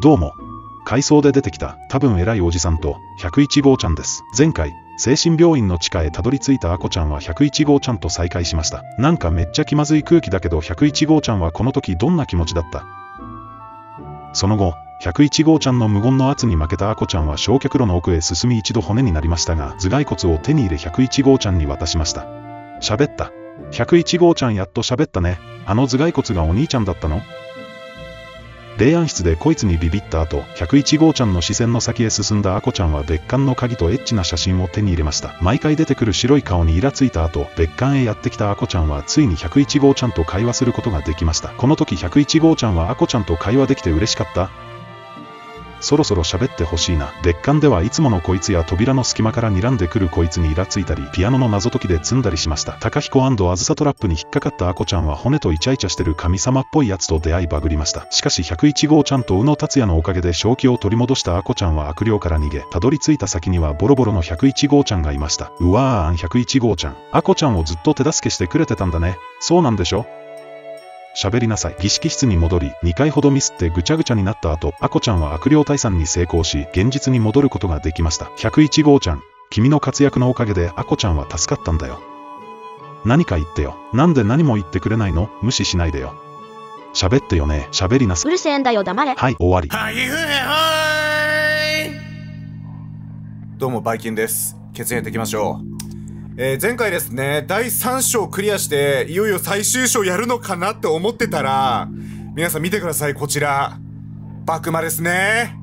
どうも、階層で出てきた多分偉いおじさんと101号ちゃんです。前回、精神病院の地下へたどり着いたアコちゃんは101号ちゃんと再会しました。なんかめっちゃ気まずい空気だけど101号ちゃんはこの時どんな気持ちだったその後、101号ちゃんの無言の圧に負けたアコちゃんは焼却炉の奥へ進み一度骨になりましたが頭蓋骨を手に入れ101号ちゃんに渡しました。喋った。101号ちゃんやっと喋ったね。あの頭蓋骨がお兄ちゃんだったの霊安室でこいつにビビった後、101号ちゃんの視線の先へ進んだアコちゃんは別館の鍵とエッチな写真を手に入れました。毎回出てくる白い顔にイラついた後、別館へやってきたアコちゃんはついに101号ちゃんと会話することができました。この時101号ちゃんはアコちゃんと会話できて嬉しかったそろそろ喋ってほしいな。月間ではいつものこいつや扉の隙間から睨んでくるこいつにイラついたり、ピアノの謎解きで積んだりしました。高彦あずさトラップに引っかかったアコちゃんは骨とイチャイチャしてる神様っぽいやつと出会いバグりました。しかし101号ちゃんと宇野達也のおかげで正気を取り戻したアコちゃんは悪霊から逃げ、たどり着いた先にはボロボロの101号ちゃんがいました。うわーあん101号ちゃん。アコちゃんをずっと手助けしてくれてたんだね。そうなんでしょ喋りなさい。儀式室に戻り、2回ほどミスってぐちゃぐちゃになった後、アコちゃんは悪霊退散に成功し、現実に戻ることができました。101号ちゃん、君の活躍のおかげでアコちゃんは助かったんだよ。何か言ってよ。なんで何も言ってくれないの無視しないでよ。喋ってよね。喋りなさい。うるせえんだよ、黙れ。はい、終わり。はい、はい。どうも、バイキンです。血縁でいきましょう。えー、前回ですね、第3章クリアして、いよいよ最終章やるのかなって思ってたら、皆さん見てください、こちら。バクマですね。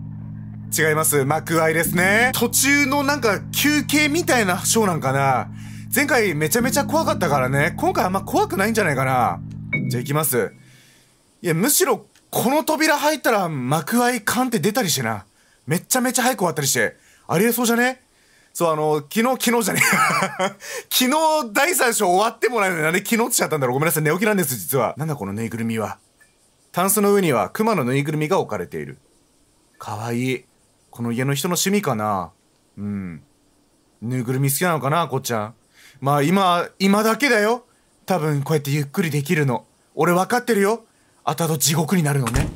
違います、幕愛ですね。途中のなんか休憩みたいな章なんかな。前回めちゃめちゃ怖かったからね、今回あんま怖くないんじゃないかな。じゃあ行きます。いや、むしろ、この扉入ったら幕愛カンって出たりしてな。めっちゃめちゃ早く終わったりして。ありえそうじゃねそう、あの、昨日、昨日じゃねえ。昨日、第3章終わってもらないのに、なんで昨日ってちゃったんだろう。ごめんなさい、寝起きなんです、実は。なんだこのぬいぐるみは。タンスの上には、熊のぬいぐるみが置かれている。かわいい。この家の人の趣味かなうん。ぬいぐるみ好きなのかな、こっちゃん。まあ、今、今だけだよ。多分、こうやってゆっくりできるの。俺分かってるよ。あたあと地獄になるのね。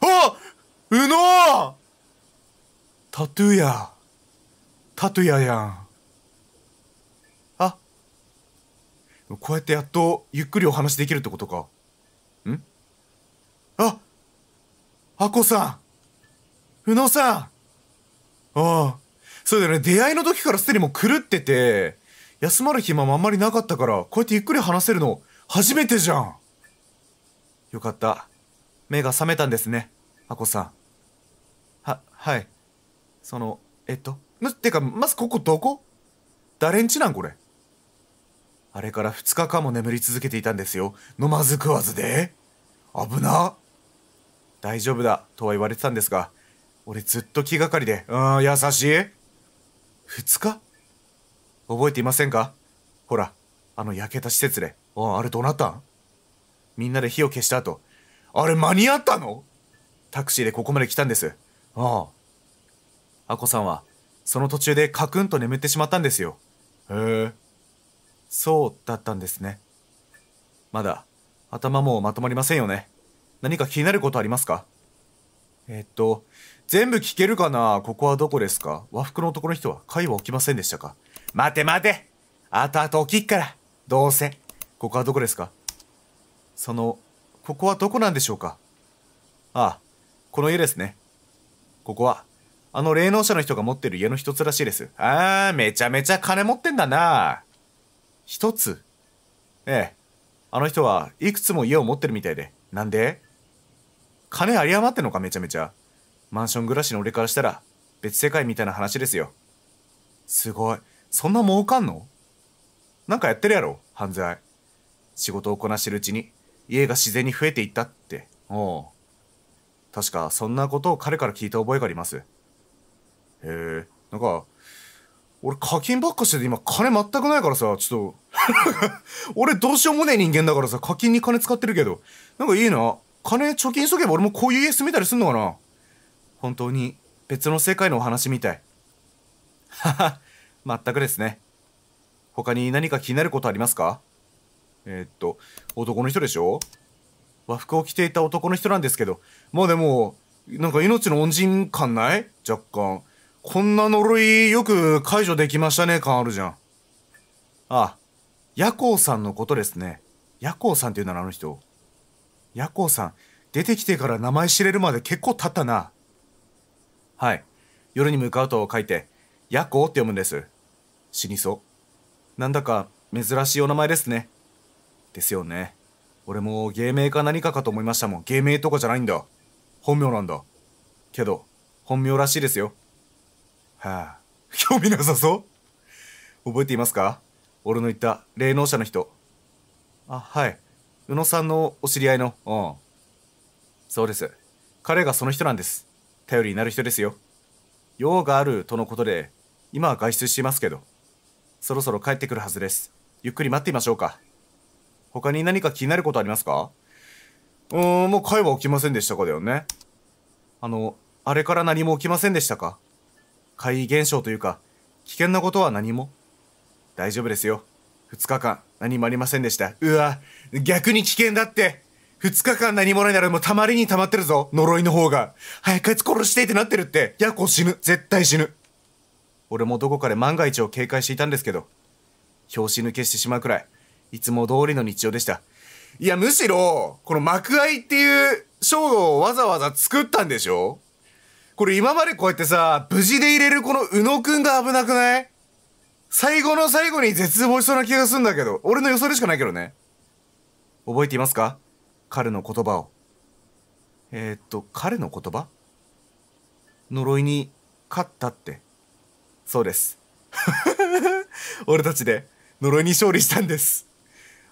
おうのタトゥーや。タトゥヤやん。あ。こうやってやっとゆっくりお話できるってことか。んああこさん宇野さんああ。そうだよね。出会いの時からすでにもう狂ってて、休まる暇もあんまりなかったから、こうやってゆっくり話せるの初めてじゃん。よかった。目が覚めたんですね、あこさん。は、はい。その、えっと。てか、まずここどこ誰んちなんこれ。あれから2日間も眠り続けていたんですよ。飲まず食わずで。危な。大丈夫だ、とは言われてたんですが、俺ずっと気がかりで、うーん、優しい。2日覚えていませんかほら、あの焼けた施設で。うん、あれどうなったんみんなで火を消した後、あれ間に合ったのタクシーでここまで来たんです。ああ。あこさんはその途中でカクンと眠ってしまったんですよ。へえ。そうだったんですね。まだ、頭もまとまりませんよね。何か気になることありますかえっと、全部聞けるかなここはどこですか和服の男の人は会話起きませんでしたか待て待て後々起きっから。どうせ。ここはどこですかその、ここはどこなんでしょうかああ、この家ですね。ここはあの霊能者の人が持ってる家の一つらしいです。あー、めちゃめちゃ金持ってんだな一つええ。あの人はいくつも家を持ってるみたいで。なんで金有り余ってんのかめちゃめちゃ。マンション暮らしの俺からしたら別世界みたいな話ですよ。すごい。そんな儲かんのなんかやってるやろ犯罪。仕事をこなしてるうちに家が自然に増えていったって。おう。確かそんなことを彼から聞いた覚えがあります。へえなんか俺課金ばっかしてて今金全くないからさちょっと 俺どうしようもねえ人間だからさ課金に金使ってるけどなんかいいな金貯金しとけば俺もこういう家住めたりすんのかな本当に別の世界のお話みたいはは全くですね他に何か気になることありますかえー、っと男の人でしょ和服を着ていた男の人なんですけどまあでもなんか命の恩人感ない若干こんな呪いよく解除できましたね感あるじゃん。あ夜行さんのことですね。夜行さんっていうならあの人。夜行さん、出てきてから名前知れるまで結構経ったな。はい。夜に向かうと書いて、夜行って読むんです。死にそう。なんだか珍しいお名前ですね。ですよね。俺も芸名か何かかと思いましたもん。芸名とかじゃないんだ。本名なんだ。けど、本名らしいですよ。はあ、興味なさそう覚えていますか俺の言った霊能者の人。あ、はい。宇野さんのお知り合いの。うん。そうです。彼がその人なんです。頼りになる人ですよ。用があるとのことで、今は外出していますけど、そろそろ帰ってくるはずです。ゆっくり待ってみましょうか。他に何か気になることありますかうーん、もう会話起きませんでしたかだよね。あの、あれから何も起きませんでしたか怪異現象というか、危険なことは何も。大丈夫ですよ。2日間何もありませんでした。うわ、逆に危険だって。2日間何もないならもうたまりに溜まってるぞ。呪いの方が。早くあいつ殺してってなってるって。ヤコ死ぬ。絶対死ぬ。俺もどこかで万が一を警戒していたんですけど、拍子抜けしてしまうくらい、いつも通りの日常でした。いや、むしろ、この幕開っていうーをわざわざ作ったんでしょこれ今までこうやってさ、無事で入れるこの宇野くんが危なくない最後の最後に絶望しそうな気がするんだけど。俺の予想でしかないけどね。覚えていますか彼の言葉を。えー、っと、彼の言葉呪いに勝ったって。そうです。俺たちで呪いに勝利したんです。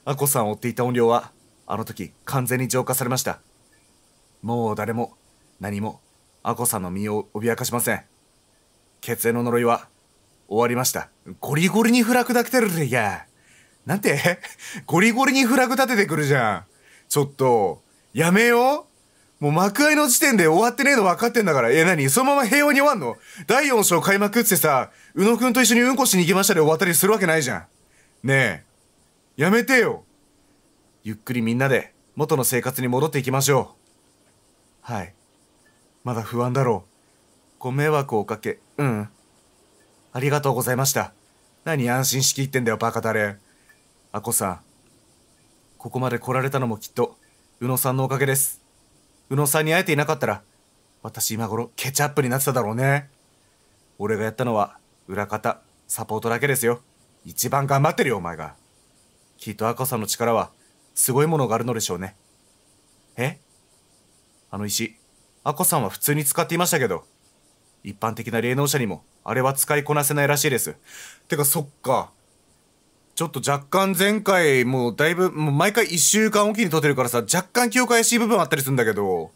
アコさんを追っていた音量は、あの時完全に浄化されました。もう誰も何もアコさんの身を脅かしません。血縁の呪いは終わりました。ゴリゴリにフラグ立ててるいや。なんてゴリゴリにフラグ立ててくるじゃん。ちょっと、やめようもう幕開の時点で終わってねえの分かってんだから。え、なにそのまま平和に終わんの第4章開幕ってさ、宇野くんと一緒にうんこしに行きましたで終わったりするわけないじゃん。ねえ。やめてよ。ゆっくりみんなで元の生活に戻っていきましょう。はい。まだ不安だろう。ご迷惑をおかけ、うん。ありがとうございました。何安心しきってんだよ、バカだれ。あこさん。ここまで来られたのもきっと、宇野さんのおかげです。宇野さんに会えていなかったら、私今頃ケチャップになってただろうね。俺がやったのは、裏方、サポートだけですよ。一番頑張ってるよ、お前が。きっとあこさんの力は、すごいものがあるのでしょうね。えあの石、アコさんは普通に使っていましたけど、一般的な霊能者にも、あれは使いこなせないらしいです。てか、そっか。ちょっと若干前回、もうだいぶ、もう毎回1週間おきに撮ってるからさ、若干記憶怪しい部分あったりするんだけど、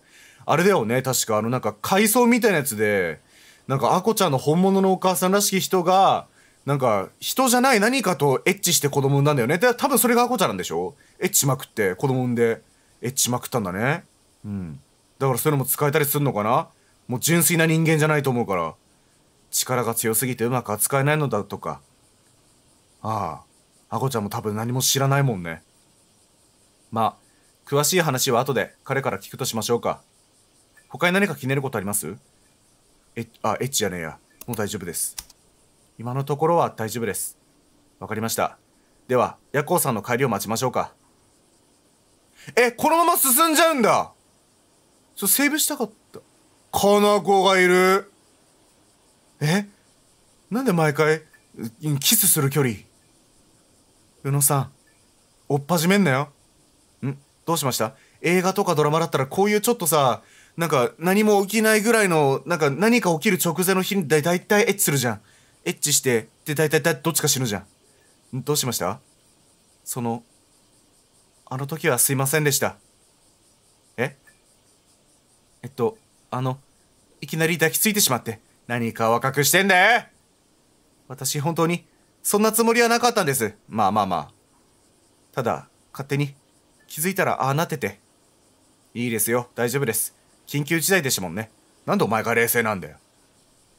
あれだよね、確かあのなんか海藻みたいなやつで、なんかアコちゃんの本物のお母さんらしき人が、なんか人じゃない何かとエッチして子供産んだんだよね。多分それがアコちゃんなんでしょエッチまくって子供産んでエッチまくったんだね。うん。だからそういうのも使えたりするのかなもう純粋な人間じゃないと思うから力が強すぎてうまく扱えないのだとかあああこちゃんも多分何も知らないもんねまあ詳しい話は後で彼から聞くとしましょうか他に何か気になることありますえあエッチじゃねえやもう大丈夫です今のところは大丈夫ですわかりましたでは夜行さんの帰りを待ちましょうかえこのまま進んじゃうんだそう、セーブしたかった。かな子がいる。えなんで毎回、キスする距離宇野さん、追っ始めんなよ。んどうしました映画とかドラマだったらこういうちょっとさ、なんか何も起きないぐらいの、なんか何か起きる直前の日にだだいたいエッチするじゃん。エッチして、で大体どっちか死ぬじゃん。どうしましたその、あの時はすいませんでした。ええっと、あの、いきなり抱きついてしまって、何か若くしてんだ私本当に、そんなつもりはなかったんです。まあまあまあ。ただ、勝手に、気づいたらああなってて。いいですよ、大丈夫です。緊急事態でしたもんね。なんでお前が冷静なんだよ。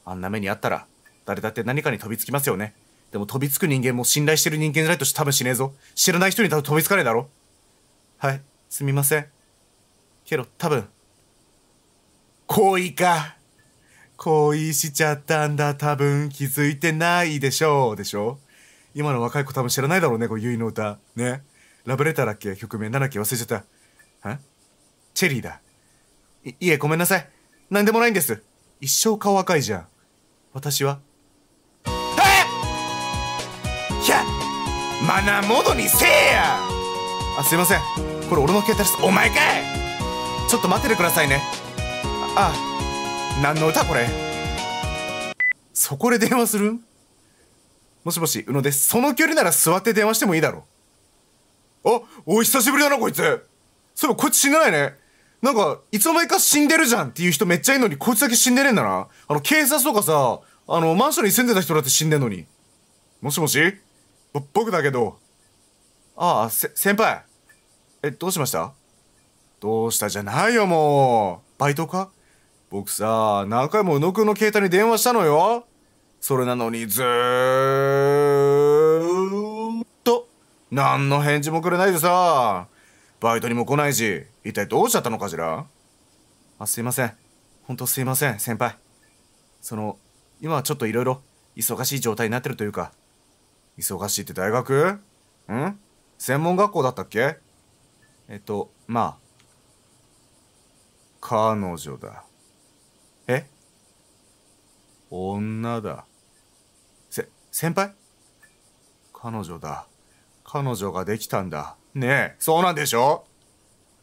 あんな目にあったら、誰だって何かに飛びつきますよね。でも飛びつく人間も信頼してる人間じゃないと多分死ねえぞ。知らない人に多分飛びつかねえだろ。はい、すみません。けど多分、恋か。恋しちゃったんだ。多分気づいてないでしょう。でしょ今の若い子多分知らないだろうね、これ、ゆいの歌。ね。ラブレターだっけ曲名。なんだっけ忘れちゃった。んチェリーだ。い、いえ、ごめんなさい。なんでもないんです。一生顔赤いじゃん。私はえいや、マナーモードにせえやあ、すいません。これ俺の携帯です。お前かいちょっと待っててくださいね。あ何の歌これそこで電話するもしもし宇野ですその距離なら座って電話してもいいだろあお久しぶりだなこいつそういえばこいつ死んでないねなんかいつの間にか死んでるじゃんっていう人めっちゃいいのにこいつだけ死んでねえんだなあの警察とかさあのマンションに住んでた人だって死んでんのにもしもし僕だけどああせ先輩えどうしましたどうしたじゃないよもうバイトか僕さ、何回も宇野くんの携帯に電話したのよ。それなのにずーっと、何の返事もくれないでさ、バイトにも来ないし、一体どうしちゃったのかしらあ、すいません。ほんとすいません、先輩。その、今はちょっといろいろ忙しい状態になってるというか、忙しいって大学ん専門学校だったっけえっと、まあ、彼女だ。女だ。せ、先輩彼女だ。彼女ができたんだ。ねえ、そうなんでしょ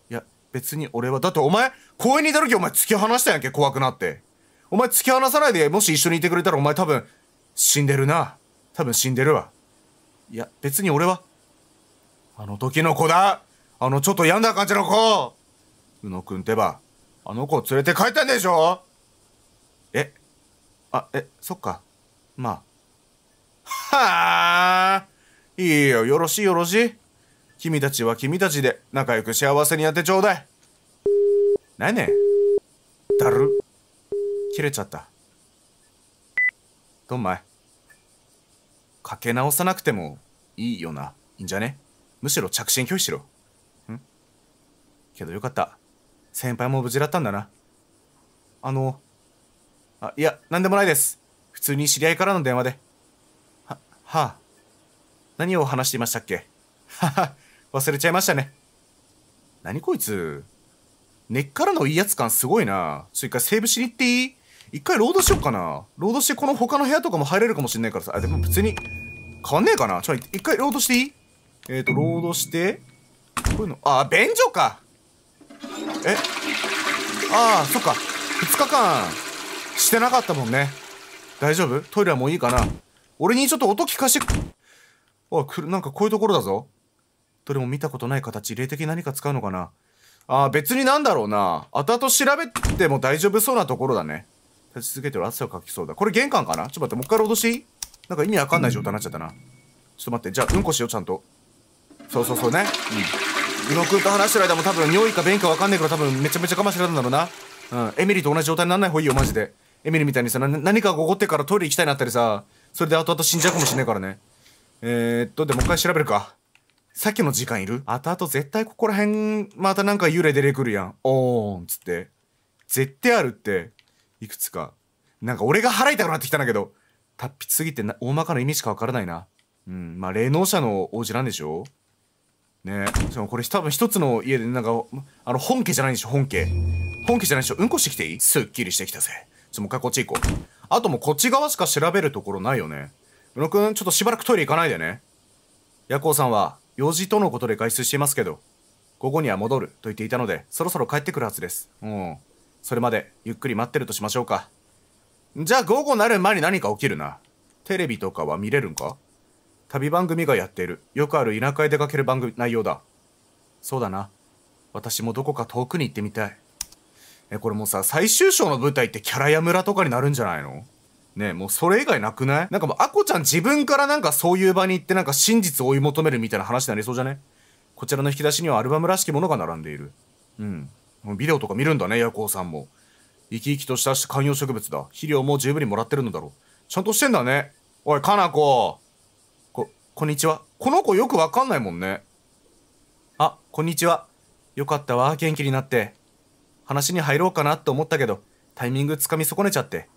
いや、別に俺は、だってお前、公園にいた時お前突き放したやんけ、怖くなって。お前突き放さないで、もし一緒にいてくれたらお前多分、死んでるな。多分死んでるわ。いや、別に俺は、あの時の子だあのちょっと病んだ感じの子宇野くんってば、あの子を連れて帰ったんでしょあ、え、そっか。まあ。はあいいよ、よろしいよろしい。君たちは君たちで仲良く幸せにやってちょうだい。なねだる。切れちゃった。どんまい。かけ直さなくてもいいよな。いいんじゃねむしろ着信拒否しろ。んけどよかった。先輩も無事だったんだな。あの、あ、いや、なんでもないです。普通に知り合いからの電話で。は、はあ、何を話していましたっけはは、忘れちゃいましたね。何こいつ。根っからのいいやつ感すごいな。ちょ、一回セーブしに行っていい一回ロードしよっかな。ロードしてこの他の部屋とかも入れるかもしんないからさ。あ、でも別に変わんねえかな。ちょ、一回ロードしていいえっ、ー、と、ロードして、こういうの、あ、便所か。えああ、そっか。2日間。してなかったもんね大丈夫トイレはもういいかな俺にちょっと音聞かしておいなんかこういうところだぞどれも見たことない形霊的何か使うのかなあー別になんだろうな後々調べても大丈夫そうなところだね立ち続けてる汗をかきそうだこれ玄関かなちょっと待ってもう一回脅していいなんか意味わかんない状態になっちゃったな、ちょっと待ってじゃあうんこしようちゃんとそうそうそうねうん宇野くんと話してる間も多分尿意か便かわかんないから多分めちゃめちゃかましてたんだろうなうんエミリーと同じ状態にならない方がいいよマジでエミリみたいにさ、何かが起こってからトイレ行きたいなったりさ、それで後々死んじゃうかもしれないからね。えー、っと、でもう一回調べるか。さっきの時間いる後々絶対ここら辺、またなんか幽霊出てくるやん。おーん、つって。絶対あるって、いくつか。なんか俺が払いたくなってきたんだけど、達筆すぎて大まかな意味しかわからないな。うん、まあ霊能者の王子なんでしょねしかもこれ多分一つの家でなんか、あの本家じゃないんでしょ、本家。本家じゃないでしょ、うんこしてきていいすっきりしてきたぜ。ちょっともう一回こっち行こう。あともうこっち側しか調べるところないよね。宇野くん、ちょっとしばらくトイレ行かないでね。夜行さんは、用事とのことで外出していますけど、午後には戻ると言っていたので、そろそろ帰ってくるはずです。うん。それまで、ゆっくり待ってるとしましょうか。じゃあ午後なる前に何か起きるな。テレビとかは見れるんか旅番組がやっている。よくある田舎へ出かける番組、内容だ。そうだな。私もどこか遠くに行ってみたい。えこれもうさ最終章の舞台ってキャラや村とかになるんじゃないのねもうそれ以外なくないなんかもうあこちゃん自分からなんかそういう場に行ってなんか真実を追い求めるみたいな話になりそうじゃねこちらの引き出しにはアルバムらしきものが並んでいるうんビデオとか見るんだね夜行さんも生き生きとした観葉植物だ肥料も十分にもらってるのだろうちゃんとしてんだねおいかなこここんにちはこの子よくわかんないもんねあこんにちはよかったわ元気になって話に入ろうかなと思ったけど、タイミングつかみ損ねちゃって。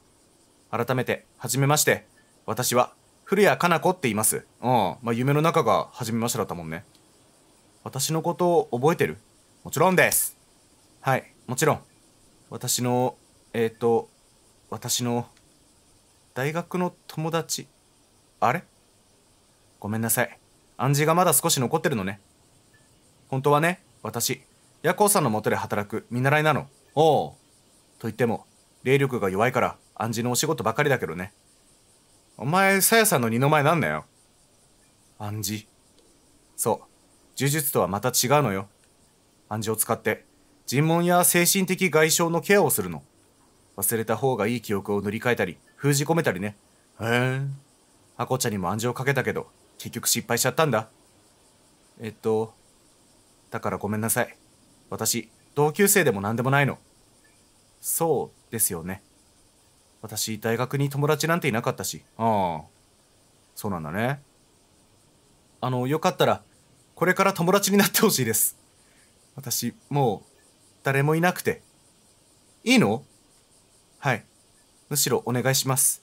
改めて、はじめまして。私は、古谷かな子って言います。うん。まあ、夢の中が、はじめましてだったもんね。私のことを覚えてるもちろんです。はい、もちろん。私の、えっ、ー、と、私の、大学の友達。あれごめんなさい。暗示がまだ少し残ってるのね。本当はね、私、夜行さんのもとで働く見習いなの。おお。と言っても、霊力が弱いから暗示のお仕事ばかりだけどね。お前、さやさんの二の前なんだよ。暗示。そう。呪術とはまた違うのよ。暗示を使って、尋問や精神的外傷のケアをするの。忘れた方がいい記憶を塗り替えたり、封じ込めたりね。へえ。ハコちゃんにも暗示をかけたけど、結局失敗しちゃったんだ。えっと、だからごめんなさい。私、同級生でも何でもないの。そうですよね。私、大学に友達なんていなかったし。ああ。そうなんだね。あの、よかったら、これから友達になってほしいです。私、もう、誰もいなくて。いいのはい。むしろお願いします。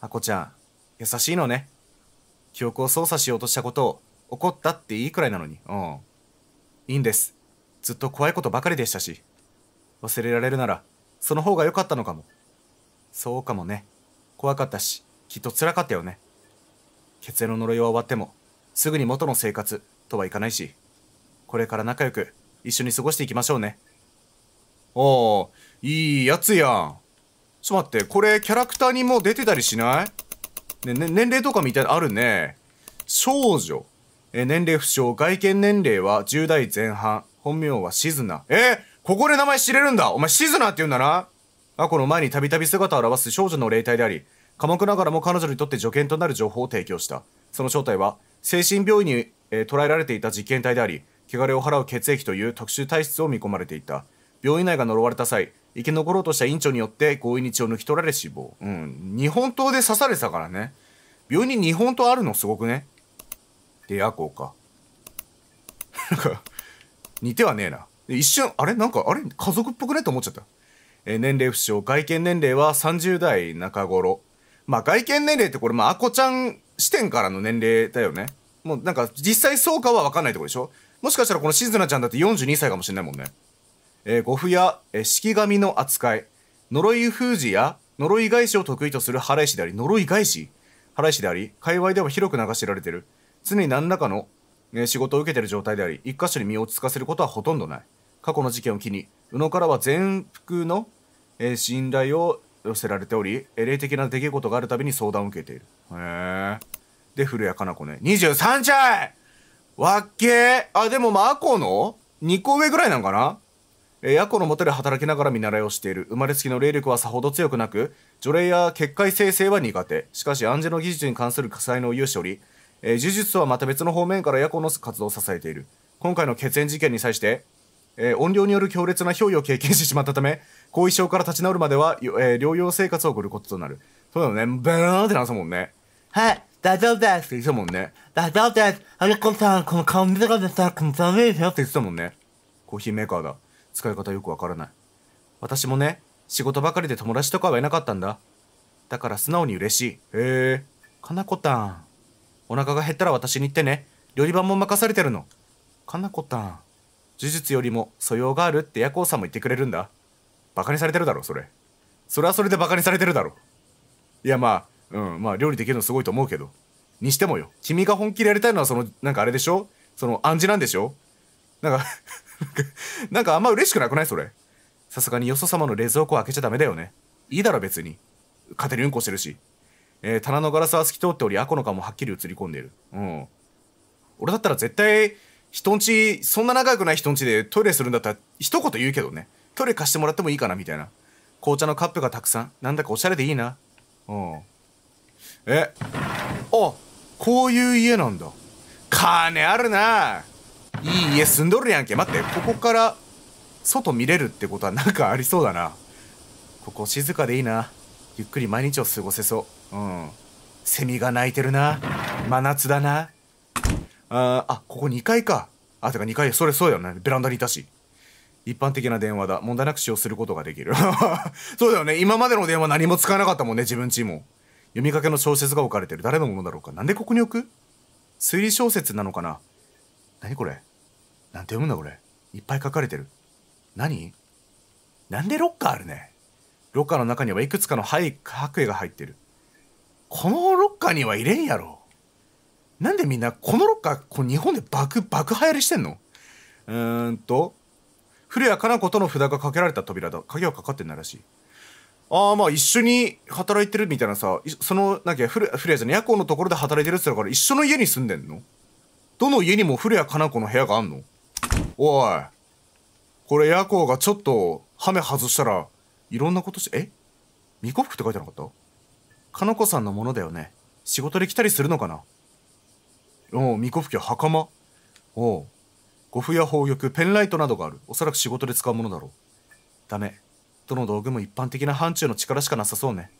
あこちゃん、優しいのね。記憶を操作しようとしたことを、怒ったっていいくらいなのに。うん。いいんです。ずっと怖いことばかりでしたし忘れられるならその方が良かったのかもそうかもね怖かったしきっと辛かったよね血縁の呪いは終わってもすぐに元の生活とはいかないしこれから仲良く一緒に過ごしていきましょうねああいいやつやんちょっと待ってこれキャラクターにも出てたりしないね、ね、年齢とかみたいなあるね少女え年齢不詳外見年齢は10代前半本名はシズナ。えー、ここで名前知れるんだお前シズナって言うんだな過去の前にたびたび姿を現す少女の霊体であり、寡黙ながらも彼女にとって助言となる情報を提供した。その正体は、精神病院に、えー、捕らえられていた実験体であり、汚れを払う血液という特殊体質を見込まれていた。病院内が呪われた際、生き残ろうとした院長によって強引に血を抜き取られ死亡。うん。日本刀で刺されてたからね。病院に日本刀あるのすごくね。で、夜行か。なんか、似てはねえな。一瞬、あれなんか、あれ家族っぽくねと思っちゃった。えー、年齢不詳。外見年齢は30代中頃。まあ、外見年齢ってこれ、まあ、アコちゃん視点からの年齢だよね。もうなんか、実際そうかは分かんないとこでしょもしかしたらこのしずなちゃんだって42歳かもしれないもんね。えー、符や、えー、式紙の扱い。呪い封じや、呪い返しを得意とする原石であり、呪い返し原石であり、界隈では広く流しられてる。常に何らかのね、仕事を受けている状態であり一箇所に身を落ち着かせることはほとんどない過去の事件を機に宇野からは全幅の、えー、信頼を寄せられており霊的な出来事があるたびに相談を受けているへえで古谷かな子ね23歳わっけあでもま子の2個上ぐらいなんかなえー、ヤコのもとで働きながら見習いをしている生まれつきの霊力はさほど強くなく除霊や結界生成は苦手しかし暗示の技術に関する火災の有しておりえー、呪術とはまた別の方面からヤコの活動を支えている。今回の血縁事件に際して、えー、音量による強烈な憑依を経験してしまったため、後遺症から立ち直るまでは、えー、療養生活を送ることとなる。そうだよね。ベラーってなったもんね。はい、大丈夫ですって言ってたもんね。大丈夫です。あれこさん、この顔見たかったら、このダメですよって言ってたもんね。コーヒーメーカーだ。使い方よくわからない。私もね、仕事ばかりで友達とかはいなかったんだ。だから素直に嬉しい。へえ、かなこたん。お腹が減ったら私に言ってね。料理番も任されてるの。かなこたん。呪術よりも素養があるって夜行さんも言ってくれるんだ。バカにされてるだろ、それ。それはそれでバカにされてるだろ。いや、まあ、うん、まあ、料理できるのすごいと思うけど。にしてもよ。君が本気でやりたいのは、その、なんかあれでしょその、暗示なんでしょなんか なんかあんま嬉しくなくないそれ。さすがによそ様の冷蔵庫開けちゃダメだよね。いいだろ、別に。勝手にうんこしてるし。えー、棚のガラスは透き通っており、アコの顔もはっきり映り込んでいる。うん。俺だったら絶対、人んち、そんな仲良くない人んちでトイレするんだったら、一言言うけどね。トイレ貸してもらってもいいかな、みたいな。紅茶のカップがたくさん。なんだかおしゃれでいいな。うん。え、あ、こういう家なんだ。金あるないい家住んどるやんけ。待って、ここから、外見れるってことはなんかありそうだな。ここ静かでいいな。ゆっくり毎日を過ごせそう。うんセミが鳴いてるな真夏だなああここ2階かあてか2階それそうよねベランダにいたし一般的な電話だ問題なく使用することができる そうだよね今までの電話何も使えなかったもんね自分ちも読みかけの小説が置かれてる誰のものだろうかなんでここに置く推理小説なのかな何これなんて読むんだこれいっぱい書かれてる何なんでロッカーあるねロッカーの中にはいくつかの白衣が入ってるこのロッカーには入れんやろ。なんでみんなこのロッカー、こ日本で爆、爆流行りしてんのうーんと、古谷加奈子との札がかけられた扉だ。鍵はかかってないらしい。ああ、まあ一緒に働いてるみたいなさ、その、なきゃ、古谷じゃね夜行のところで働いてるって言ったから一緒の家に住んでんのどの家にも古谷加奈子の部屋があんのおい、これ夜行がちょっとハメ外したらいろんなことし、え未降服って書いてなかったかのこさんのものだよね。仕事で来たりするのかなおう、巫女吹きは袴おう。護符や宝玉、ペンライトなどがある。おそらく仕事で使うものだろう。ダメ。どの道具も一般的な範疇の力しかなさそうね。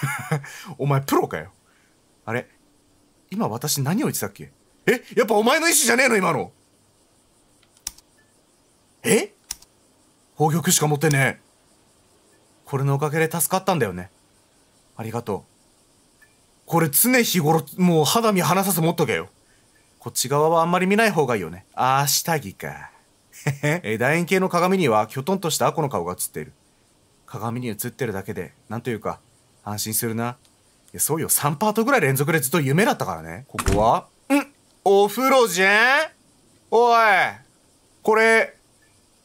お前プロかよ。あれ今私何を言ってたっけえやっぱお前の意思じゃねえの今のえ宝玉しか持ってねえ。これのおかげで助かったんだよね。ありがとう。これ常日頃、もう肌身離さず持っとけよ。こっち側はあんまり見ない方がいいよね。ああ、下着か。え楕円形の鏡には、きょとんとしたアコの顔が映っている。鏡に映ってるだけで、なんというか、安心するな。いや、そうよ、3パートぐらい連続でずっと夢だったからね。ここはんお風呂じゃんおいこれ、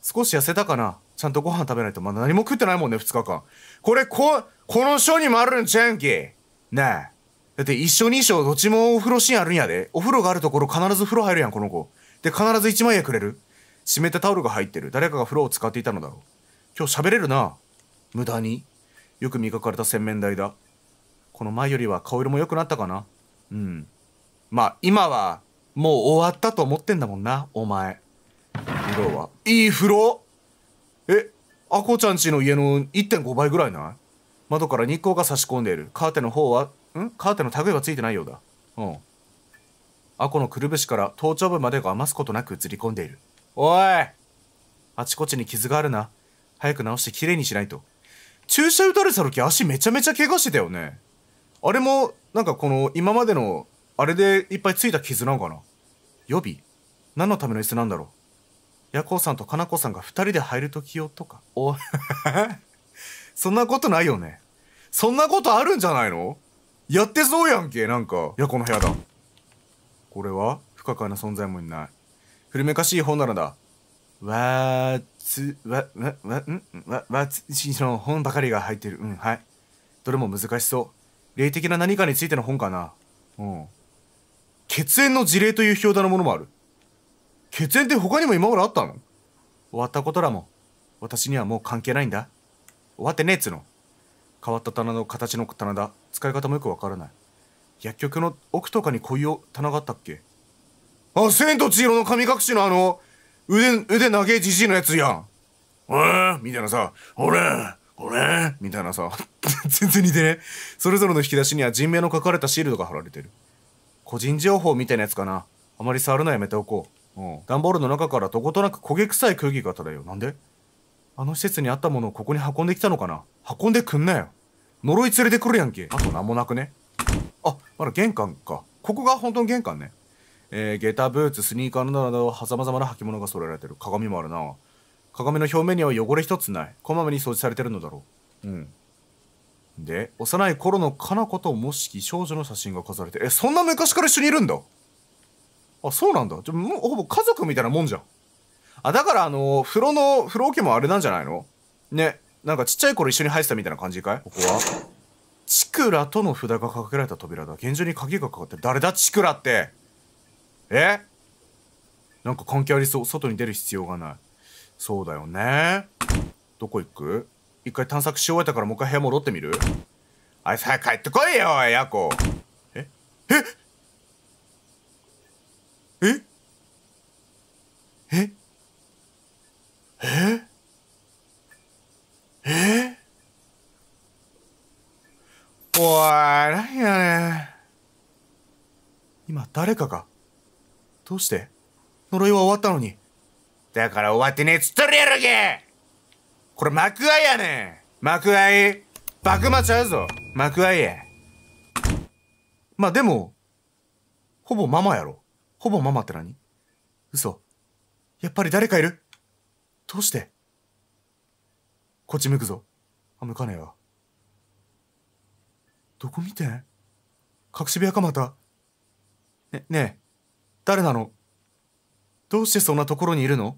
少し痩せたかなちゃんとご飯食べないと、まだ何も食ってないもんね、2日間。これ、こ、この書にもあるんちゃうんけねだって一緒二章どっちもお風呂シーンあるんやで。お風呂があるところ必ず風呂入るやん、この子。で、必ず一枚円くれる。湿ったタオルが入ってる。誰かが風呂を使っていたのだろう。今日喋れるな。無駄に。よく磨かれた洗面台だ。この前よりは顔色も良くなったかな。うん。まあ、今は、もう終わったと思ってんだもんな、お前。風呂は。いい風呂え、あこちゃんちの家の1.5倍ぐらいない窓から日光が差し込んでいるカーテンの方はんカーテンの類はついてないようだうんアコのくるぶしから頭頂部までが余すことなく映り込んでいるおいあちこちに傷があるな早く直してきれいにしないと注射打たれた時足めちゃめちゃ怪我してたよねあれもなんかこの今までのあれでいっぱいついた傷なのかな予備何のための椅子なんだろうヤコウさんとカナコさんが2人で入る時用とかおそんなことないよね。そんなことあるんじゃないのやってそうやんけ、なんか。いや、この部屋だ。これは不可解な存在もいない。古めかしい本棚だ。わーつ、わ、わ、わ、んわ、わつ、しの本ばかりが入ってる。うん、はい。どれも難しそう。霊的な何かについての本かな。うん。血縁の事例という表題のものもある。血縁って他にも今まであったの終わったことらも、私にはもう関係ないんだ。終わってねえっつの変わった棚の形の棚だ使い方もよくわからない薬局の奥とかにこういう棚があったっけあ千と千尋の神隠しのあの腕腕長えじじいのやつやんえみたいなさ俺俺みたいなさ 全然似てねそれぞれの引き出しには人名の書かれたシールドが貼られてる個人情報みたいなやつかなあまり触るのやめておこううん段ボールの中からとことなく焦げ臭い空気が漂うなんであの施設にあったものをここに運んできたのかな運んでくんなよ。呪い連れてくるやんけ。あと何もなくね。あ、まだ玄関か。ここが本当の玄関ね。えー、下駄、ブーツ、スニーカーなどなど、はざまざまな履物が揃えられてる。鏡もあるな。鏡の表面には汚れ一つない。こまめに掃除されてるのだろう。うん。で、幼い頃のかな子ともしき少女の写真が飾れて、え、そんな昔から一緒にいるんだあ、そうなんだ。じゃ、もうほぼ家族みたいなもんじゃん。あ、だからあの、風呂の、風呂きもあれなんじゃないのね。なんかちっちゃい頃一緒に入ってたみたいな感じかいここは。チクラとの札がかけられた扉だ。現状に鍵がかかって誰だチクラって。えなんか関係ありそう。外に出る必要がない。そうだよね。どこ行く一回探索し終えたからもう一回部屋戻ってみるあいつ早く帰ってこいよ、ヤコ。ええええええおい、何やね今、誰かがどうして呪いは終わったのに。だから終わってねえっつっとるやろけこれ幕愛やねん幕愛、幕間ちゃうぞ幕愛や。まあでも、ほぼママやろ。ほぼママって何嘘。やっぱり誰かいるどうしてこっち向くぞ。あ、向かねえわ。どこ見て隠し部屋かまた。ね、ねえ、誰なのどうしてそんなところにいるの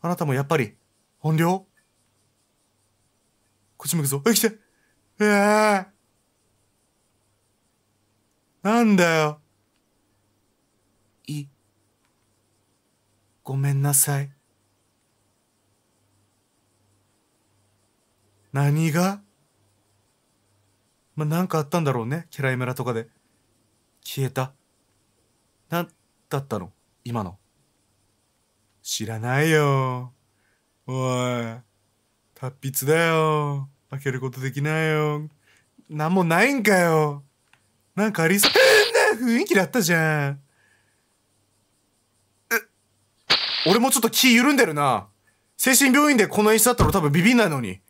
あなたもやっぱり、本領こっち向くぞ。え、来てええー、なんだよ。い、ごめんなさい。何がまあ、なんかあったんだろうね。キいライとかで。消えた。なんだったの今の。知らないよ。おい。達筆だよ。開けることできないよ。なんもないんかよ。なんかありそう。な雰囲気だったじゃん。俺もちょっと気緩んでるな。精神病院でこの演出だったら多分ビビんないのに。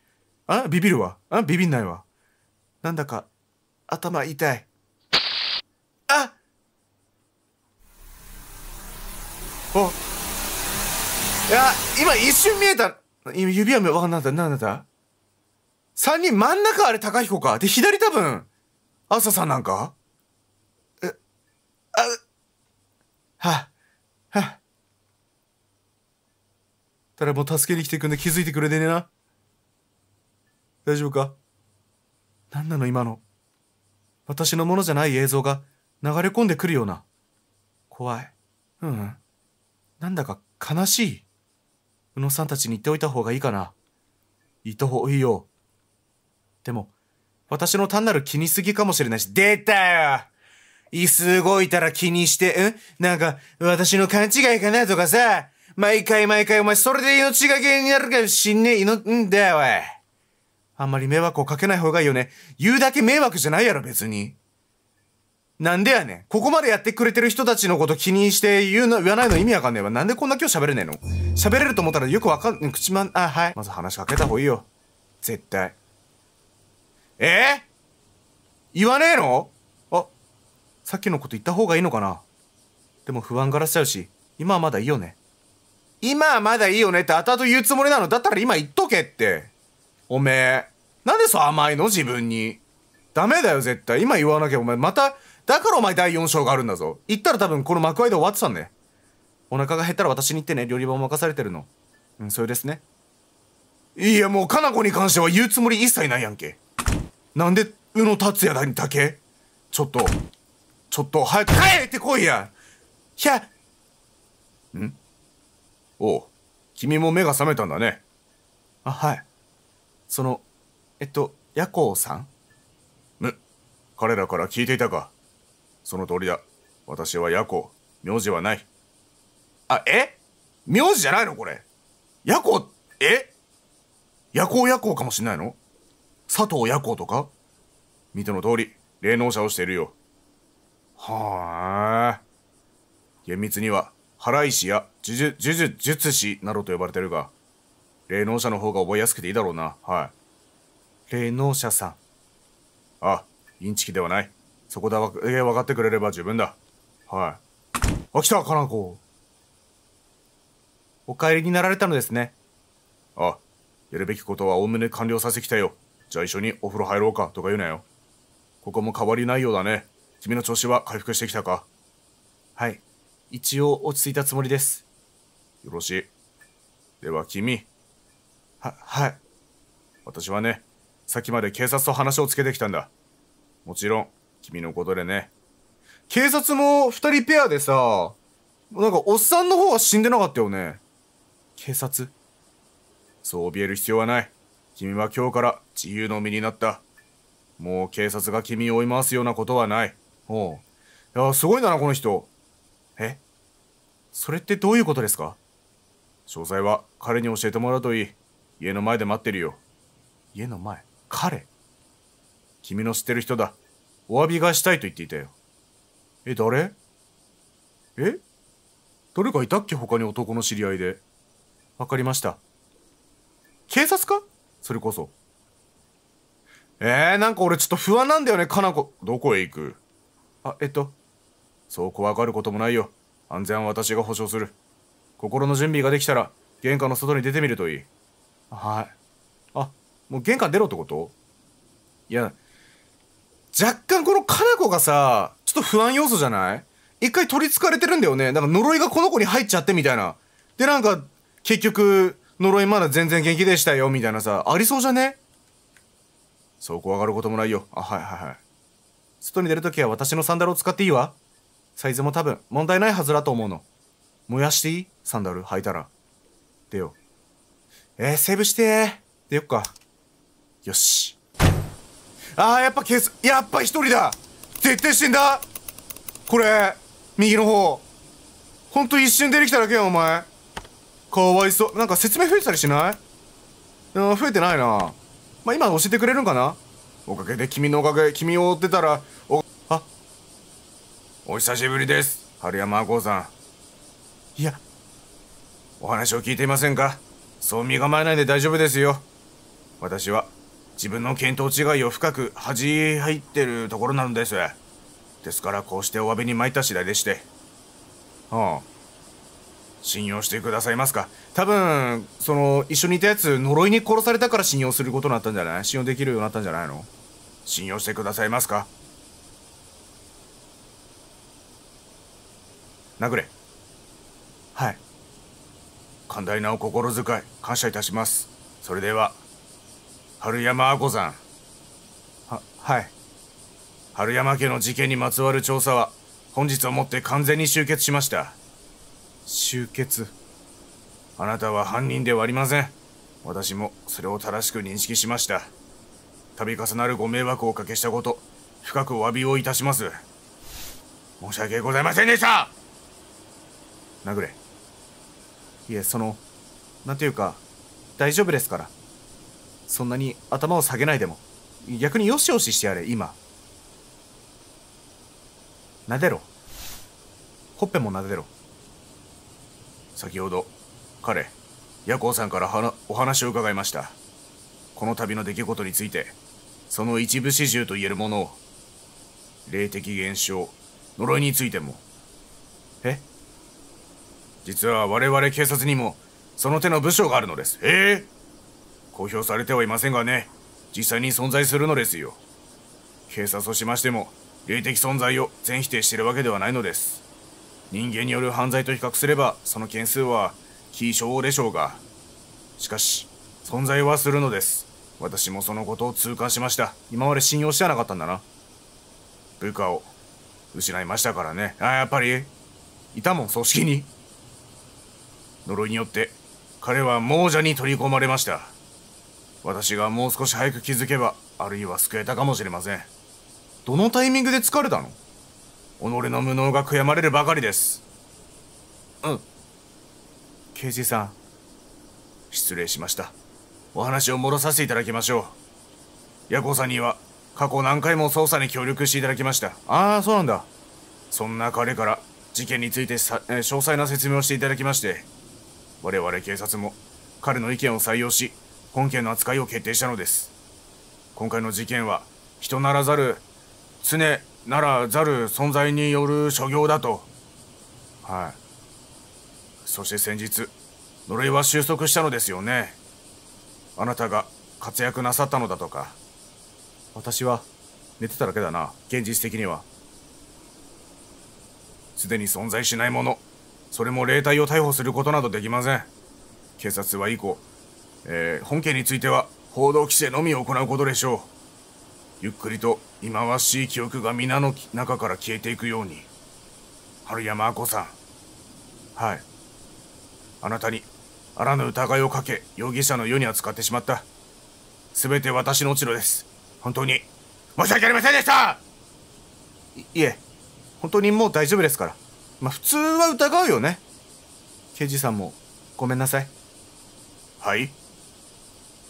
あビビるわ。あビビんないわ。なんだか、頭痛い。あおいや、今一瞬見えた。今指はわかんなかった。なんだった三人真ん中あれ高彦か。で、左多分、朝さんなんかえ、あ、はあ、はあ。誰も助けに来てくんで気づいてくれねえな。大丈夫か何なの今の。私のものじゃない映像が流れ込んでくるような。怖い。うん。なんだか悲しい。宇野さんたちに言っておいた方がいいかな。言った方がいいよ。でも、私の単なる気にすぎかもしれないし、出たよ椅子動いたら気にして、んなんか、私の勘違いかなとかさ、毎回毎回お前それで命がけになるかもしんねえ、いの、んだよ、おい。あんまり迷惑をかけない方がいいよね。言うだけ迷惑じゃないやろ、別に。なんでやねん。ここまでやってくれてる人たちのこと気にして言うの、言わないの意味わかんねえわ。なんでこんな今日喋れねえの喋れると思ったらよくわかん、口まん、あ、はい。まず話しかけた方がいいよ。絶対。えー、言わねえのあ、さっきのこと言った方がいいのかなでも不安がらしちゃうし、今はまだいいよね。今はまだいいよねって後々言うつもりなのだったら今言っとけって。おめえ。なんでそう甘いの自分に。ダメだよ、絶対。今言わなきゃお前、また、だからお前第4章があるんだぞ。言ったら多分この幕間で終わってたんでお腹が減ったら私に言ってね、料理番を任されてるの。うん、それですね。いや、もう、かな子に関しては言うつもり一切ないやんけ。なんで、宇野達也だけちょっと、ちょっと、早く帰ってこいやひゃんおう、君も目が覚めたんだね。あ、はい。その、えっと、夜行さんむ、彼らから聞いていたかその通りだ。私は夜行、名字はない。あ、え名字じゃないのこれ。夜行、え夜行夜行かもしんないの佐藤夜行とか見ての通り、霊能者をしているよ。はあ。厳密には、原石や呪術師などと呼ばれてるが、霊能者の方が覚えやすくていいだろうな。はい。霊能者さん。あ、インチキではない。そこだけ分かってくれれば十分だ。はい。あ、来た、かなこ。お帰りになられたのですね。あ、やるべきことはおおむね完了させてきたよ。じゃあ一緒にお風呂入ろうかとか言うなよ。ここも変わりないようだね。君の調子は回復してきたかはい。一応落ち着いたつもりです。よろしい。では君、は、はい。私はね、さっきまで警察と話をつけてきたんだ。もちろん、君のことでね。警察も二人ペアでさ、なんかおっさんの方は死んでなかったよね。警察そう怯える必要はない。君は今日から自由の身になった。もう警察が君を追い回すようなことはない。おう。いや、すごいんだな、この人。えそれってどういうことですか詳細は彼に教えてもらうといい。家の前で待ってるよ。家の前彼君の知ってる人だ。お詫びがしたいと言っていたよ。え、誰え誰かいたっけ他に男の知り合いで。わかりました。警察かそれこそ。えー、なんか俺ちょっと不安なんだよね、かなこ。どこへ行くあ、えっと。そう怖がることもないよ。安全は私が保証する。心の準備ができたら、玄関の外に出てみるといい。はいあもう玄関出ろってこといや若干このかな子がさちょっと不安要素じゃない一回取りつかれてるんだよねなんか呪いがこの子に入っちゃってみたいなでなんか結局呪いまだ全然元気でしたよみたいなさありそうじゃねそう怖がることもないよあはいはいはい外に出るときは私のサンダルを使っていいわサイズも多分問題ないはずだと思うの燃やしていいサンダル履いたら出ようえー、セーブしてでよっか。よし。ああ、やっぱ消す。やっぱ一人だ絶対死んだこれ、右の方。ほんと一瞬出てきただけや、お前。かわいそう。なんか説明増えてたりしないうん、増えてないな。まあ、今教えてくれるんかなおかげで君のおかげ、君を追ってたら、お、あお久しぶりです、春山うさん。いや、お話を聞いていませんかそう身構えないで大丈夫ですよ私は自分の見当違いを深く恥入ってるところなのですですからこうしてお詫びに参った次第でしてはあ信用してくださいますか多分その一緒にいたやつ呪いに殺されたから信用することになったんじゃない信用できるようになったんじゃないの信用してくださいますか殴れはい寛大なお心遣い感謝いたしますそれでは春山亜子さんははい春山家の事件にまつわる調査は本日をもって完全に終結しました終結あなたは犯人ではありません私もそれを正しく認識しました度重なるご迷惑をおかけしたこと深くお詫びをいたします申し訳ございませんでした殴れいえそのなんていうか大丈夫ですからそんなに頭を下げないでも逆によしよししてやれ今なでろほっぺもなでろ先ほど彼夜行さんからはなお話を伺いましたこの旅の出来事についてその一部始終といえるものを霊的現象呪いについても実は我々警察にもその手の部署があるのですええ公表されてはいませんがね実際に存在するのですよ警察としましても霊的存在を全否定しているわけではないのです人間による犯罪と比較すればその件数は非少でしょうがしかし存在はするのです私もそのことを痛感しました今まで信用してはなかったんだな部下を失いましたからねあやっぱりいたもん組織に呪いによって彼は亡者に取り込まれました私がもう少し早く気づけばあるいは救えたかもしれませんどのタイミングで疲れたの己の無能が悔やまれるばかりですうん刑事さん失礼しましたお話を戻させていただきましょうヤコさんには過去何回も捜査に協力していただきましたああそうなんだそんな彼から事件についてさ、え詳細な説明をしていただきまして我々警察も彼の意見を採用し本件の扱いを決定したのです今回の事件は人ならざる常ならざる存在による所業だとはいそして先日呪いは収束したのですよねあなたが活躍なさったのだとか私は寝てただけだな現実的にはすでに存在しないものそれも霊体を逮捕することなどできません警察は以降、えー、本件については報道規制のみ行うことでしょうゆっくりと忌まわしい記憶が皆の中から消えていくように春山亜子さんはいあなたにあらぬ疑いをかけ容疑者の世に扱ってしまった全て私の落ち度です本当に申し訳ありませんでしたいいえ本当にもう大丈夫ですからまあ普通は疑うよね。刑事さんも、ごめんなさい。はい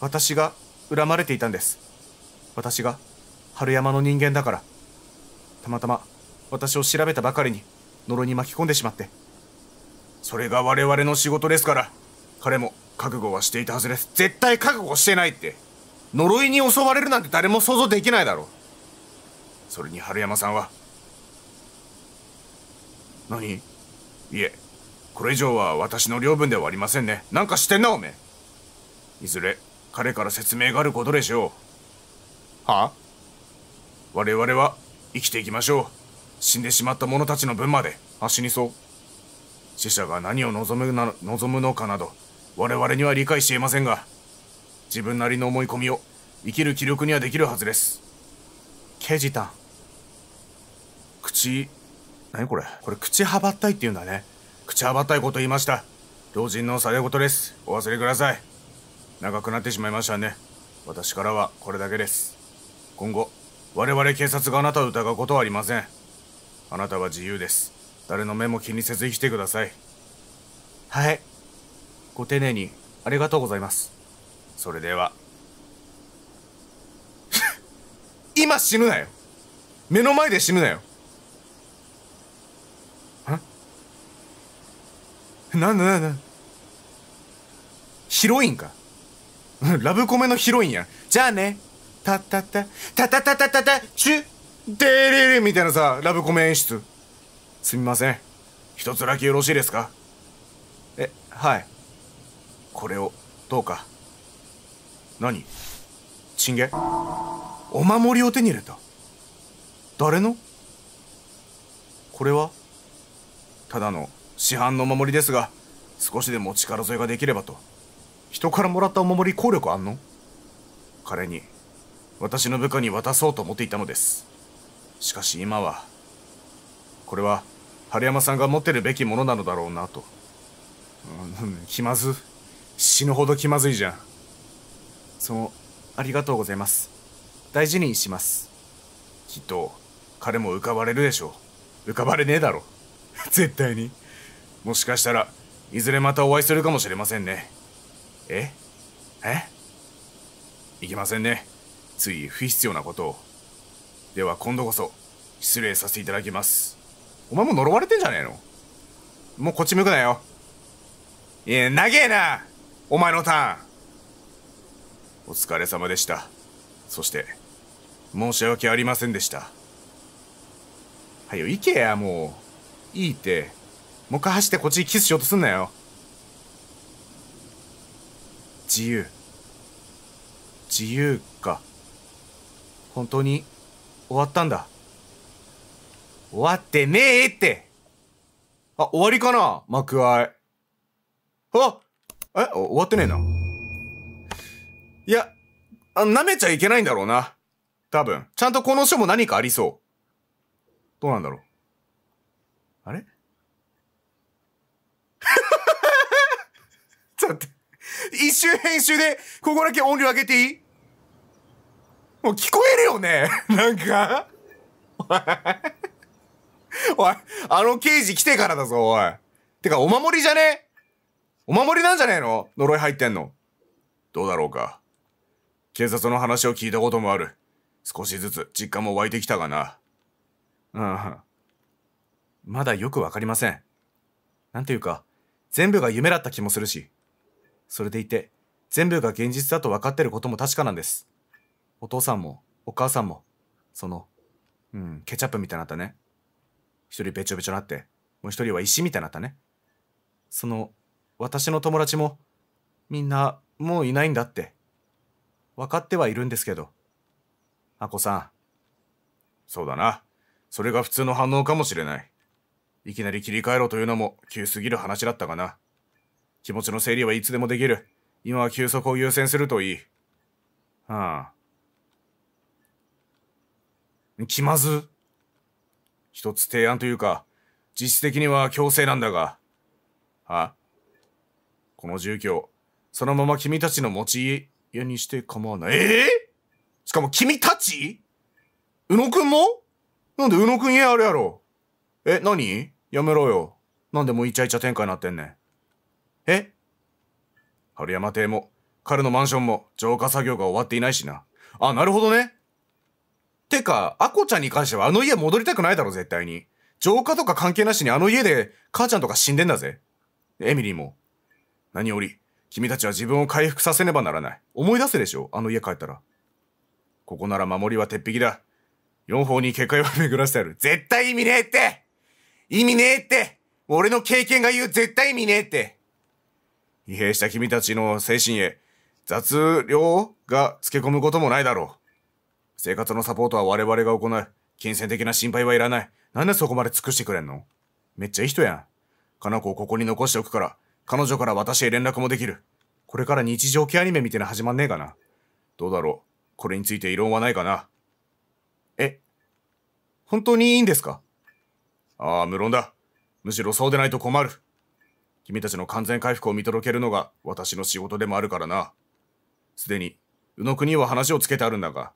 私が恨まれていたんです。私が、春山の人間だから。たまたま、私を調べたばかりに、呪いに巻き込んでしまって。それが我々の仕事ですから、彼も覚悟はしていたはずです。絶対覚悟してないって。呪いに襲われるなんて誰も想像できないだろう。それに春山さんは、何いえこれ以上は私の領分ではありませんねなんかしてんなおめいずれ彼から説明があることでしょうはあ我々は生きていきましょう死んでしまった者たちの分まで足にそう死者が何を望むな望むのかなど我々には理解していませんが自分なりの思い込みを生きる気力にはできるはずですケジタン口何これこれ口はばったいって言うんだね口はばったいこと言いました老人のされごとですお忘れください長くなってしまいましたね私からはこれだけです今後我々警察があなたを疑うことはありませんあなたは自由です誰の目も気にせず生きてくださいはいご丁寧にありがとうございますそれでは 今死ぬなよ目の前で死ぬなよなんだなんだヒロインか ラブコメのヒロインやじゃあねたたたたたたたたたチュデレレみたいなさラブコメ演出すみません一つだけよろしいですかえはいこれをどうか何チンゲお守りを手に入れた誰のこれはただの市販のお守りですが少しでも力添えができればと人からもらったお守り効力あんの彼に私の部下に渡そうと思っていたのですしかし今はこれは春山さんが持ってるべきものなのだろうなと、うん、気まず死ぬほど気まずいじゃんそのありがとうございます大事にしますきっと彼も浮かばれるでしょう浮かばれねえだろ絶対にもしかしたらいずれまたお会いするかもしれませんねええいけませんねつい不必要なことをでは今度こそ失礼させていただきますお前も呪われてんじゃねえのもうこっち向くなよいや長えなお前のターンお疲れ様でしたそして申し訳ありませんでしたはよ行けやもういいってもう一回走ってこっちにキスしようとすんなよ。自由。自由か。本当に終わったんだ。終わってねえって。あ、終わりかな幕開あえ終わってねえな。いや、あ舐めちゃいけないんだろうな。多分。ちゃんとこの書も何かありそう。どうなんだろう。ちょっと、一瞬編集で、ここだけ音量上げていいもう聞こえるよね なんか。おい、あの刑事来てからだぞ、おい。てか、お守りじゃねお守りなんじゃねえの呪い入ってんの。どうだろうか。警察の話を聞いたこともある。少しずつ実感も湧いてきたがな。うん。まだよくわかりません。なんていうか、全部が夢だった気もするし。それでいて、全部が現実だと分かってることも確かなんです。お父さんも、お母さんも、その、うん、ケチャップみたいになったね。一人べちょべちょなって、もう一人は石みたいになったね。その、私の友達も、みんな、もういないんだって。分かってはいるんですけど。あこさん。そうだな。それが普通の反応かもしれない。いきなり切り替えろというのも急すぎる話だったかな。気持ちの整理はいつでもできる。今は休息を優先するといい。ああ。気まず。一つ提案というか、実質的には強制なんだが。あこの住居、そのまま君たちの持ち家にして構わない。ええー、しかも君たち宇野くんもなんで宇野くん家あるやろえ、何やめろよ。なんでもうイチャイチャ展開になってんねん。え春山邸も、彼のマンションも浄化作業が終わっていないしな。あ、なるほどね。てか、アコちゃんに関してはあの家戻りたくないだろ、絶対に。浄化とか関係なしにあの家で母ちゃんとか死んでんだぜ。エミリーも。何より、君たちは自分を回復させねばならない。思い出せでしょあの家帰ったら。ここなら守りは鉄壁だ。四方に結界を巡らせてある。絶対意味ねえって意味ねえって俺の経験が言う絶対意味ねえって疲弊した君たちの精神へ、雑量が付け込むこともないだろう。生活のサポートは我々が行う。金銭的な心配はいらない。なんでそこまで尽くしてくれんのめっちゃいい人やん。かな子をここに残しておくから、彼女から私へ連絡もできる。これから日常系アニメみたいな始まんねえかな。どうだろう。これについて異論はないかな。え、本当にいいんですかああ、無論だ。むしろそうでないと困る。君たちの完全回復を見届けるのが私の仕事でもあるからな。すでに、宇野国は話をつけてあるんだが、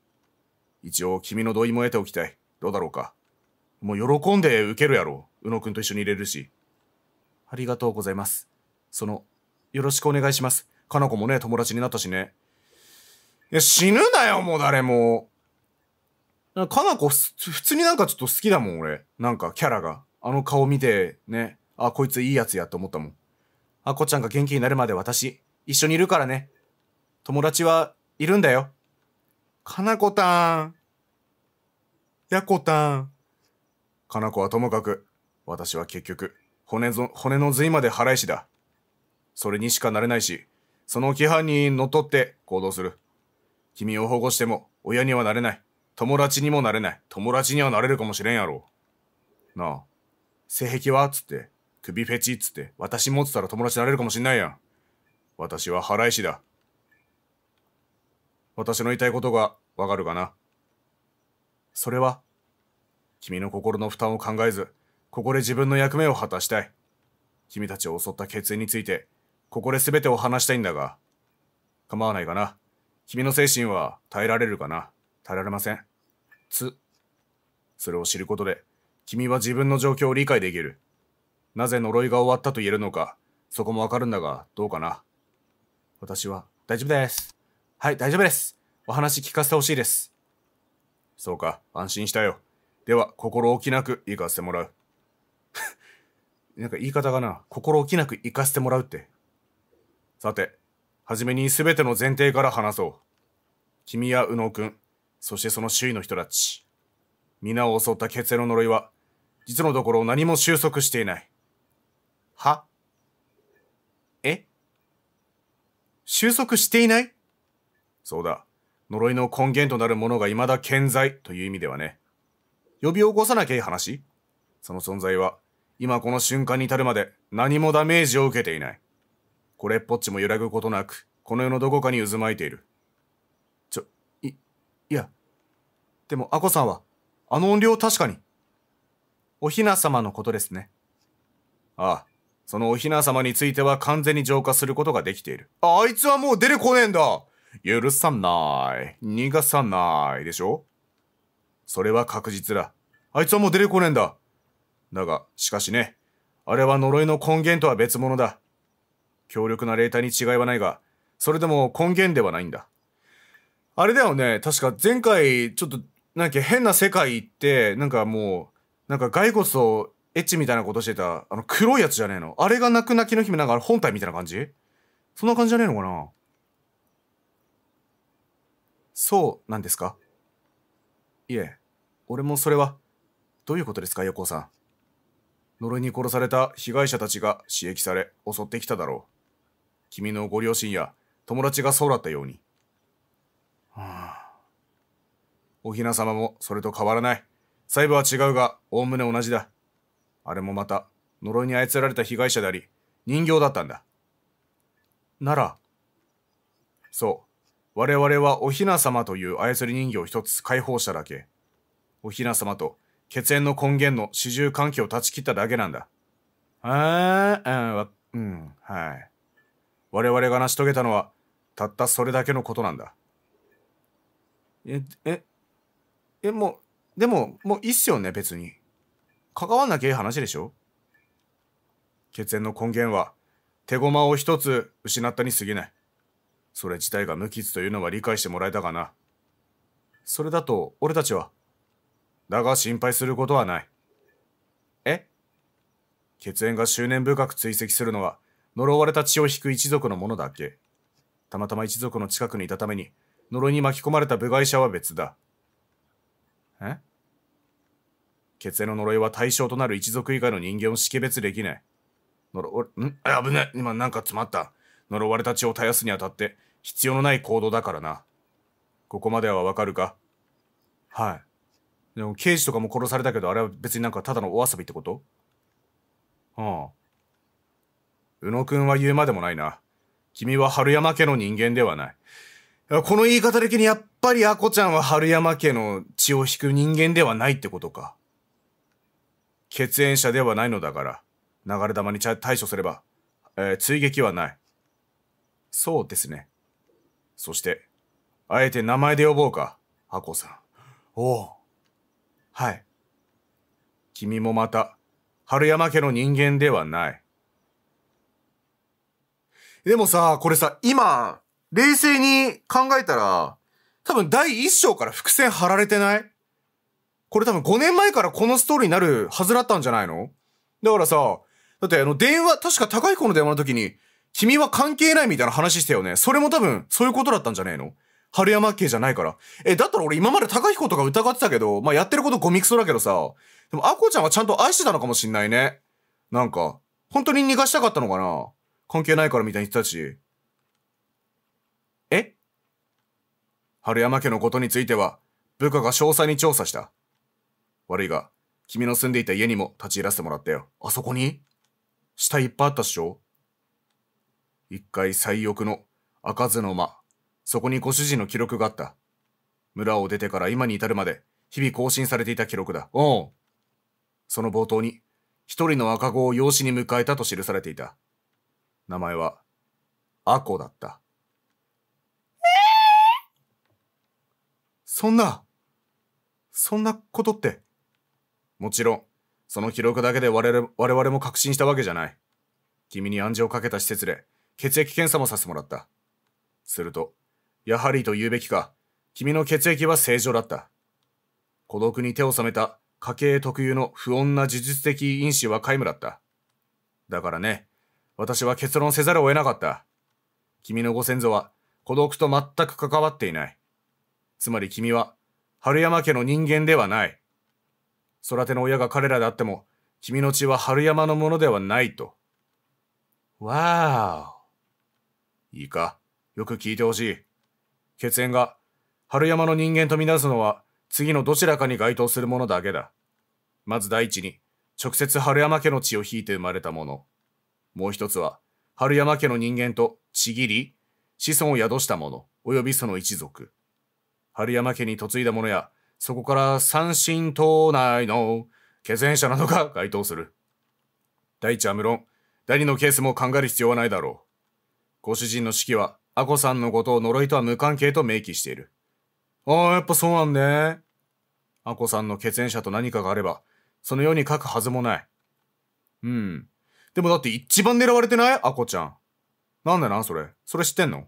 一応君の同意も得ておきたい。どうだろうか。もう喜んで受けるやろ。宇野くんと一緒に入れるし。ありがとうございます。その、よろしくお願いします。かな子もね、友達になったしね。いや、死ぬなよ、もう誰も。かな子、普通になんかちょっと好きだもん、俺。なんかキャラが。あの顔見て、ね。あ、こいついいやつやって思ったもん。あこちゃんが元気になるまで私、一緒にいるからね。友達はいるんだよ。かなこたん。やこたん。かなこはともかく、私は結局、骨ぞ骨の髄まで払いしだ。それにしかなれないし、その規範にのっとって行動する。君を保護しても、親にはなれない。友達にもなれない。友達にはなれるかもしれんやろ。なあ、性癖はつって、首フェチっつって、私持ってたら友達になれるかもしんないやん。私は払い師だ。私の言いたいことがわかるかな。それは、君の心の負担を考えず、ここで自分の役目を果たしたい。君たちを襲った血縁について、ここで全てを話したいんだが、構わないかな。君の精神は耐えられるかな。耐えられません。つ。それを知ることで、君は自分の状況を理解できる。なぜ呪いが終わったと言えるのか、そこもわかるんだが、どうかな。私は、大丈夫です。はい、大丈夫です。お話聞かせてほしいです。そうか、安心したよ。では、心置きなく行かせてもらう。なんか言い方がな、心置きなく行かせてもらうって。さて、はじめに全ての前提から話そう。君や宇野くん、そしてその周囲の人たち。皆を襲った血縁の呪いは、実のところ何も収束していない。はえ収束していないそうだ。呪いの根源となるものが未だ健在という意味ではね。呼び起こさなきゃいい話その存在は、今この瞬間に至るまで何もダメージを受けていない。これっぽっちも揺らぐことなく、この世のどこかに渦巻いている。ちょ、い、いや。でも、アコさんは、あの音量確かに。お雛様のことですね。ああ。そのおひな様については完全に浄化することができている。あいつはもう出てこねえんだ許さない。逃がさない。でしょそれは確実だ。あいつはもう出てこねえんだ。だが、しかしね、あれは呪いの根源とは別物だ。強力な霊体に違いはないが、それでも根源ではないんだ。あれだよね、確か前回、ちょっと、なんか変な世界行って、なんかもう、なんか骸骨をエッチみたいなことしてた、あの、黒いやつじゃねえの。あれが泣く泣きの姫、なんか本体みたいな感じそんな感じじゃねえのかなそうなんですかいえ、俺もそれは。どういうことですか、横尾さん。呪いに殺された被害者たちが刺激され、襲ってきただろう。君のご両親や友達がそうだったように。はあ、お雛様もそれと変わらない。細部は違うが、おおむね同じだ。あれもまた、呪いに操られた被害者であり、人形だったんだ。なら、そう。我々はお雛様という操り人形を一つ解放しただけ。お雛様と血縁の根源の始終関係を断ち切っただけなんだ。ああ、うん、はい。我々が成し遂げたのは、たったそれだけのことなんだ。え、え、え、もう、でも、もういいっすよね、別に。関わんなきゃいい話でしょ血縁の根源は手駒を一つ失ったに過ぎないそれ自体が無傷というのは理解してもらえたかなそれだと俺たちはだが心配することはないえ血縁が執念深く追跡するのは呪われた血を引く一族のものだけたまたま一族の近くにいたために呪いに巻き込まれた部外者は別だえ血縁の呪いは対象となる一族以外の人間を識別できない。呪、んあ、危ない。今なんか詰まった。呪われた血を絶やすにあたって、必要のない行動だからな。ここまではわかるかはい。でも、刑事とかも殺されたけど、あれは別になんかただのお遊びってことうあ。宇野くんは言うまでもないな。君は春山家の人間ではない。この言い方的にやっぱりアコちゃんは春山家の血を引く人間ではないってことか。血縁者ではないのだから、流れ玉に対処すれば、えー、追撃はない。そうですね。そして、あえて名前で呼ぼうか、アコさん。おお。はい。君もまた、春山家の人間ではない。でもさ、これさ、今、冷静に考えたら、多分第一章から伏線張られてないこれ多分5年前からこのストーリーになるはずだったんじゃないのだからさ、だってあの電話、確か高い子の電話の時に、君は関係ないみたいな話してたよね。それも多分、そういうことだったんじゃねえの春山家じゃないから。え、だったら俺今まで高彦とか疑ってたけど、まあ、やってることゴミクソだけどさ。でも、アコちゃんはちゃんと愛してたのかもしんないね。なんか、本当に逃がしたかったのかな関係ないからみたいに言ってたし。え春山家のことについては、部下が詳細に調査した。悪いが、君の住んでいた家にも立ち入らせてもらったよ。あそこに下いっぱいあったっしょ一回最奥の開かずの間。そこにご主人の記録があった。村を出てから今に至るまで、日々更新されていた記録だ。おう。その冒頭に、一人の赤子を養子に迎えたと記されていた。名前は、アコだった。えー、そんな、そんなことって。もちろん、その記録だけで我々我々も確信したわけじゃない。君に暗示をかけた施設で、血液検査もさせてもらった。すると、やはりと言うべきか、君の血液は正常だった。孤独に手を染めた家系特有の不穏な呪術的因子は皆無だった。だからね、私は結論せざるを得なかった。君のご先祖は孤独と全く関わっていない。つまり君は、春山家の人間ではない。育ての親が彼らであっても、君の血は春山のものではないと。わーいいか、よく聞いてほしい。血縁が春山の人間とみなすのは、次のどちらかに該当するものだけだ。まず第一に、直接春山家の血を引いて生まれたもの。もう一つは、春山家の人間とちぎり、子孫を宿した者、及びその一族。春山家に嫁いだ者や、そこから三振党内の血縁者などが該当する。第一は無論、第二のケースも考える必要はないだろう。ご主人の指揮は、アコさんのことを呪いとは無関係と明記している。ああ、やっぱそうなんね。アコさんの血縁者と何かがあれば、そのように書くはずもない。うん。でもだって一番狙われてないアコちゃん。なんでな、それ。それ知ってんの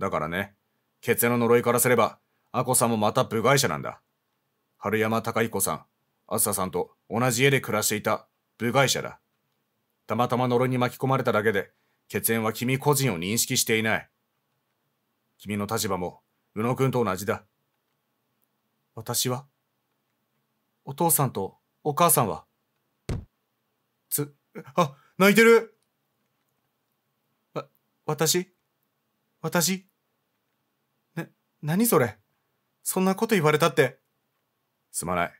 だからね、血縁の呪いからすれば、アコさんもまた部外者なんだ。春山隆彦さん、あずささんと同じ家で暮らしていた部外者だ。たまたま呪いに巻き込まれただけで、血縁は君個人を認識していない。君の立場も、宇野君と同じだ。私はお父さんとお母さんはつ、あ、泣いてるわ、私私な、何それそんなこと言われたって。すまない。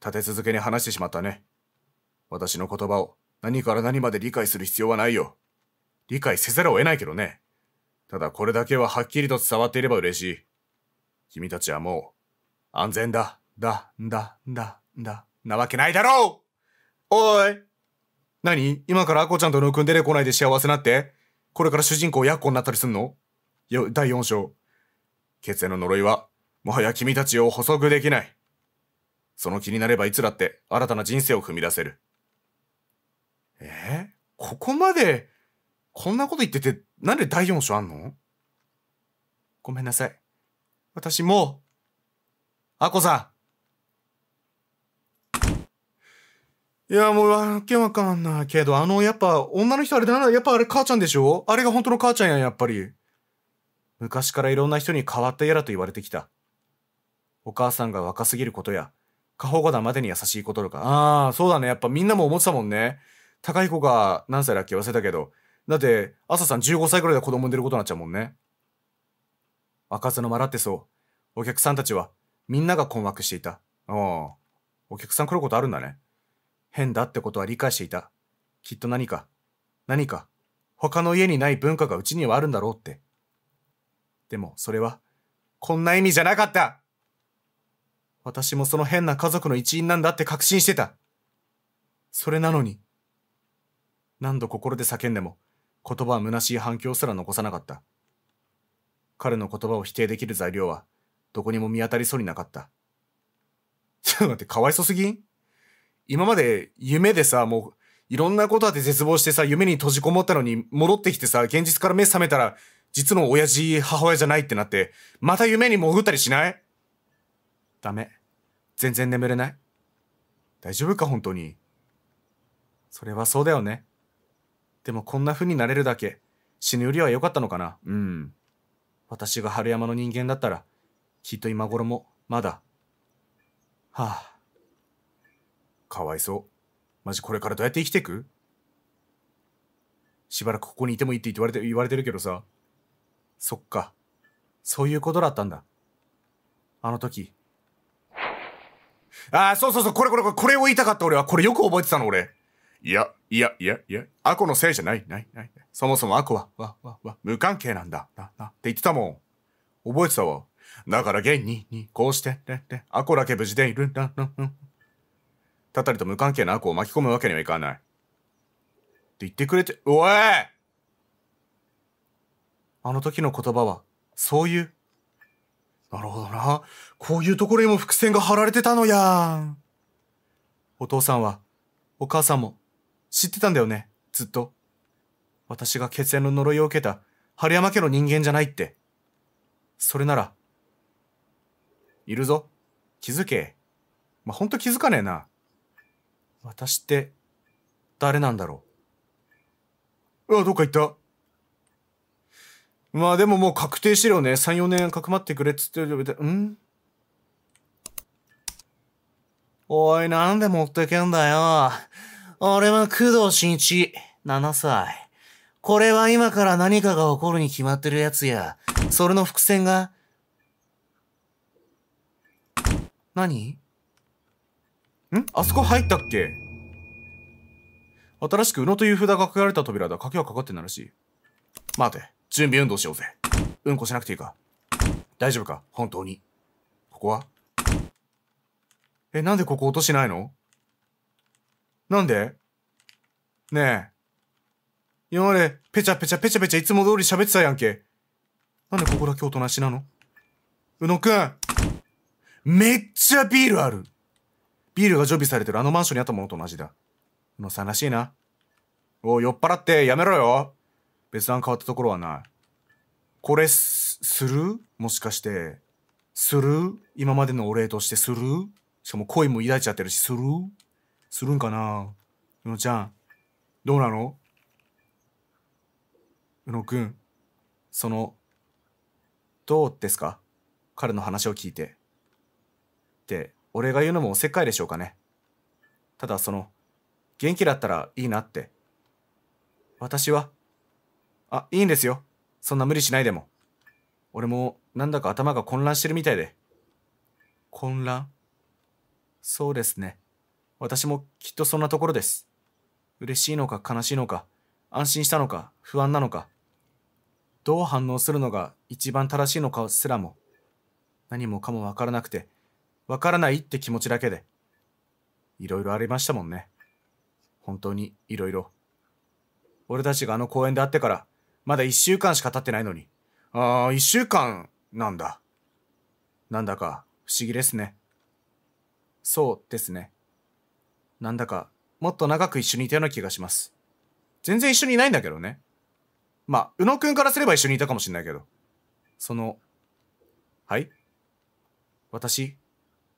立て続けに話してしまったね。私の言葉を何から何まで理解する必要はないよ。理解せざるを得ないけどね。ただこれだけははっきりと伝わっていれば嬉しい。君たちはもう、安全だ、だ、だ、だ、だ、なわけないだろうおい何今からアコちゃんとぬくんで出てこないで幸せなってこれから主人公ヤッコになったりすんのよ、第4章。血縁の呪いはもはや君たちを補足できない。その気になればいつだって新たな人生を踏み出せる。えー、ここまで、こんなこと言ってて、なんで第4章あんのごめんなさい。私もう、あこさん。いや、もうわけわかんないけど、あの、やっぱ、女の人あれだな、やっぱあれ母ちゃんでしょあれが本当の母ちゃんやん、やっぱり。昔からいろんな人に変わったやらと言われてきた。お母さんが若すぎることや、過保護なまでに優しいこととか。ああ、そうだね。やっぱみんなも思ってたもんね。高い子が何歳だっけ忘れたけど。だって、朝さん15歳くらいで子供に出ることになっちゃうもんね。かずの笑ってそう。お客さんたちは、みんなが困惑していた。うん。お客さん来ることあるんだね。変だってことは理解していた。きっと何か、何か、他の家にない文化がうちにはあるんだろうって。でも、それは、こんな意味じゃなかった私もその変な家族の一員なんだって確信してた。それなのに、何度心で叫んでも、言葉は虚しい反響すら残さなかった。彼の言葉を否定できる材料は、どこにも見当たりそうになかった。ちょっと待って、かわいそすぎん今まで夢でさ、もう、いろんなことあって絶望してさ、夢に閉じこもったのに、戻ってきてさ、現実から目覚めたら、実の親父、母親じゃないってなって、また夢に潜ったりしないダメ。全然眠れない。大丈夫か、本当に。それはそうだよね。でもこんな風になれるだけ、死ぬよりは良かったのかな。うん。私が春山の人間だったら、きっと今頃も、まだ。はあ。かわいそう。マジこれからどうやって生きていくしばらくここにいてもいいって言われて言われてるけどさ。そっか。そういうことだったんだ。あの時、ああ、そうそうそう、これこれこれ、これを言いたかった俺は、これよく覚えてたの俺。いや、いや、いや、いや、アコのせいじゃない、ない、ない。そもそもアコは、わ、わ、わ、無関係なんだ、な、な、って言ってたもん。覚えてたわ。だから現に、に、こうして、ね、ね、アコだけ無事でいるんだ、な、な。たたりと無関係なアコを巻き込むわけにはいかない。って言ってくれて、おいあの時の言葉は、そういうなるほどな。こういうところにも伏線が張られてたのやお父さんは、お母さんも、知ってたんだよね、ずっと。私が血縁の呪いを受けた、春山家の人間じゃないって。それなら、いるぞ。気づけ。まほんと気づかねえな。私って、誰なんだろう。うわ、どっか行った。まあでももう確定資料ね、3、4年かくまってくれっつってうんおい、なんで持ってけんだよ。俺は工藤新一、7歳。これは今から何かが起こるに決まってるやつや、それの伏線が、何んあそこ入ったっけ新しく宇野という札が書かれた扉だ。鍵はかかってならしい。待て。準備運動しようぜ。うんこしなくていいか大丈夫か本当に。ここはえ、なんでここ落としないのなんでねえ。今までペチャペチャペチャペチャいつも通り喋ってたやんけ。なんでここだけおとなしなのうのくんめっちゃビールあるビールが常備されてるあのマンションにあったものと同じだ。うのさんらしいな。おう、酔っ払ってやめろよ別段変わったところはない。これす、するもしかして、する今までのお礼としてするしかも恋も抱いちゃってるし、するするんかなうのちゃん、どうなのうのくん、その、どうですか彼の話を聞いて。って、俺が言うのもおせっかいでしょうかね。ただその、元気だったらいいなって。私はあ、いいんですよ。そんな無理しないでも。俺も、なんだか頭が混乱してるみたいで。混乱そうですね。私もきっとそんなところです。嬉しいのか悲しいのか、安心したのか不安なのか、どう反応するのが一番正しいのかすらも、何もかもわからなくて、わからないって気持ちだけで、いろいろありましたもんね。本当にいろいろ。俺たちがあの公園で会ってから、まだ一週間しか経ってないのに。ああ、一週間なんだ。なんだか不思議ですね。そうですね。なんだかもっと長く一緒にいたような気がします。全然一緒にいないんだけどね。まあ、宇野くんからすれば一緒にいたかもしんないけど。その、はい私、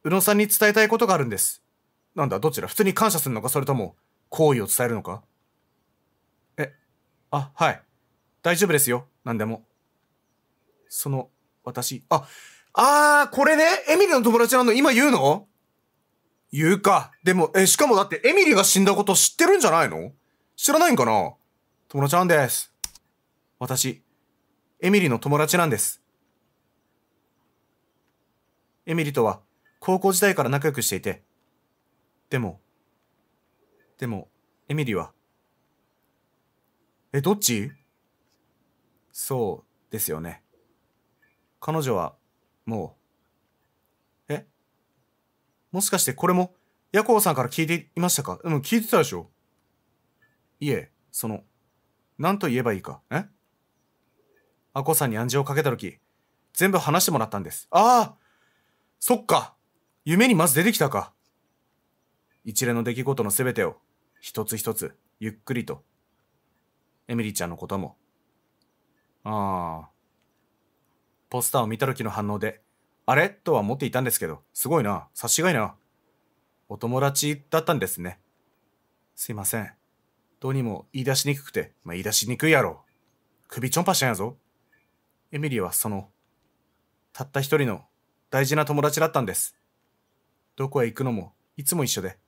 宇野さんに伝えたいことがあるんです。なんだ、どちら普通に感謝するのかそれとも、好意を伝えるのかえ、あ、はい。大丈夫ですよ。何でも。その、私。あ、あー、これね、エミリの友達なの今言うの言うか。でも、え、しかもだってエミリが死んだこと知ってるんじゃないの知らないんかな友達なんです。私、エミリの友達なんです。エミリとは高校時代から仲良くしていて、でも、でも、エミリは、え、どっちそうですよね。彼女は、もう。えもしかしてこれも、ヤコウさんから聞いていましたかうん、聞いてたでしょいえ、その、何と言えばいいか。えアコさんに暗示をかけた時、全部話してもらったんです。ああそっか夢にまず出てきたか一連の出来事の全てを、一つ一つ、ゆっくりと。エミリーちゃんのことも、ああ。ポスターを見た時の反応で、あれとは思っていたんですけど、すごいな、察しがいな。お友達だったんですね。すいません。どうにも言い出しにくくて、まあ、言い出しにくいやろ。首ちょんぱしたんやぞ。エミリーはその、たった一人の大事な友達だったんです。どこへ行くのも、いつも一緒で。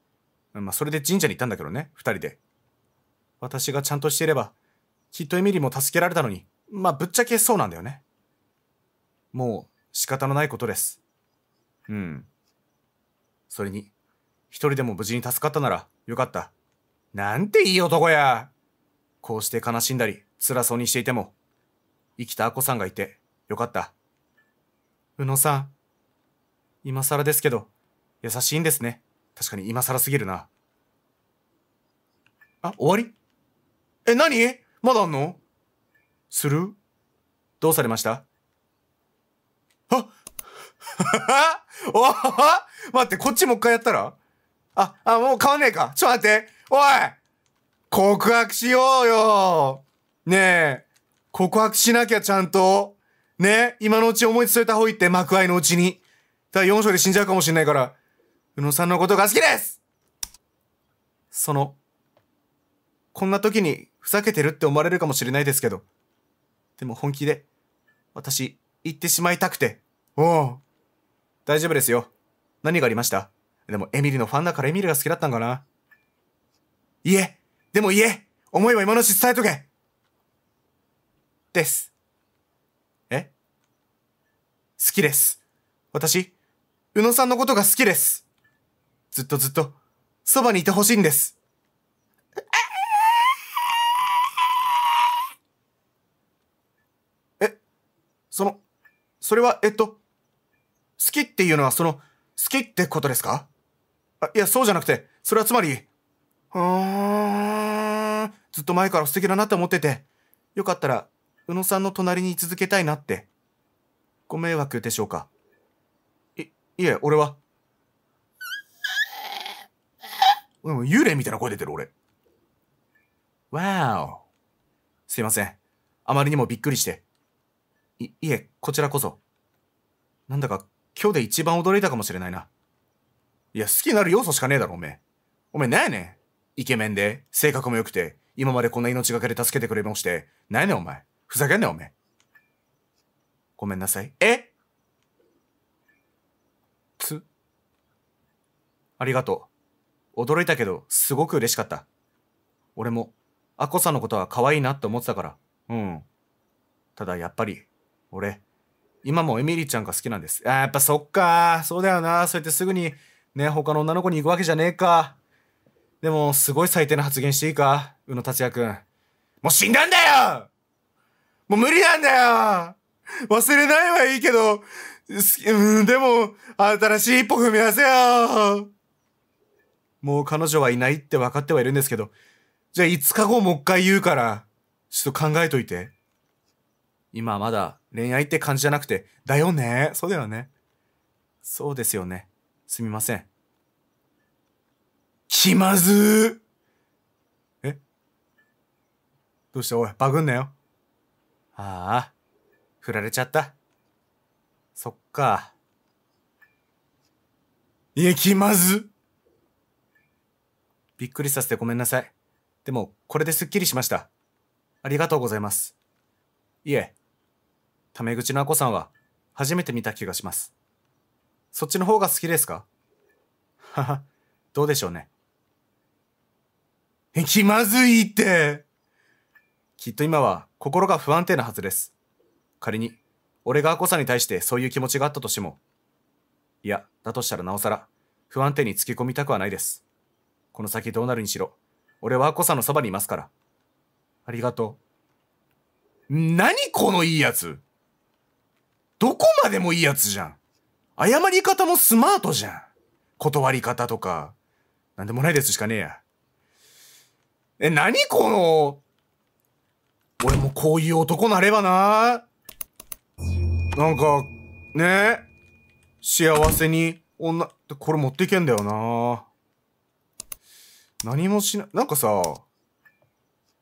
まあ、それで神社に行ったんだけどね、二人で。私がちゃんとしていれば、きっとエミリーも助けられたのに。まあ、ぶっちゃけそうなんだよね。もう仕方のないことです。うん。それに、一人でも無事に助かったならよかった。なんていい男やこうして悲しんだり、辛そうにしていても、生きたアコさんがいてよかった。宇野さん、今更ですけど、優しいんですね。確かに今更すぎるな。あ、終わりえ、何まだあんのするどうされましたは お待って、こっちもう一回やったらあ、あ、もう買わねえか。ちょっと待って。おい告白しようよねえ、告白しなきゃちゃんと。ねえ、今のうち思いついた方がいいって、幕愛のうちに。ただ4章で死んじゃうかもしんないから、宇野さんのことが好きですその、こんな時にふざけてるって思われるかもしれないですけど、でも本気で、私、行ってしまいたくて。おお。大丈夫ですよ。何がありましたでも、エミリのファンだからエミリが好きだったんかな。いえ、でもいえ、思いは今のうち伝えとけです。え好きです。私、宇野さんのことが好きです。ずっとずっと、そばにいてほしいんです。それは、えっと、好きっていうのはその、好きってことですかあいや、そうじゃなくて、それはつまり、うーん、ずっと前から素敵だなって思ってて、よかったら、宇野さんの隣に居続けたいなって。ご迷惑でしょうかい、いえ、俺は。うん、幽霊みたいな声出てる、俺。わーお。すいません。あまりにもびっくりして。いいえこちらこそなんだか今日で一番驚いたかもしれないないや好きになる要素しかねえだろおめえおめえなんやねんイケメンで性格も良くて今までこんな命がけで助けてくれもしてなんやねんお前ふざけんなよおめえごめんなさいえつありがとう驚いたけどすごく嬉しかった俺もアコさんのことは可愛いなって思ってたからうんただやっぱり俺。今もエミリーちゃんが好きなんです。あやっぱそっか。そうだよな。そうやってすぐに、ね、他の女の子に行くわけじゃねえか。でも、すごい最低な発言していいか宇野達也くん。もう死んだんだよもう無理なんだよ忘れないはいいけど、うん、でも、新しい一歩踏み出せよもう彼女はいないって分かってはいるんですけど、じゃあ5日後もう一回言うから、ちょっと考えといて。今まだ恋愛って感じじゃなくて、だよね。そうだよね。そうですよね。すみません。気まずーえどうしたおい、バグんなよ。ああ、振られちゃった。そっか。いえ、気まずびっくりさせてごめんなさい。でも、これですっきりしました。ありがとうございます。いえ、タメ口のあこさんは初めて見た気がします。そっちの方が好きですかはは、どうでしょうね。気まずいってきっと今は心が不安定なはずです。仮に、俺があこさんに対してそういう気持ちがあったとしても。いや、だとしたらなおさら、不安定に突き込みたくはないです。この先どうなるにしろ、俺はアコさんのそばにいますから。ありがとう。何このいいやつどこまでもいいやつじゃん。謝り方もスマートじゃん。断り方とか、なんでもないですしかねえや。え、何この、俺もこういう男なればな。なんか、ね幸せに、女、これ持っていけんだよな。何もしななんかさ、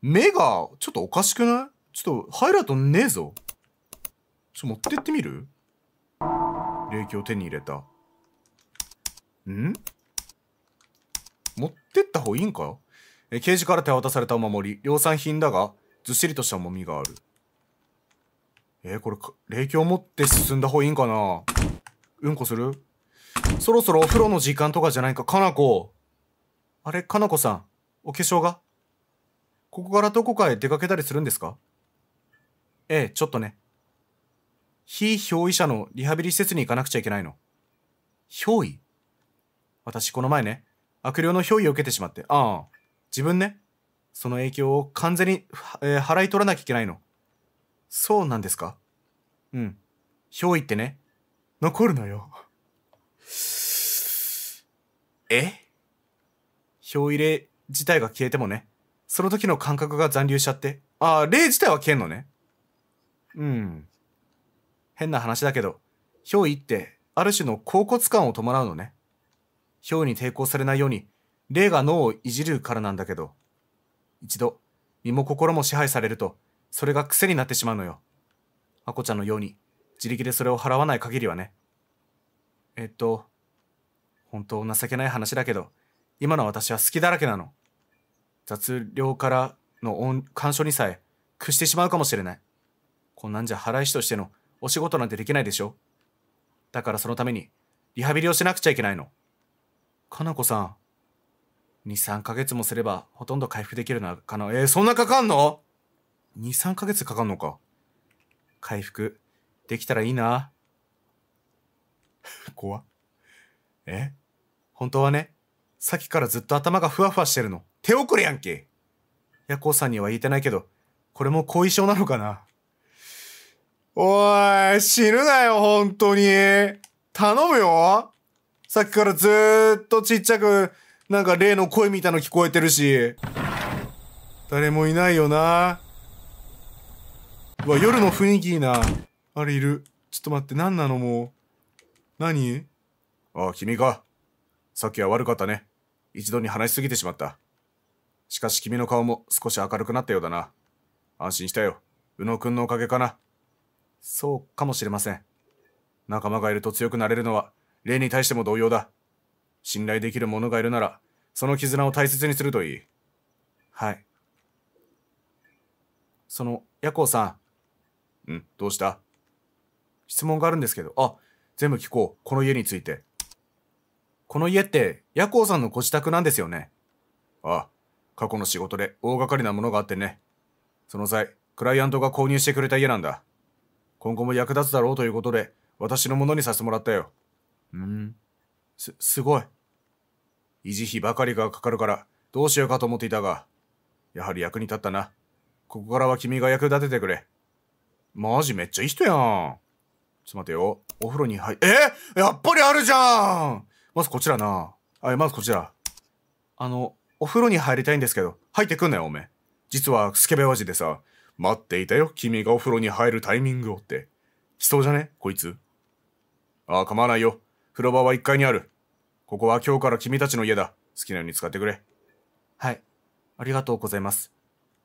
目がちょっとおかしくないちょっとハイライトねえぞ。ょ、持ってってみる霊気を手に入れた。ん持ってった方がいいんかえ、ケージから手渡されたお守り。量産品だが、ずっしりとした重みがある。えー、これ、霊気を持って進んだ方がいいんかなうんこするそろそろお風呂の時間とかじゃないか、かなこ。あれ、かなこさん、お化粧がここからどこかへ出かけたりするんですかええ、ちょっとね。非憑依者のリハビリ施設に行かなくちゃいけないの。憑依私この前ね、悪霊の憑依を受けてしまって、ああ、自分ね、その影響を完全に、えー、払い取らなきゃいけないの。そうなんですかうん。憑依ってね、残るのよ。え憑依霊自体が消えてもね、その時の感覚が残留しちゃって、ああ、霊自体は消えんのね。うん。変な話だけど、憑依ってある種の恍惚感を伴うのね。憑に抵抗されないように、霊が脳をいじるからなんだけど、一度、身も心も支配されると、それが癖になってしまうのよ。まこちゃんのように、自力でそれを払わない限りはね。えっと、本当情けない話だけど、今の私は好きだらけなの。雑量からの干渉にさえ、屈してしまうかもしれない。こんなんじゃ払い師としてのお仕事なんてできないでしょだからそのために、リハビリをしなくちゃいけないの。かなこさん、2、3ヶ月もすれば、ほとんど回復できるな、かな、えー、そんなかかんの ?2、3ヶ月かかんのか。回復、できたらいいな。怖え本当はね、さっきからずっと頭がふわふわしてるの。手遅れやんけ。ヤコさんには言えてないけど、これも後遺症なのかなおい、死ぬなよ、本当に。頼むよ。さっきからずーっとちっちゃく、なんか例の声みたいの聞こえてるし。誰もいないよな。うわ、夜の雰囲気いいな。あれいる。ちょっと待って、何なのもう。何ああ、君か。さっきは悪かったね。一度に話しすぎてしまった。しかし君の顔も少し明るくなったようだな。安心したよ。宇野くんのおかげかな。そうかもしれません。仲間がいると強くなれるのは、例に対しても同様だ。信頼できる者がいるなら、その絆を大切にするといい。はい。その、夜行さん。うん、どうした質問があるんですけど、あ、全部聞こう。この家について。この家って、夜行さんのご自宅なんですよね。ああ、過去の仕事で大掛かりなものがあってね。その際、クライアントが購入してくれた家なんだ。今後も役立つだろうということで、私のものにさせてもらったよ。うん。す、すごい。維持費ばかりがかかるから、どうしようかと思っていたが、やはり役に立ったな。ここからは君が役立ててくれ。マジめっちゃいい人やん。ちょっと待てよ。お風呂に入っ、えやっぱりあるじゃんまずこちらな。あ、まずこちら。あの、お風呂に入りたいんですけど、入ってくんなよ、おめえ。実はスケベおじでさ、待っていたよ、君がお風呂に入るタイミングをって。来そうじゃねこいつ。ああ、構わないよ。風呂場は1階にある。ここは今日から君たちの家だ。好きなように使ってくれ。はい。ありがとうございます。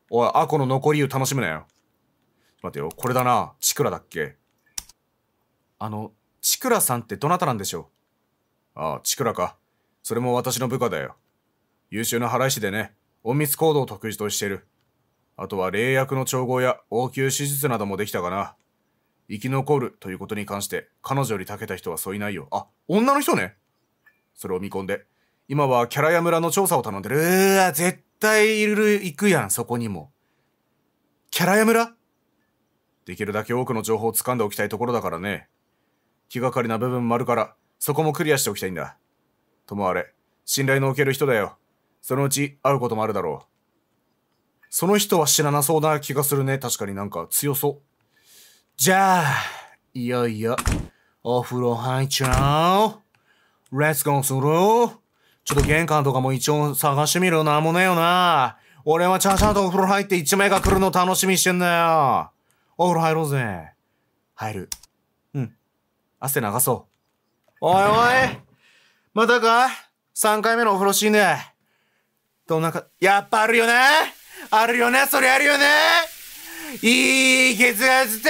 おい、アコの残り湯楽しむなよ。待てよ、これだな。チクラだっけあの、チクラさんってどなたなんでしょうああ、チクラか。それも私の部下だよ。優秀な払い師でね、隠密行動を得意としてる。あとは霊薬の調合や応急手術などもできたかな。生き残るということに関して、彼女より長けた人はそういないよ。あ、女の人ねそれを見込んで、今はキャラや村の調査を頼んでる。うわ、絶対いる、行くやん、そこにも。キャラや村できるだけ多くの情報を掴んでおきたいところだからね。気がかりな部分もあるから、そこもクリアしておきたいんだ。ともあれ、信頼のおける人だよ。そのうち会うこともあるだろう。その人は知らなそうな気がするね。確かになんか強そう。じゃあ、いよいよ、お風呂入っちゃう。レッツゴーするちょっと玄関とかも一応探してみるなんもねえよな。俺はちゃちゃんとお風呂入って一名が来るの楽しみしてんだよ。お風呂入ろうぜ。入る。うん。汗流そう。おいおいまたか ?3 回目のお風呂シーンで。どんなか、やっぱあるよねあるよねそれあるよねいいケツって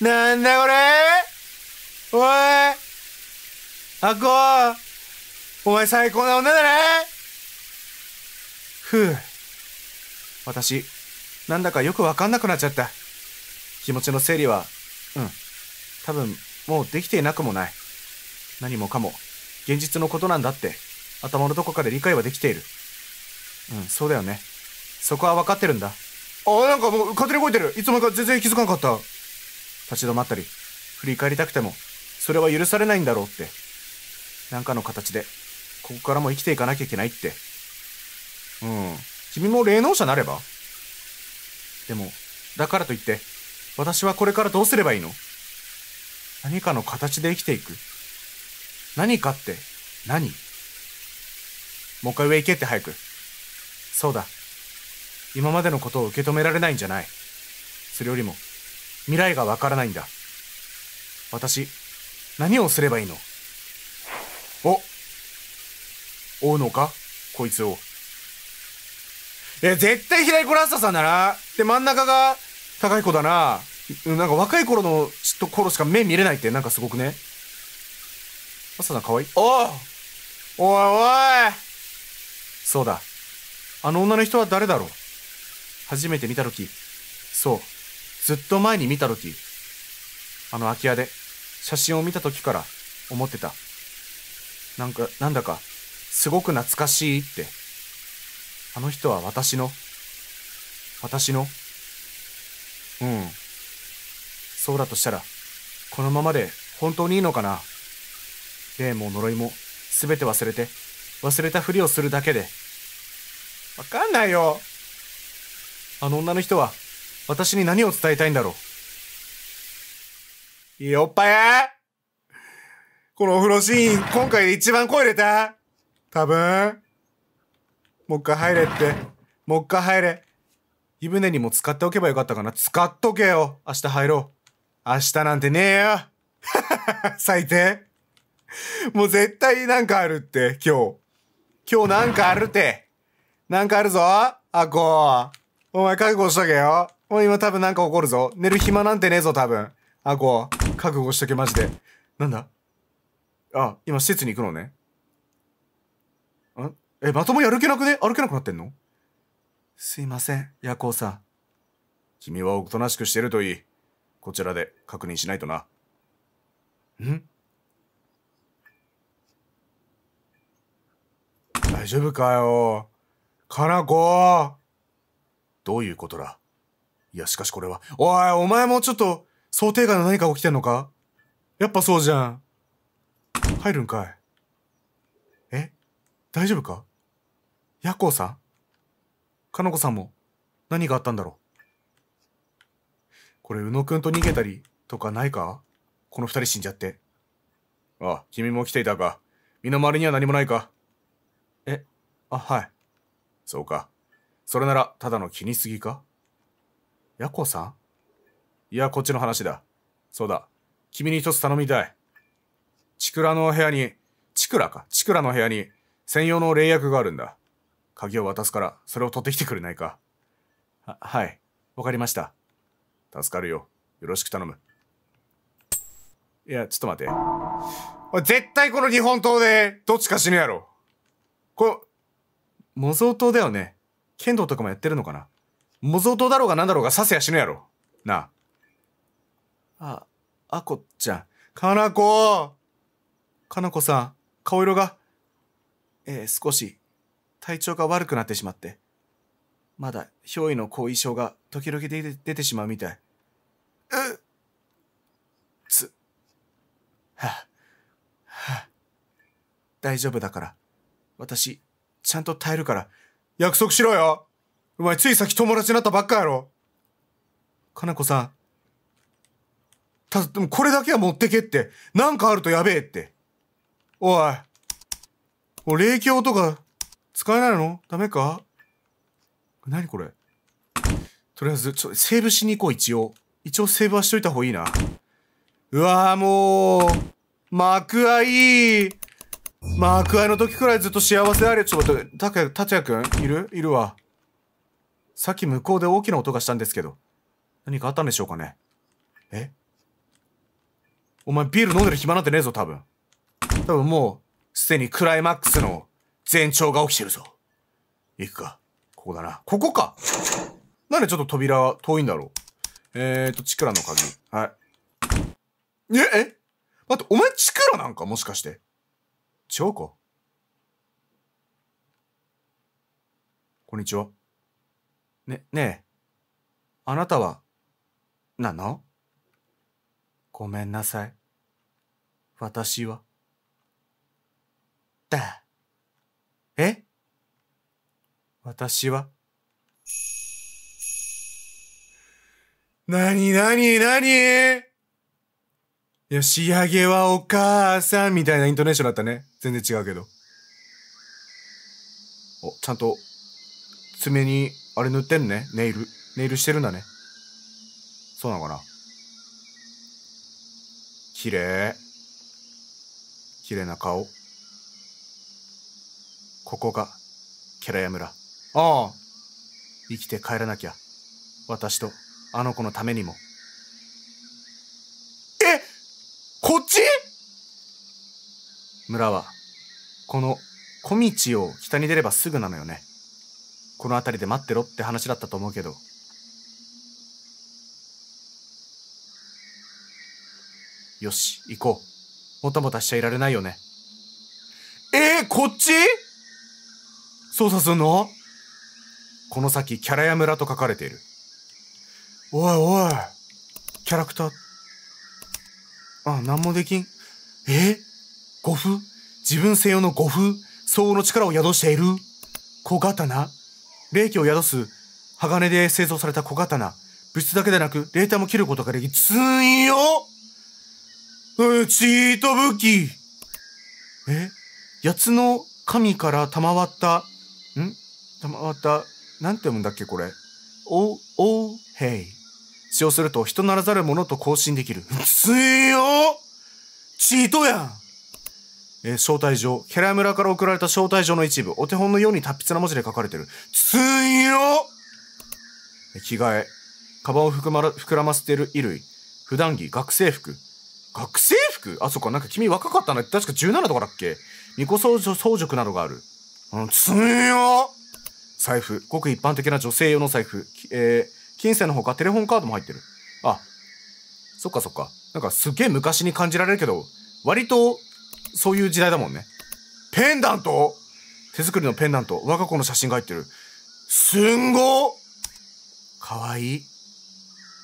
ななんだこれおいあっこお前最高な女だねふぅ。私、なんだかよくわかんなくなっちゃった。気持ちの整理は、うん。多分、もうできていなくもない。何もかも、現実のことなんだって、頭のどこかで理解はできている。うんそうだよねそこは分かってるんだあなんかもう勝手に動いてるいつもか全然気づかなかった立ち止まったり振り返りたくてもそれは許されないんだろうってなんかの形でここからも生きていかなきゃいけないってうん君も霊能者なればでもだからといって私はこれからどうすればいいの何かの形で生きていく何かって何もう一回上行けって早く。そうだ。今までのことを受け止められないんじゃない。それよりも、未来がわからないんだ。私、何をすればいいのお追うのかこいつを。いや、絶対平井コラッサさんだな。で、真ん中が高い子だな。なんか若い頃のと頃しか目見れないって、なんかすごくね。コラッサさんかわいい。おおいおいそうだ。あの女の人は誰だろう初めて見たとき、そう、ずっと前に見たとき、あの空き家で写真を見たときから思ってた。なんか、なんだか、すごく懐かしいって。あの人は私の、私の、うん。そうだとしたら、このままで本当にいいのかな霊も呪いも全て忘れて、忘れたふりをするだけでわかんないよ。あの女の人は、私に何を伝えたいんだろう。いいおっぱいこのお風呂シーン、今回で一番声出た多分。もう一回入れって。もう一回入れ。湯船にも使っておけばよかったかな。使っとけよ。明日入ろう。明日なんてねえよ。最低。もう絶対なんかあるって、今日。今日なんかあるって。なんかあるぞあこう。お前覚悟しとけよ。お前今多分なんか起こるぞ。寝る暇なんてねえぞ、多分。あこう。覚悟しとけ、マジで。なんだあ、今施設に行くのね。んえ、まともやる気なくね歩けなくなってんのすいません、夜行さん。君はおとなしくしてるといい。こちらで確認しないとな。ん大丈夫かよ。かなこどういうことだいや、しかしこれは。おい、お前もちょっと、想定外の何か起きてんのかやっぱそうじゃん。入るんかい。え大丈夫かヤコウさんかのこさんも、何があったんだろうこれ、宇野くんと逃げたりとかないかこの二人死んじゃって。ああ、君も来ていたか。身の回りには何もないか。え、あ、はい。そうか。それなら、ただの気にすぎかヤコさんいや、こっちの話だ。そうだ。君に一つ頼みたい。チクラの部屋に、チクラか。チクラの部屋に、専用の霊薬があるんだ。鍵を渡すから、それを取ってきてくれないか。は、はい。わかりました。助かるよ。よろしく頼む。いや、ちょっと待って。絶対この日本刀で、どっちか死ぬやろ。これ、模造刀だよね。剣道とかもやってるのかな模造刀だろうが何だろうが刺せやしぬやろ。なあ。あ、あこちゃん。かなこかなこさん、顔色が。ええ、少し、体調が悪くなってしまって。まだ、憑依の後遺症が時々出て出てしまうみたい。うっつ。はあ、はあ、大丈夫だから。私、ちゃんと耐えるから、約束しろよお前つい先友達になったばっかやろかなこさん。た、でもこれだけは持ってけって。なんかあるとやべえって。おい。お、霊鏡とか使えないのダメか何これとりあえず、ちょ、セーブしに行こう、一応。一応セーブはしといた方がいいな。うわぁ、もう、幕はいい。まあ、クアイの時くらいずっと幸せあれ。ちょっと待って、たけ。や、たやくんいるいるわ。さっき向こうで大きな音がしたんですけど。何かあったんでしょうかねえお前ビール飲んでる暇なんてねえぞ、多分。多分もう、すでにクライマックスの前兆が起きてるぞ。行くか。ここだな。ここかなんでちょっと扉は遠いんだろうえーと、チクラの鍵。はい。え、え待って、お前チクラなんかもしかして。チョコこんにちは。ね、ねえ、あなたは、なのごめんなさい。私は。だ。え私は。なになになによし上げはお母さんみたいなイントネーションだったね。全然違うけど。お、ちゃんと、爪に、あれ塗ってんね。ネイル。ネイルしてるんだね。そうなのかな。綺麗。綺麗な顔。ここが、ケラヤ村。ああ。生きて帰らなきゃ。私と、あの子のためにも。村は、この小道を北に出ればすぐなのよね。この辺りで待ってろって話だったと思うけど。よし、行こう。もたもたしちゃいられないよね。えー、こっち操作すんのこの先、キャラや村と書かれている。おいおい、キャラクター。あ、なんもできん。えー五風自分専用の五風相応の力を宿している小刀霊気を宿す鋼で製造された小刀物質だけでなく霊体も切ることができるようチート武器え八つの神から賜った、ん賜った、なんて読むんだっけこれ。お、お、へい。使用すると人ならざる者と交信できる。強よチートやんえー、招待状。キャラ村から送られた招待状の一部。お手本のように達筆な文字で書かれてる。つんよ着替え。カバンを膨まら、膨らませてる衣類。普段着、学生服。学生服あ、そっか、なんか君若かったね。確か17とかだっけ巫女装装飾などがある。あの、つんよ財布。ごく一般的な女性用の財布。えー、金銭のほかテレホンカードも入ってる。あ、そっかそっか。なんかすげえ昔に感じられるけど、割とそういう時代だもんね。ペンダント手作りのペンダント。我が子の写真が入ってる。すんごかわいい。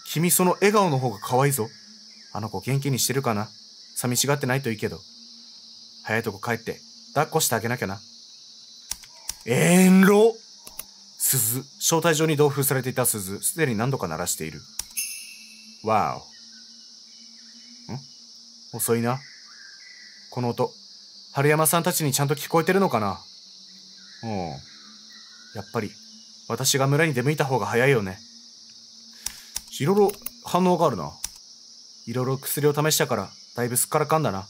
君その笑顔の方が可愛いぞ。あの子元気にしてるかな寂しがってないといいけど。早いとこ帰って、抱っこしてあげなきゃな。遠路鈴。招待状に同封されていた鈴。すでに何度か鳴らしている。わお。ん遅いな。この音。春山さんたちにちゃんと聞こえてるのかなうん。やっぱり、私が村に出向いた方が早いよね。いろいろ反応があるな。いろいろ薬を試したから、だいぶすっからかんだな。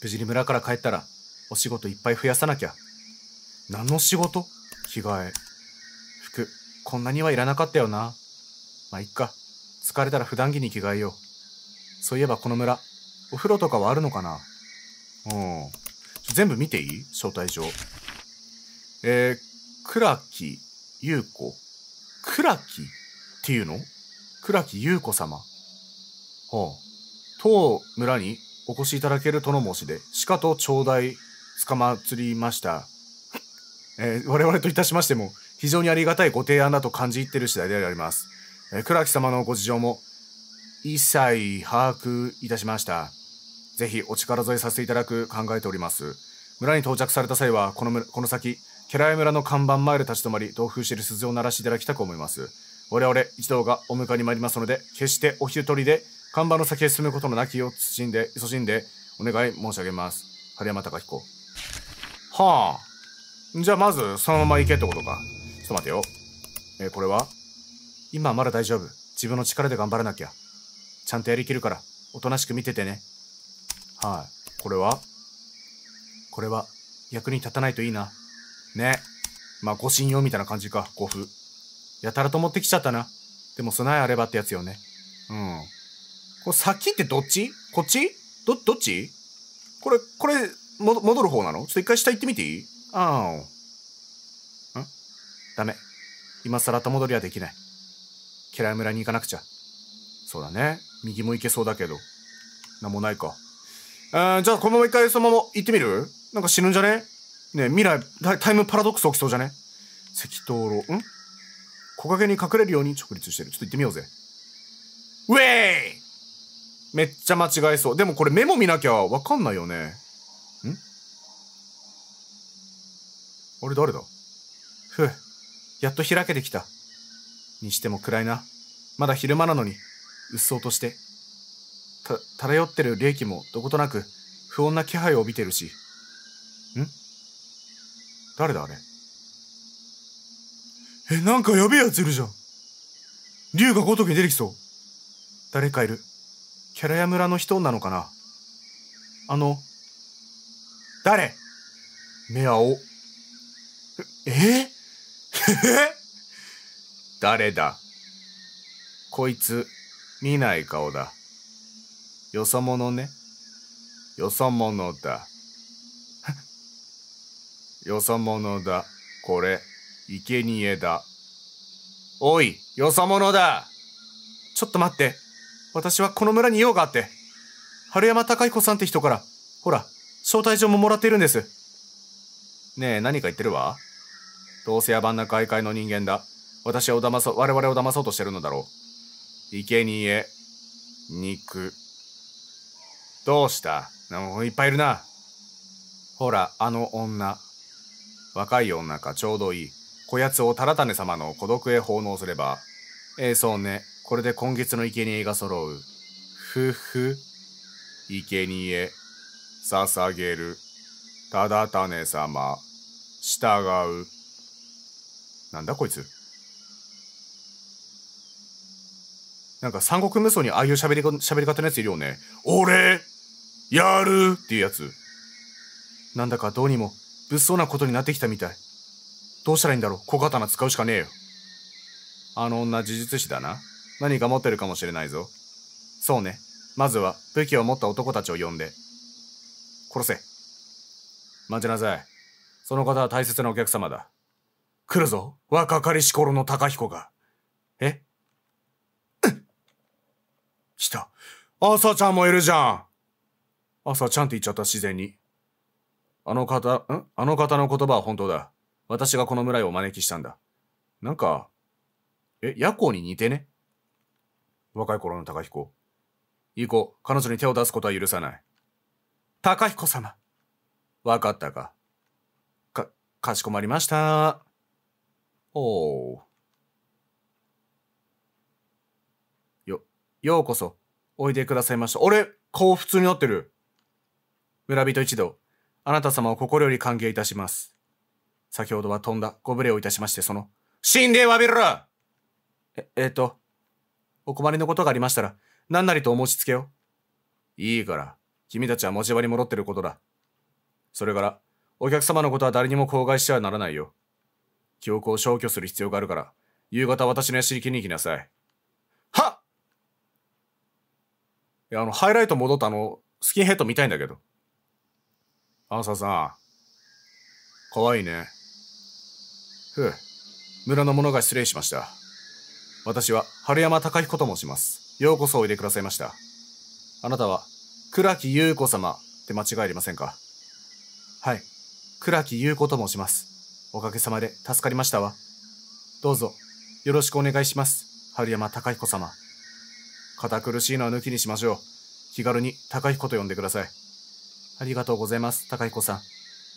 無事に村から帰ったら、お仕事いっぱい増やさなきゃ。何の仕事着替え。服、こんなにはいらなかったよな。まあ、いっか。疲れたら普段着に着替えよう。そういえばこの村、お風呂とかはあるのかなうん。全部見ていい招待状。えー、倉木優子。倉木っていうの倉木優子様。ほう。当村にお越しいただけるとの申しで、鹿と頂戴つかまつりました。えー、我々といたしましても、非常にありがたいご提案だと感じ入ってる次第であります。えー、倉木様のご事情も、一切把握いたしました。ぜひお力添えさせていただく考えております。村に到着された際は、このこの先、ケラヤ村の看板前で立ち止まり、同封している鈴を鳴らしていただきたく思います。我々一同がお迎えに参りますので、決してお昼取りで看板の先へ進むことのなきよう慎んで、勤しんで、お願い申し上げます。春山隆彦。はあ。じゃあまず、そのまま行けってことか。ちょっと待てよ。えこれは今まだ大丈夫。自分の力で頑張らなきゃ。ちゃんとやりきるから、おとなしく見ててね。はい。これはこれは役に立たないといいな。ね。まあ、護身用みたいな感じか、護符。やたらと持ってきちゃったな。でも備えあればってやつよね。うん。これ先ってどっちこっちど、どっちこれ、これ、も、戻る方なのちょっと一回下行ってみていいああ。んダメ。今更後戻りはできない。ケラ村に行かなくちゃ。そうだね。右も行けそうだけど。なんもないか。あじゃあこのまま一回そのまま行ってみるなんか死ぬんじゃねね未来タイムパラドックス起きそうじゃね赤灯籠ん木陰に隠れるように直立してるちょっと行ってみようぜウェイめっちゃ間違えそうでもこれメモ見なきゃわかんないよねんあれ誰だふうやっと開けてきたにしても暗いなまだ昼間なのにうっそうとしてた漂ってる霊気もどことなく不穏な気配を帯びてるし。ん誰だあれえ、なんかやべえやついるじゃん。竜がごときに出てきそう。誰かいる。キャラヤ村の人なのかなあの、誰目青。ええ誰だこいつ、見ない顔だ。よそ者ね。よそ者だ。よそ者だ。これ、生贄だ。おい、よそ者だちょっと待って。私はこの村に用があって。春山孝彦さんって人から、ほら、招待状ももらってるんです。ねえ、何か言ってるわ。どうせ野蛮な開会の人間だ。私を騙そう、我々を騙そうとしてるのだろう。生贄、肉。どうしたいっぱいいるな。ほら、あの女。若い女かちょうどいい。こやつをタラタネ様の孤独へ奉納すれば。ええー、そうね。これで今月の生贄が揃う。ふふ。生贄。捧げる。ただ種様。従う。なんだこいつ。なんか三国無双にああいう喋りり方のやついるよね。俺やるっていうやつ。なんだかどうにも物騒なことになってきたみたい。どうしたらいいんだろう小刀使うしかねえよ。あの女呪術師だな。何か持ってるかもしれないぞ。そうね。まずは武器を持った男たちを呼んで。殺せ。待ちなさい。その方は大切なお客様だ。来るぞ。若かりし頃の高彦が。え 来た。朝ちゃんもいるじゃん。朝ちゃんって言っちゃった自然に。あの方、んあの方の言葉は本当だ。私がこの村へお招きしたんだ。なんか、え、夜行に似てね若い頃の高彦。以降、彼女に手を出すことは許さない。高彦様。わかったか。か、かしこまりました。おう。よ、ようこそ、おいでくださいました。あれ顔普通になってる。村人一同、あなた様を心より歓迎いたします。先ほどはとんだご無礼をいたしまして、その、死んで詫びろえ、えっ、ー、と、お困りのことがありましたら、何なりとお申し付けよ。いいから、君たちは持ち場に戻ってることだ。それから、お客様のことは誰にも口外してはならないよ。記憶を消去する必要があるから、夕方私の屋敷に行きなさい。はっいや、あの、ハイライト戻ったあの、スキンヘッド見たいんだけど。アサーさん。かわいいね。ふう。村の者が失礼しました。私は、春山隆彦と申します。ようこそおいでくださいました。あなたは、倉木優子様って間違いありませんかはい。倉木優子と申します。おかげさまで助かりましたわ。どうぞ、よろしくお願いします。春山隆彦様。堅苦しいのは抜きにしましょう。気軽に隆彦と呼んでください。ありがとうございます、高彦さん。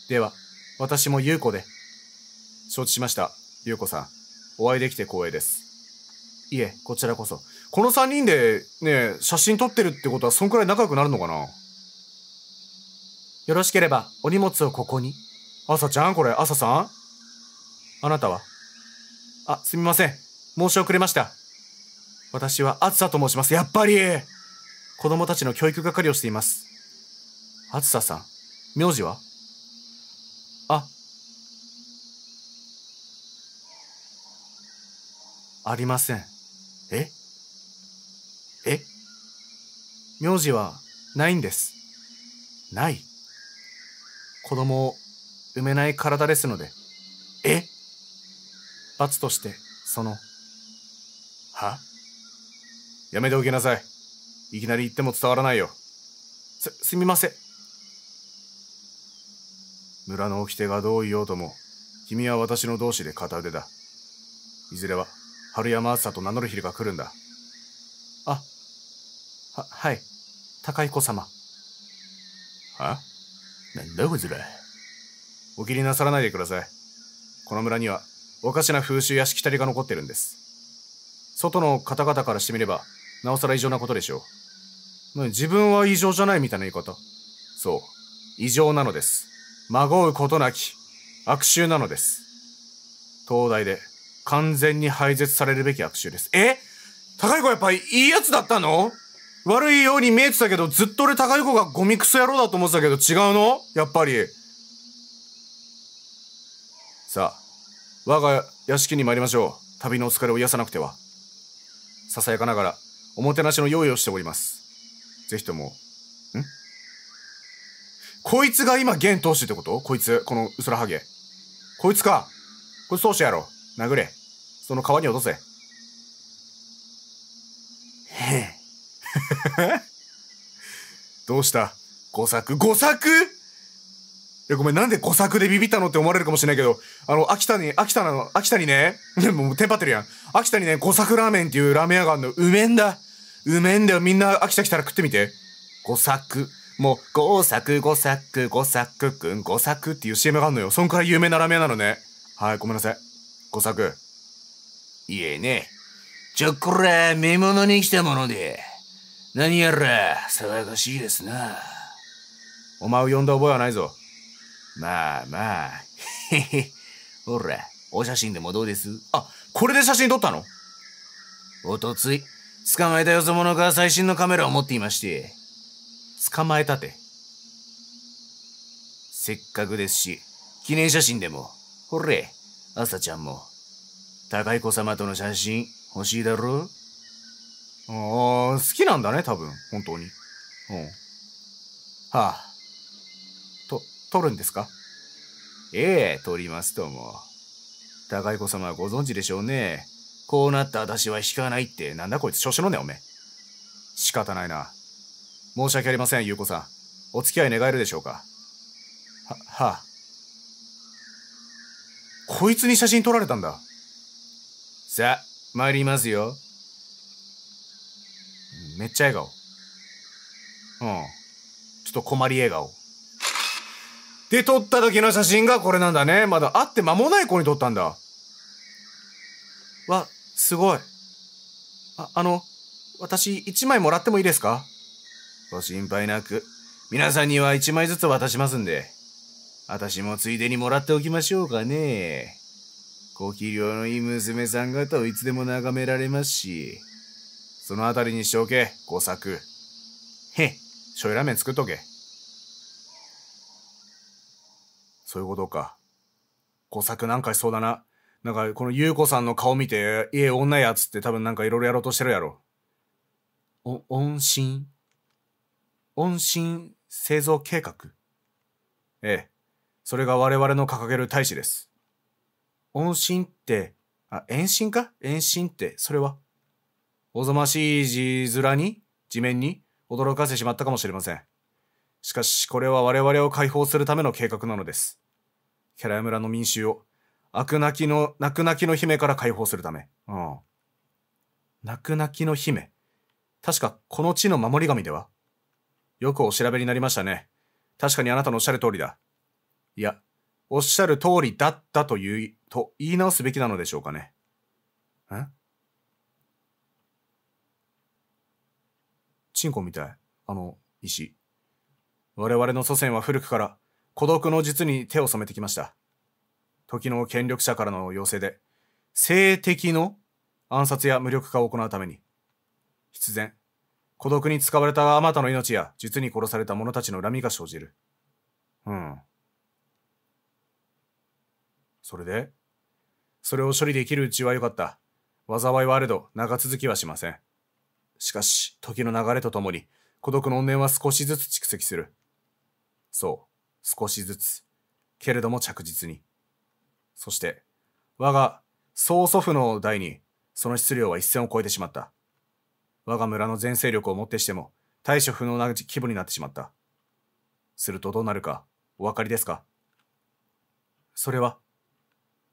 では、私も優子で。承知しました、優子さん。お会いできて光栄です。いえ、こちらこそ。この3人で、ね、写真撮ってるってことは、そんくらい仲良くなるのかなよろしければ、お荷物をここに。朝ちゃんこれ、朝さんあなたはあ、すみません。申し遅れました。私は、あつさと申します。やっぱり子供たちの教育係をしています。あつささん、名字はあ、ありません。ええ名字はないんです。ない子供を産めない体ですので。え罰として、その。はやめておきなさい。いきなり言っても伝わらないよ。す、すみません。村の掟がどう言おうとも、君は私の同志で片腕だ。いずれは、春山暑さと名乗る日が来るんだ。あ、は、はい、高彦様。はなんだこいつら。お気になさらないでください。この村には、おかしな風習やしきたりが残ってるんです。外の方々からしてみれば、なおさら異常なことでしょう。自分は異常じゃないみたいな言い方。そう。異常なのです。まごうことなき悪臭なのです。東大で完全に廃絶されるべき悪臭です。え高い子やっぱいいやつだったの悪いように見えてたけど、ずっと俺高い子がゴミクソ野郎だと思ってたけど違うのやっぱり。さあ、我が屋敷に参りましょう。旅のお疲れを癒さなくては。ささやかながら、おもてなしの用意をしております。ぜひとも、んこいつが今、現投手ってことこいつ、この、薄らはげ。こいつか。こいつ投手やろ。殴れ。その川に落とせ。へえ。どうした誤作誤作いや、ごめん、なんで誤作でビビったのって思われるかもしれないけど、あの、秋田に、秋田なの、秋田にね、もうテンパってるやん。秋田にね、誤作ラーメンっていうラーメン屋があるの。うめんだ。うめんだよ。みんな秋田来たら食ってみて。誤作。もう、五作五作五作くん五作っていう CM があるのよ。そんくらい有名なラーメンなのね。はい、ごめんなさい。五作。いえね。じゃ、こら、見物に来たもので。何やら、騒がしいですな。お前を呼んだ覚えはないぞ。まあまあ。へへ。ほら、お写真でもどうですあ、これで写真撮ったのおとつい、捕まえたよそ者が最新のカメラを持っていまして、捕まえたて。せっかくですし、記念写真でも、ほれ、朝ちゃんも、高い子様との写真欲しいだろああ、好きなんだね、多分、本当に。うん。はあ。と、撮るんですかええ、撮りますとも。高い子様はご存知でしょうね。こうなった私は引かないって、なんだこいつ調子のね、おめえ。仕方ないな。申し訳ありません、優子さん。お付き合い願えるでしょうか。は、はあ。こいつに写真撮られたんだ。さあ、参りますよ。めっちゃ笑顔。うん。ちょっと困り笑顔。で、撮った時の写真がこれなんだね。まだ会って間もない子に撮ったんだ。わ、すごい。あ、あの、私、一枚もらってもいいですかご心配なく、皆さんには1枚ずつ渡しますんで、私もついでにもらっておきましょうかね。ご器量のいい娘さん方をいつでも眺められますし、そのあたりにしておけ、5作。へっ、醤油ラーメン作っとけ。そういうことか。ご作なんかしそうだな。なんか、この優子さんの顔見て、え、女やつって多分なんかいろいろやろうとしてるやろ。お、音信温信製造計画。ええ。それが我々の掲げる大使です。温信って、あ、遠心か遠心って、それは。おぞましい字面に、地面に驚かせてしまったかもしれません。しかし、これは我々を解放するための計画なのです。キャラヤ村の民衆を、悪く泣きの、泣く泣きの姫から解放するため。うん。泣く泣きの姫。確か、この地の守り神ではよくお調べになりましたね。確かにあなたのおっしゃる通りだ。いや、おっしゃる通りだったという、と言い直すべきなのでしょうかね。えチンコみたい。あの、石。我々の祖先は古くから孤独の術に手を染めてきました。時の権力者からの要請で、性的の暗殺や無力化を行うために。必然、孤独に使われたあまたの命や、術に殺された者たちの恨みが生じる。うん。それでそれを処理できるうちは良かった。災いはあれど、長続きはしません。しかし、時の流れとともに、孤独の怨念は少しずつ蓄積する。そう、少しずつ。けれども着実に。そして、我が曽祖父の代に、その質量は一線を超えてしまった。我が村の全勢力をもってしても対処不能な規模になってしまった。するとどうなるかお分かりですかそれは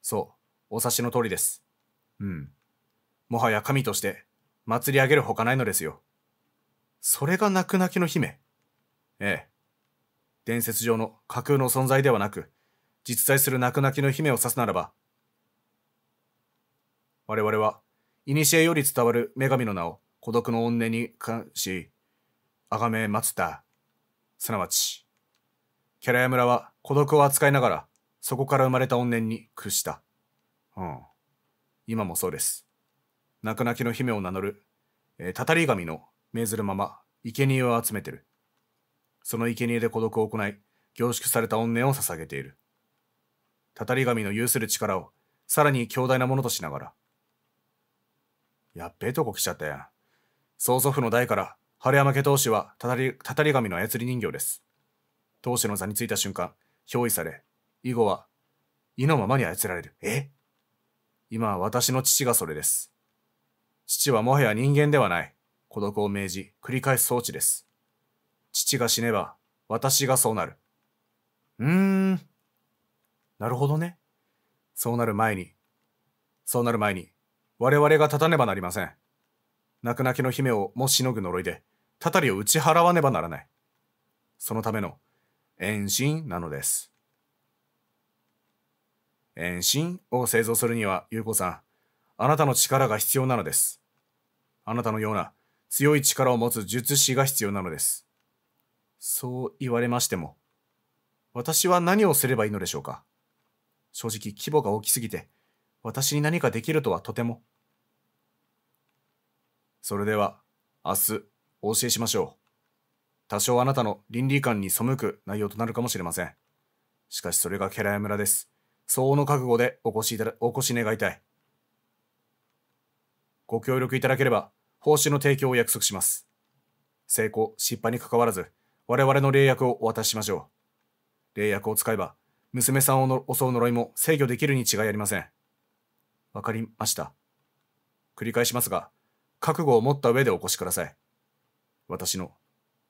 そう、お察しの通りです。うん。もはや神として祭り上げるほかないのですよ。それが泣く泣きの姫。ええ。伝説上の架空の存在ではなく、実在する泣く泣きの姫を指すならば、我々は、古より伝わる女神の名を孤独の怨念に関し、崇め祀った。すなわち、キャラヤ村は孤独を扱いながら、そこから生まれた怨念に屈した。うん。今もそうです。泣く泣きの姫を名乗る、えー、たたり神の命ずるまま、生贄を集めてる。その生贄で孤独を行い、凝縮された怨念を捧げている。たたり神の有する力を、さらに強大なものとしながら。やっべえとこ来ちゃったやん。曽祖父の代から春山家当主はたたりたたり神の操り人形です当主の座についた瞬間憑依され以後は意のままに操られるえ今は私の父がそれです父はもはや人間ではない孤独を命じ繰り返す装置です父が死ねば私がそうなるうーんなるほどねそうなる前にそうなる前に我々が立たねばなりません泣く泣きの姫をもしのぐ呪いで、たたりを打ち払わねばならない。そのための遠心なのです。遠心を製造するには、優子さん、あなたの力が必要なのです。あなたのような強い力を持つ術師が必要なのです。そう言われましても、私は何をすればいいのでしょうか正直規模が大きすぎて、私に何かできるとはとてもそれでは、明日、お教えしましょう。多少あなたの倫理観に背く内容となるかもしれません。しかしそれがケラヤ村です。相応の覚悟でお越しいただ、お越し願いたい。ご協力いただければ、報酬の提供を約束します。成功、失敗に関わらず、我々の霊薬をお渡ししましょう。霊薬を使えば、娘さんを襲う呪いも制御できるに違いありません。わかりました。繰り返しますが、覚悟を持った上でお越しください。私の、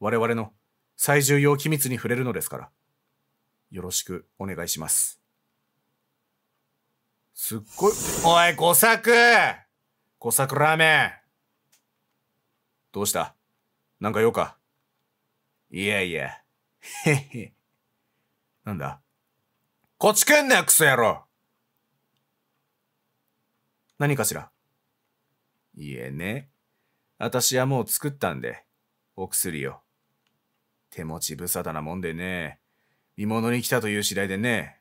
我々の最重要機密に触れるのですから。よろしくお願いします。すっごい、おい、小作小作ラーメンどうしたなんか用かいやいや。へへ。なんだこっち来んなよ、クソ野郎何かしらいえね。私はもう作ったんで、お薬を。手持ち無沙汰なもんでね、見物に来たという次第でね。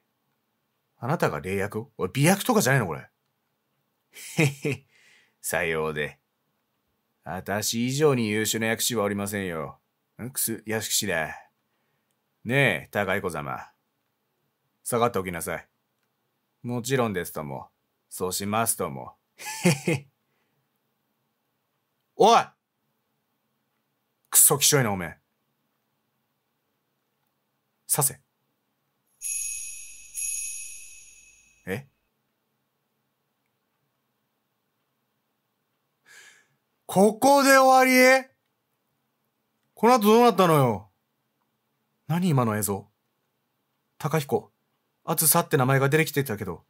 あなたが霊薬をい。美薬とかじゃないのこれ。へへ、さようで。私以上に優秀な薬師はおりませんよ。んくす、薬師だ。ねえ、高い子様。下がっておきなさい。もちろんですとも。そうしますとも。へへ。おいクソきしょいな、おめえ。刺せ。えここで終わりこの後どうなったのよ何今の映像高彦、あつさって名前が出てきてたけど、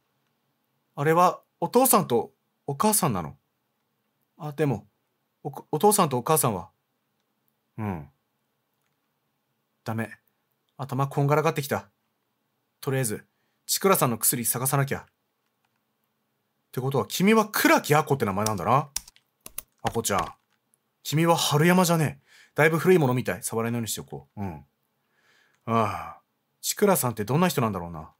あれはお父さんとお母さんなのあ、でも、お、お父さんとお母さんはうん。ダメ。頭こんがらがってきた。とりあえず、ちくらさんの薬探さなきゃ。ってことは、君は倉木亜子って名前なんだな。亜子ちゃん。君は春山じゃねえ。だいぶ古いものみたい。触れないようにしておこう。うん。ああ。ちくらさんってどんな人なんだろうな。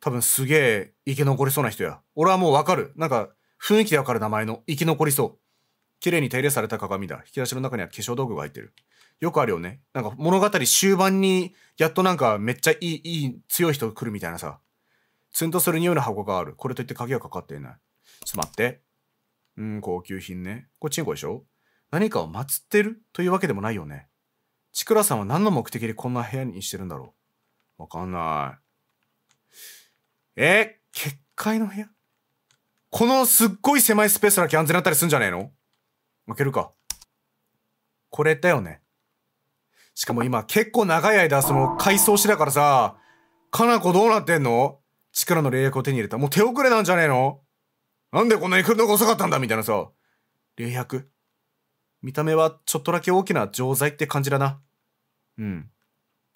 多分すげえ生き残りそうな人や。俺はもうわかる。なんか、雰囲気でわかる名前の生き残りそう。綺麗に手入れされた鏡だ。引き出しの中には化粧道具が入ってる。よくあるよね。なんか物語終盤に、やっとなんかめっちゃいい、いい、強い人来るみたいなさ。ツンとする匂いの箱がある。これといって鍵はかかっていない。ちょっと待って。うん、高級品ね。これチンコでしょ何かを祀ってるというわけでもないよね。ちくらさんは何の目的でこんな部屋にしてるんだろうわかんない。え結界の部屋このすっごい狭いスペースなきゃ安全だったりすんじゃねえの負けるか。これだよね。しかも今結構長い間その改装してたからさ、かなこどうなってんの力の霊薬を手に入れた。もう手遅れなんじゃねえのなんでこんなに来るのが遅かったんだみたいなさ。霊薬。見た目はちょっとだけ大きな錠剤って感じだな。うん。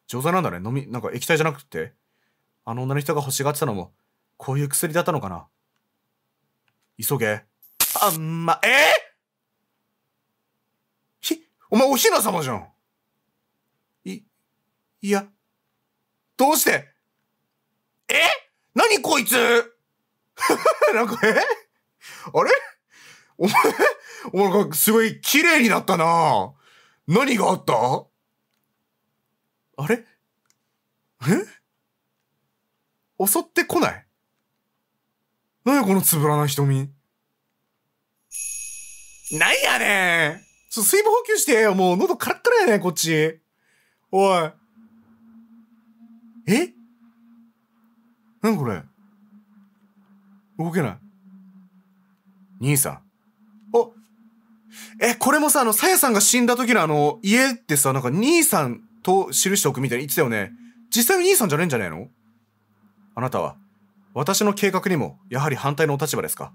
錠剤なんだね。飲み、なんか液体じゃなくて。あの女の人が欲しがってたのも、こういう薬だったのかな。急げ。あんま、えーお前おひな様じゃん。い、いや、どうしてえ何こいつ なんか、えあれお前、お前がすごい綺麗になったな何があったあれえ襲ってこない何このつぶらな瞳。なんやねんちょ、水分補給してよ、もう喉カラッカラやね、こっち。おい。え何これ動けない。兄さん。おえ、これもさ、あの、さやさんが死んだ時のあの、家ってさ、なんか兄さんと記しておくみたいに言ってたよね。実際の兄さんじゃねえんじゃねえのあなたは、私の計画にも、やはり反対のお立場ですか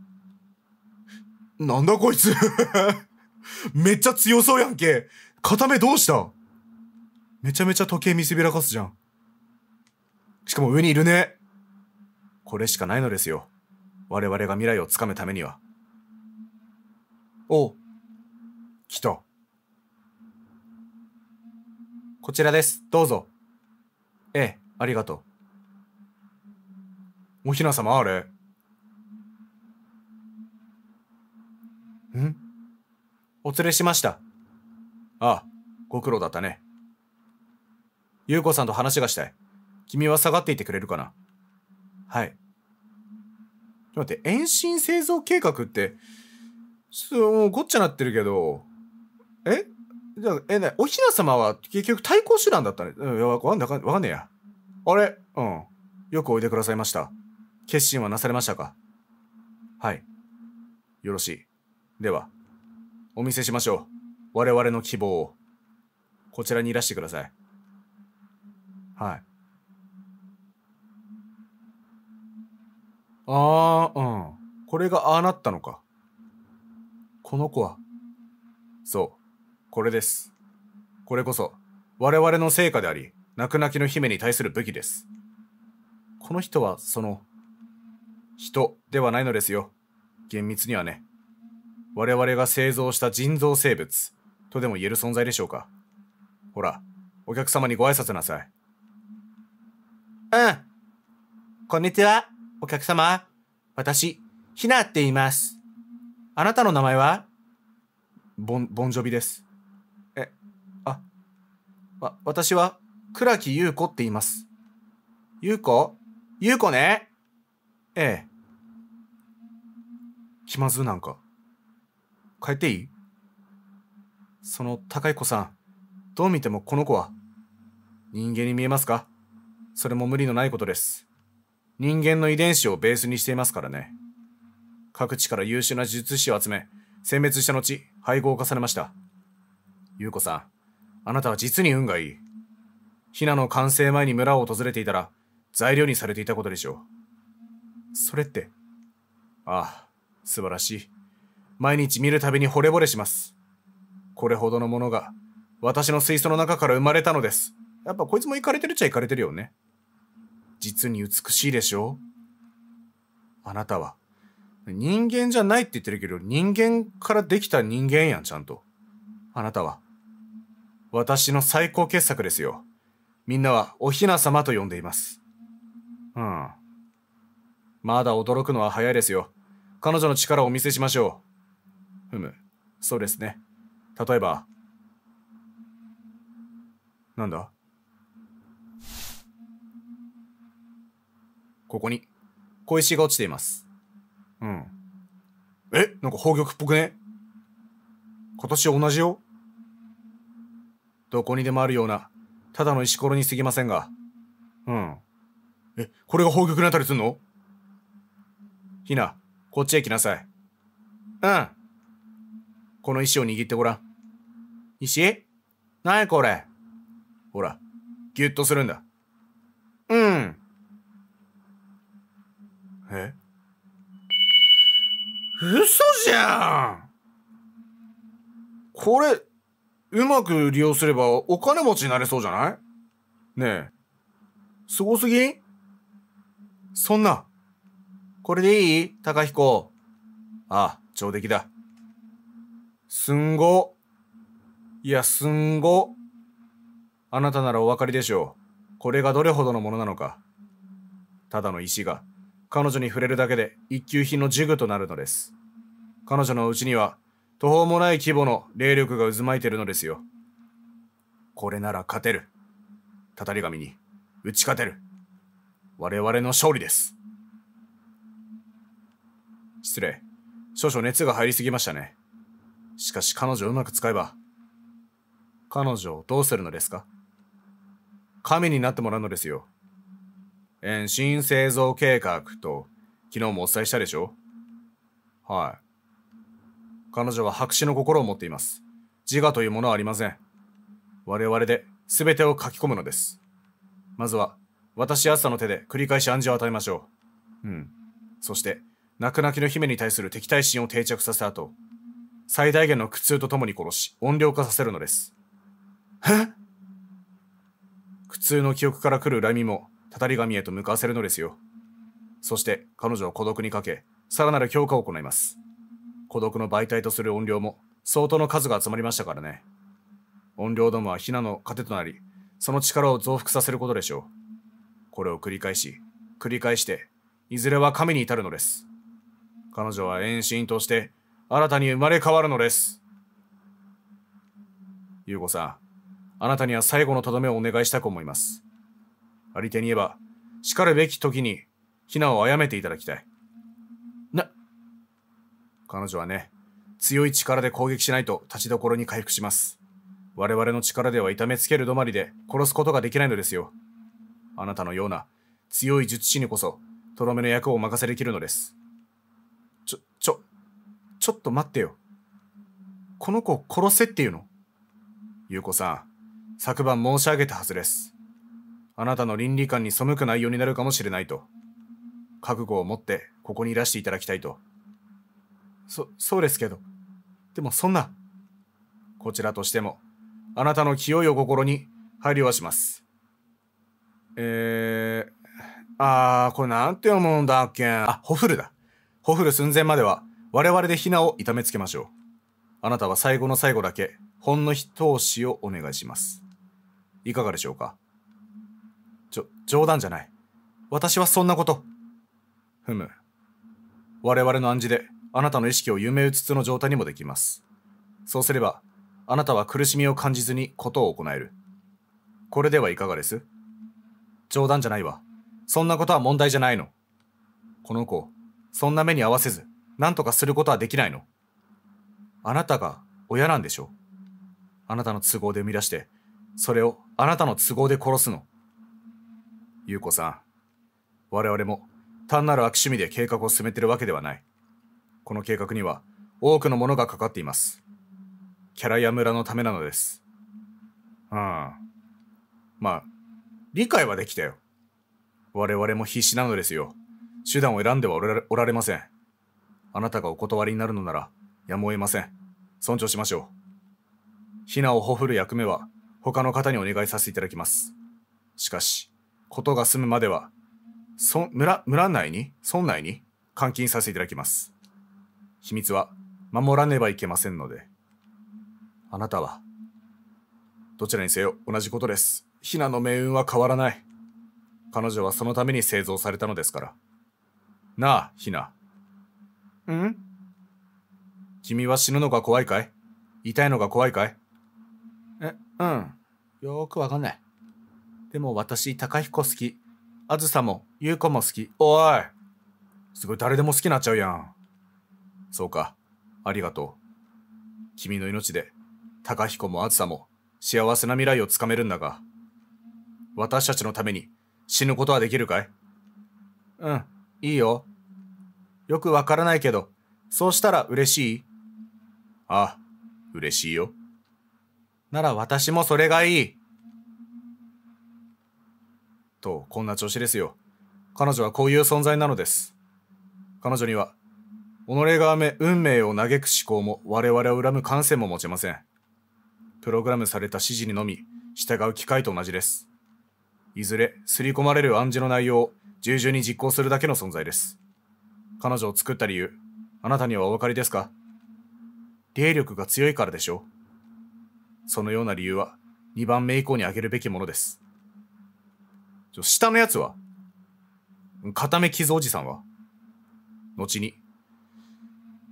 なんだこいつめっちゃ強そうやんけ。片目どうしためちゃめちゃ時計見せびらかすじゃん。しかも上にいるね。これしかないのですよ。我々が未来をつかむためには。お来た。こちらです。どうぞ。ええ、ありがとう。おひな様あれんお連れしました。ああ、ご苦労だったね。優子さんと話がしたい。君は下がっていてくれるかなはい。ちょっと待って、遠心製造計画って、ちょっとうごっちゃなってるけど、えじゃあ、え、な、おひな様は結局対抗手段だったね。うん、いや、わかんない、わかんねえや。あれうん。よくおいでくださいました。決心はなされましたかはい。よろしい。では。お見せしましょう。我々の希望を。こちらにいらしてください。はい。ああ、うん。これがああなったのか。この子は。そう。これです。これこそ、我々の成果であり、泣く泣きの姫に対する武器です。この人は、その、人ではないのですよ。厳密にはね。我々が製造した人造生物とでも言える存在でしょうかほらお客様にご挨拶なさいうんこんにちはお客様私ひなって言いますあなたの名前はボン、ボンジョビです。え、あ、わ、私は、倉木優子って言います。優子優子ねええ。気まずなんか。変えていいその高彦さん、どう見てもこの子は人間に見えますかそれも無理のないことです。人間の遺伝子をベースにしていますからね。各地から優秀な術師を集め、殲滅した後、配合化されました。優子さん、あなたは実に運がいい。ヒナの完成前に村を訪れていたら、材料にされていたことでしょう。それって。ああ、素晴らしい。毎日見るたびに惚れ惚れします。これほどのものが、私の水槽の中から生まれたのです。やっぱこいつも行かれてるっちゃ行かれてるよね。実に美しいでしょうあなたは、人間じゃないって言ってるけど、人間からできた人間やん、ちゃんと。あなたは、私の最高傑作ですよ。みんなはおひな様と呼んでいます。うん。まだ驚くのは早いですよ。彼女の力をお見せしましょう。ふむそうですね例えばなんだここに小石が落ちていますうんえなんか宝玉っぽくね今年同じよどこにでもあるようなただの石ころにすぎませんがうんえこれが宝玉にあたりすんのひなこっちへ来なさいうんこの石を握ってごらん。石なにこれほら、ぎゅッとするんだ。うん。え嘘じゃんこれ、うまく利用すればお金持ちになれそうじゃないねえ。すごすぎんそんな。これでいい高彦。ああ、上出来だ。すんご。いや、すんご。あなたならお分かりでしょう。これがどれほどのものなのか。ただの石が、彼女に触れるだけで一級品のジグとなるのです。彼女のうちには、途方もない規模の霊力が渦巻いてるのですよ。これなら勝てる。たたり神に、打ち勝てる。我々の勝利です。失礼。少々熱が入りすぎましたね。しかし彼女をうまく使えば、彼女をどうするのですか神になってもらうのですよ。遠心製造計画と昨日もお伝えしたでしょはい。彼女は白紙の心を持っています。自我というものはありません。我々で全てを書き込むのです。まずは、私やさの手で繰り返し暗示を与えましょう。うん。そして、泣く泣きの姫に対する敵対心を定着させた後、最大限の苦痛とともに殺し、音量化させるのです。え苦痛の記憶から来る恨みも、たたり神へと向かわせるのですよ。そして、彼女を孤独にかけ、さらなる強化を行います。孤独の媒体とする音量も、相当の数が集まりましたからね。音量どもはヒナの糧となり、その力を増幅させることでしょう。これを繰り返し、繰り返して、いずれは神に至るのです。彼女は遠心として、新たに生まれ変わるのです。優子さん、あなたには最後のとどめをお願いしたく思います。ありてに言えば、しかるべき時に、避難を殺めていただきたい。な、彼女はね、強い力で攻撃しないと立ちどころに回復します。我々の力では痛めつける止まりで殺すことができないのですよ。あなたのような強い術師にこそ、とどめの役を任せできるのです。ちょっと待ってよ。この子を殺せっていうの優子さん、昨晩申し上げたはずです。あなたの倫理観に背く内容になるかもしれないと。覚悟を持ってここにいらしていただきたいと。そ、そうですけど。でもそんな。こちらとしても、あなたの清いお心に配慮はします。えー、あー、これなんて読むんだっけあ、ホフルだ。ホフル寸前までは、我々でひなを痛めつけましょう。あなたは最後の最後だけ、ほんの一押しをお願いします。いかがでしょうかちょ、冗談じゃない。私はそんなこと。ふむ。我々の暗示で、あなたの意識を夢うつつの状態にもできます。そうすれば、あなたは苦しみを感じずにことを行える。これではいかがです冗談じゃないわ。そんなことは問題じゃないの。この子、そんな目に合わせず、何とかすることはできないのあなたが親なんでしょあなたの都合で生み出して、それをあなたの都合で殺すの。優子さん、我々も単なる悪趣味で計画を進めてるわけではない。この計画には多くのものがかかっています。キャラや村のためなのです。うん。まあ、理解はできたよ。我々も必死なのですよ。手段を選んではおられません。あなたがお断りになるのなら、やむを得ません。尊重しましょう。ヒナをほふる役目は、他の方にお願いさせていただきます。しかし、ことが済むまでは、村、村村内に、村内に、監禁させていただきます。秘密は、守らねばいけませんので。あなたは、どちらにせよ同じことです。ヒナの命運は変わらない。彼女はそのために製造されたのですから。なあ、ヒナ。ん君は死ぬのが怖いかい痛いのが怖いかいえ、うん。よーくわかんない。でも私、高彦好き。あずさも、ゆうこも好き。おいすごい誰でも好きになっちゃうやん。そうか。ありがとう。君の命で、高彦もあずさも、幸せな未来をつかめるんだが、私たちのために死ぬことはできるかいうん、いいよ。よくわからないけど、そうしたら嬉しいああ、嬉しいよ。なら私もそれがいい。と、こんな調子ですよ。彼女はこういう存在なのです。彼女には、己が雨、運命を嘆く思考も我々を恨む感性も持ちません。プログラムされた指示にのみ従う機会と同じです。いずれ刷り込まれる暗示の内容を従順に実行するだけの存在です。彼女を作った理由、あなたにはお分かりですか霊力が強いからでしょう。そのような理由は2番目以降に挙げるべきものです。下のやつは片目傷おじさんは後に。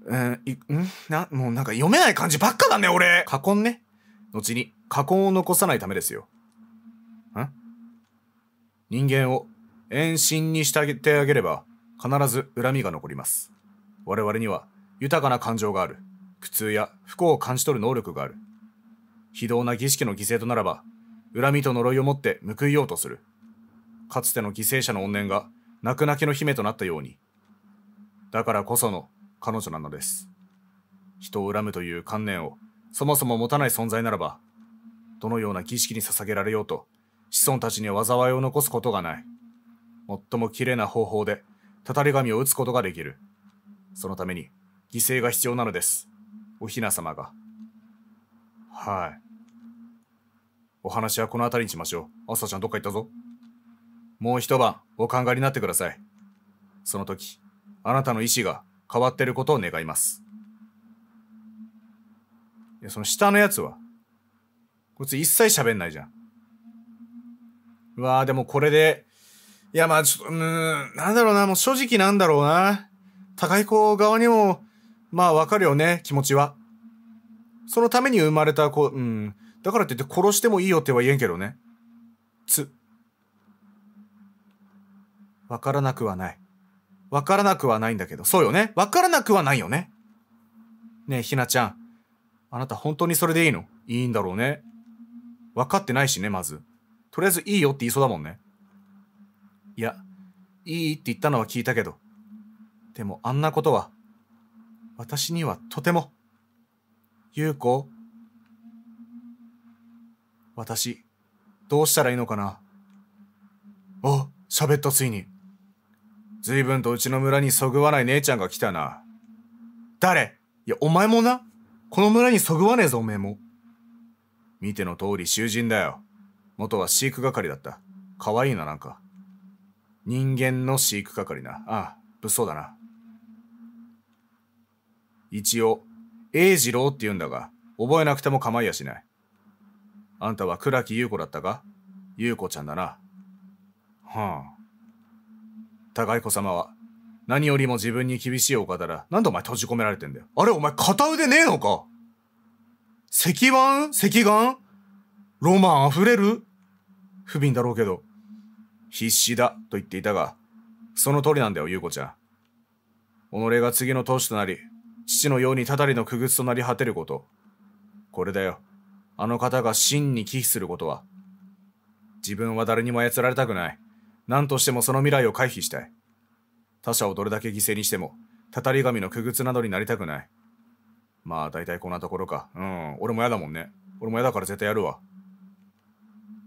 うん、い、んな、もうなんか読めない感じばっかだね、俺。過婚ね。後に、過婚を残さないためですよ。ん人間を、遠心にしてあげてあげれば、必ず恨みが残ります我々には豊かな感情がある苦痛や不幸を感じ取る能力がある非道な儀式の犠牲とならば恨みと呪いを持って報いようとするかつての犠牲者の怨念が泣く泣きの姫となったようにだからこその彼女なのです人を恨むという観念をそもそも持たない存在ならばどのような儀式に捧げられようと子孫たちに災いを残すことがない最も綺麗な方法でたたり神を打つことができる。そのために犠牲が必要なのです。おひな様が。はい。お話はこの辺りにしましょう。朝ちゃんどっか行ったぞ。もう一晩お考えになってください。その時、あなたの意志が変わってることを願います。いや、その下のやつは、こいつ一切喋んないじゃん。うわあ、でもこれでいや、まあ、ちょっと、うん、なんだろうな、もう正直なんだろうな。高い子側にも、まあわかるよね、気持ちは。そのために生まれた子、うん。だからって言って殺してもいいよっては言えんけどね。つ。わからなくはない。わからなくはないんだけど。そうよね。わからなくはないよね。ねえ、ひなちゃん。あなた本当にそれでいいのいいんだろうね。分かってないしね、まず。とりあえずいいよって言いそうだもんね。いや、いいって言ったのは聞いたけど、でもあんなことは、私にはとても。優子私、どうしたらいいのかなあ、喋ったついに。随分とうちの村にそぐわない姉ちゃんが来たな。誰いや、お前もな。この村にそぐわねえぞ、おめえも。見ての通り囚人だよ。元は飼育係だった。可愛いな、なんか。人間の飼育係な。ああ、物騒だな。一応、栄次郎って言うんだが、覚えなくても構いやしない。あんたは倉木優子だったか優子ちゃんだな。はあ。高子様は、何よりも自分に厳しいお方だ。なんでお前閉じ込められてんだよ。あれお前片腕ねえのか石腕石岩ロマン溢れる不憫だろうけど。必死だと言っていたが、その通りなんだよ、優子ちゃん。己が次の当主となり、父のようにたたりの区別となり果てること。これだよ。あの方が真に忌避することは。自分は誰にも操られたくない。何としてもその未来を回避したい。他者をどれだけ犠牲にしても、たたり神の区別などになりたくない。まあ、大体こんなところか。うん、俺も嫌だもんね。俺も嫌だから絶対やるわ。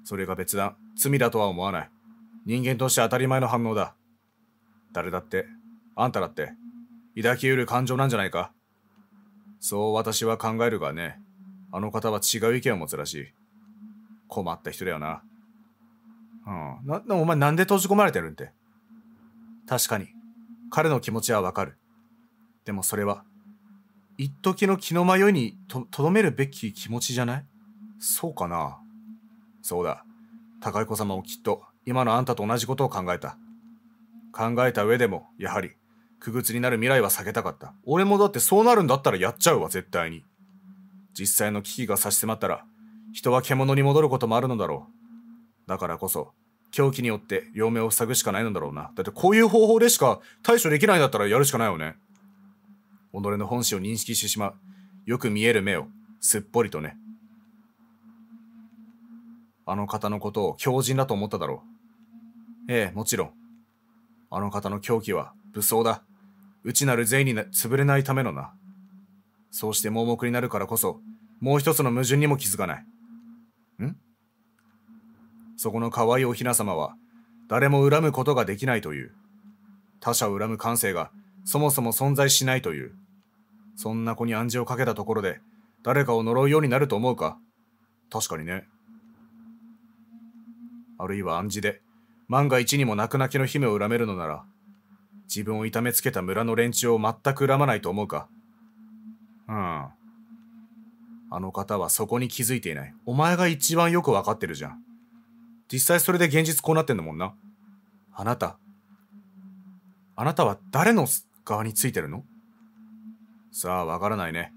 それが別段、罪だとは思わない。人間として当たり前の反応だ。誰だって、あんただって、抱きうる感情なんじゃないかそう私は考えるがね、あの方は違う意見を持つらしい。困った人だよな。うん。な、なお前なんで閉じ込まれてるんて。確かに、彼の気持ちはわかる。でもそれは、一時の気の迷いにと、とどめるべき気持ちじゃないそうかな。そうだ。高彦様もきっと今のあんたと同じことを考えた。考えた上でも、やはり、苦屈になる未来は避けたかった。俺もだってそうなるんだったらやっちゃうわ、絶対に。実際の危機が差し迫ったら、人は獣に戻ることもあるのだろう。だからこそ、狂気によって両目を塞ぐしかないのだろうな。だってこういう方法でしか対処できないんだったらやるしかないよね。己の本心を認識してしまう。よく見える目を、すっぽりとね。あの方のことを狂人だと思っただろう。ええ、もちろん。あの方の狂気は武装だ。内なる税に潰れないためのな。そうして盲目になるからこそ、もう一つの矛盾にも気づかない。んそこの可愛いお雛様は、誰も恨むことができないという。他者を恨む感性が、そもそも存在しないという。そんな子に暗示をかけたところで、誰かを呪うようになると思うか確かにね。あるいは暗示で、万が一にも泣く泣きの姫を恨めるのなら、自分を痛めつけた村の連中を全く恨まないと思うか。うん。あの方はそこに気づいていない。お前が一番よくわかってるじゃん。実際それで現実こうなってんだもんな。あなた。あなたは誰の側についてるのさあ、わからないね。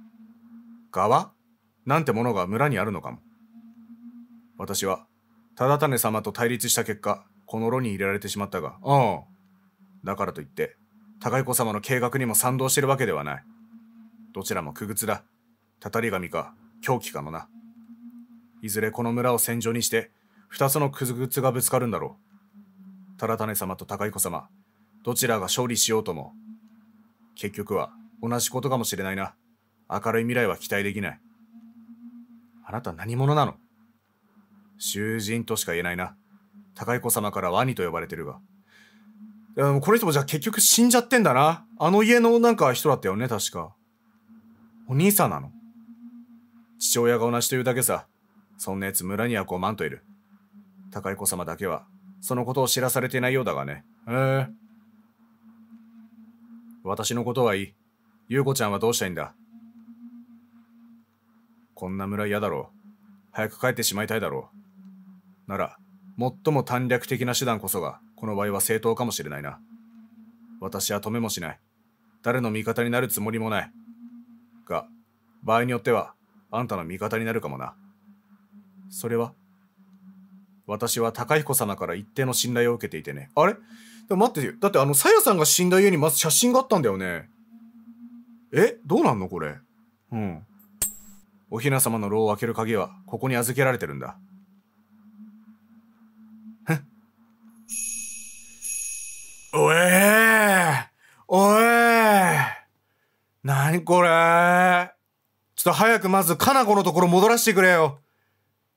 側なんてものが村にあるのかも。私は、忠種様と対立した結果、この炉に入れられてしまったが、うん。だからといって、高彦様の計画にも賛同してるわけではない。どちらも苦屈だ。たたり神か、狂気かもな。いずれこの村を戦場にして、二つのくずぐつがぶつかるんだろう。タラタネ様と高彦様、どちらが勝利しようとも、結局は同じことかもしれないな。明るい未来は期待できない。あなた何者なの囚人としか言えないな。高子様からワニと呼ばれてるが。この人もじゃあ結局死んじゃってんだな。あの家のなんか人だったよね、確か。お兄さんなの父親が同じというだけさ。そんな奴村には5万といる。高子様だけは、そのことを知らされていないようだがね。へえ。私のことはいい。優子ちゃんはどうしたいんだこんな村嫌だろう。早く帰ってしまいたいだろう。なら、最も短絡的な手段こそが、この場合は正当かもしれないな。私は止めもしない。誰の味方になるつもりもない。が、場合によっては、あんたの味方になるかもな。それは私は高彦様から一定の信頼を受けていてね。あれでも待ってだってあの、さやさんが死んだ家にまず写真があったんだよね。えどうなんのこれ。うん。お雛様の牢を開ける鍵は、ここに預けられてるんだ。おえー、おえー、なにこれちょっと早くまず、かなこのところ戻らせてくれよ。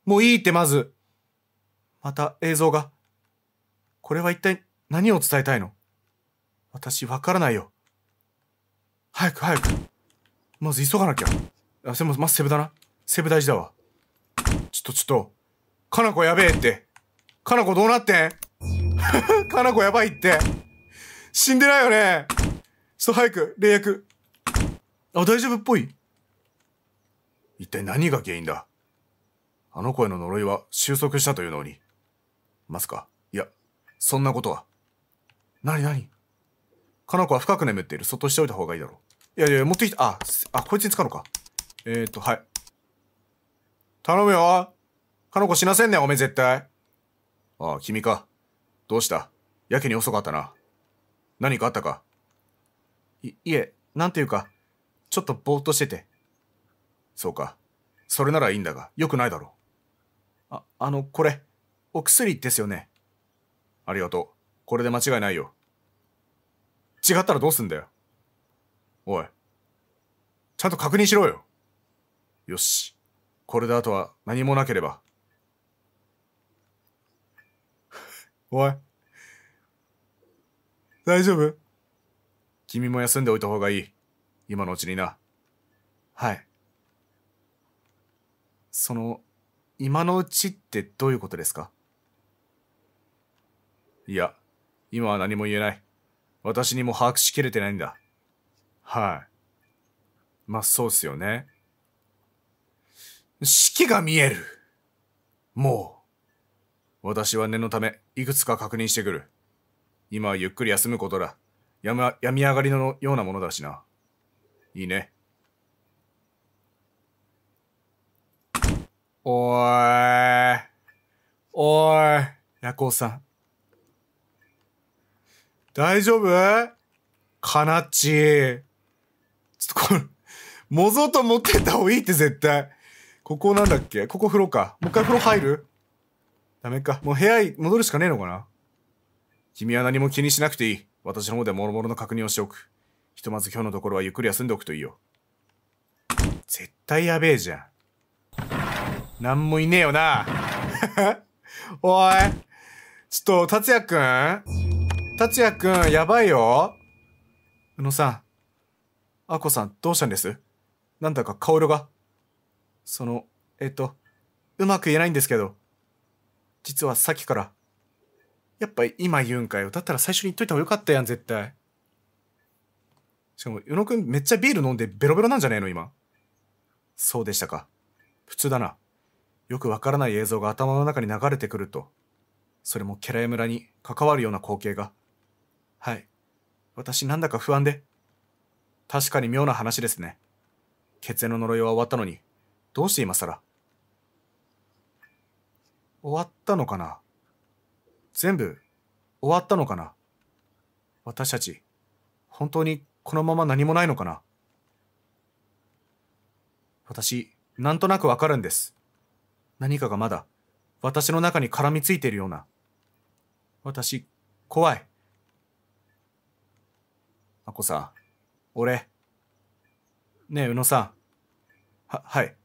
もういいってまず。また映像が。これは一体何を伝えたいの私わからないよ。早く早く。まず急がなきゃ。あ、せま、まずセブだな。セブ大事だわ。ちょっとちょっと。かなこやべえって。かなこどうなってん かなこやばいって。死んでないよねちょっと早く、霊薬。あ、大丈夫っぽい。一体何が原因だあの声の呪いは収束したというのに。ますかいや、そんなことは。なになにかの子は深く眠っている。そっとしておいた方がいいだろう。いやいや、持ってきた。あ、あ、こいつに使うのか。えーと、はい。頼むよ。かの子死なせんねおめえ絶対。ああ、君か。どうしたやけに遅かったな。何かあったかい、いえ、なんていうか、ちょっとぼーっとしてて。そうか。それならいいんだが、よくないだろう。あ、あの、これ、お薬ですよね。ありがとう。これで間違いないよ。違ったらどうすんだよ。おい。ちゃんと確認しろよ。よし。これであとは何もなければ。おい。大丈夫君も休んでおいた方がいい。今のうちにな。はい。その、今のうちってどういうことですかいや、今は何も言えない。私にも把握しきれてないんだ。はい。まあそうっすよね。四季が見える。もう。私は念のため、いくつか確認してくる。今はゆっくり休むことだ。やま、病み上がりのようなものだしな。いいね。おーい。おーい。ヤコウさん。大丈夫かなっち。ちょっとこれ、模造と持ってった方がいいって絶対。ここなんだっけここ風呂か。もう一回風呂入るダメか。もう部屋戻るしかねえのかな君は何も気にしなくていい。私の方で諸々の確認をしておく。ひとまず今日のところはゆっくり休んでおくといいよ。絶対やべえじゃん。なんもいねえよな。おい。ちょっと、達也くん達也くん、やばいよ。宇野さん。あこさん、どうしたんですなんだか顔色が。その、えっと、うまく言えないんですけど。実はさっきから、やっぱ今言うんかよ。だったら最初に言っといた方がよかったやん、絶対。しかも、宇野くんめっちゃビール飲んでベロベロなんじゃねえの、今。そうでしたか。普通だな。よくわからない映像が頭の中に流れてくると。それもケラヤ村に関わるような光景が。はい。私なんだか不安で。確かに妙な話ですね。血縁の呪いは終わったのに、どうして今更。終わったのかな全部終わったのかな私たち、本当にこのまま何もないのかな私、なんとなくわかるんです。何かがまだ、私の中に絡みついているような。私、怖い。あこさん、俺。ねえ、宇野さん。は、はい。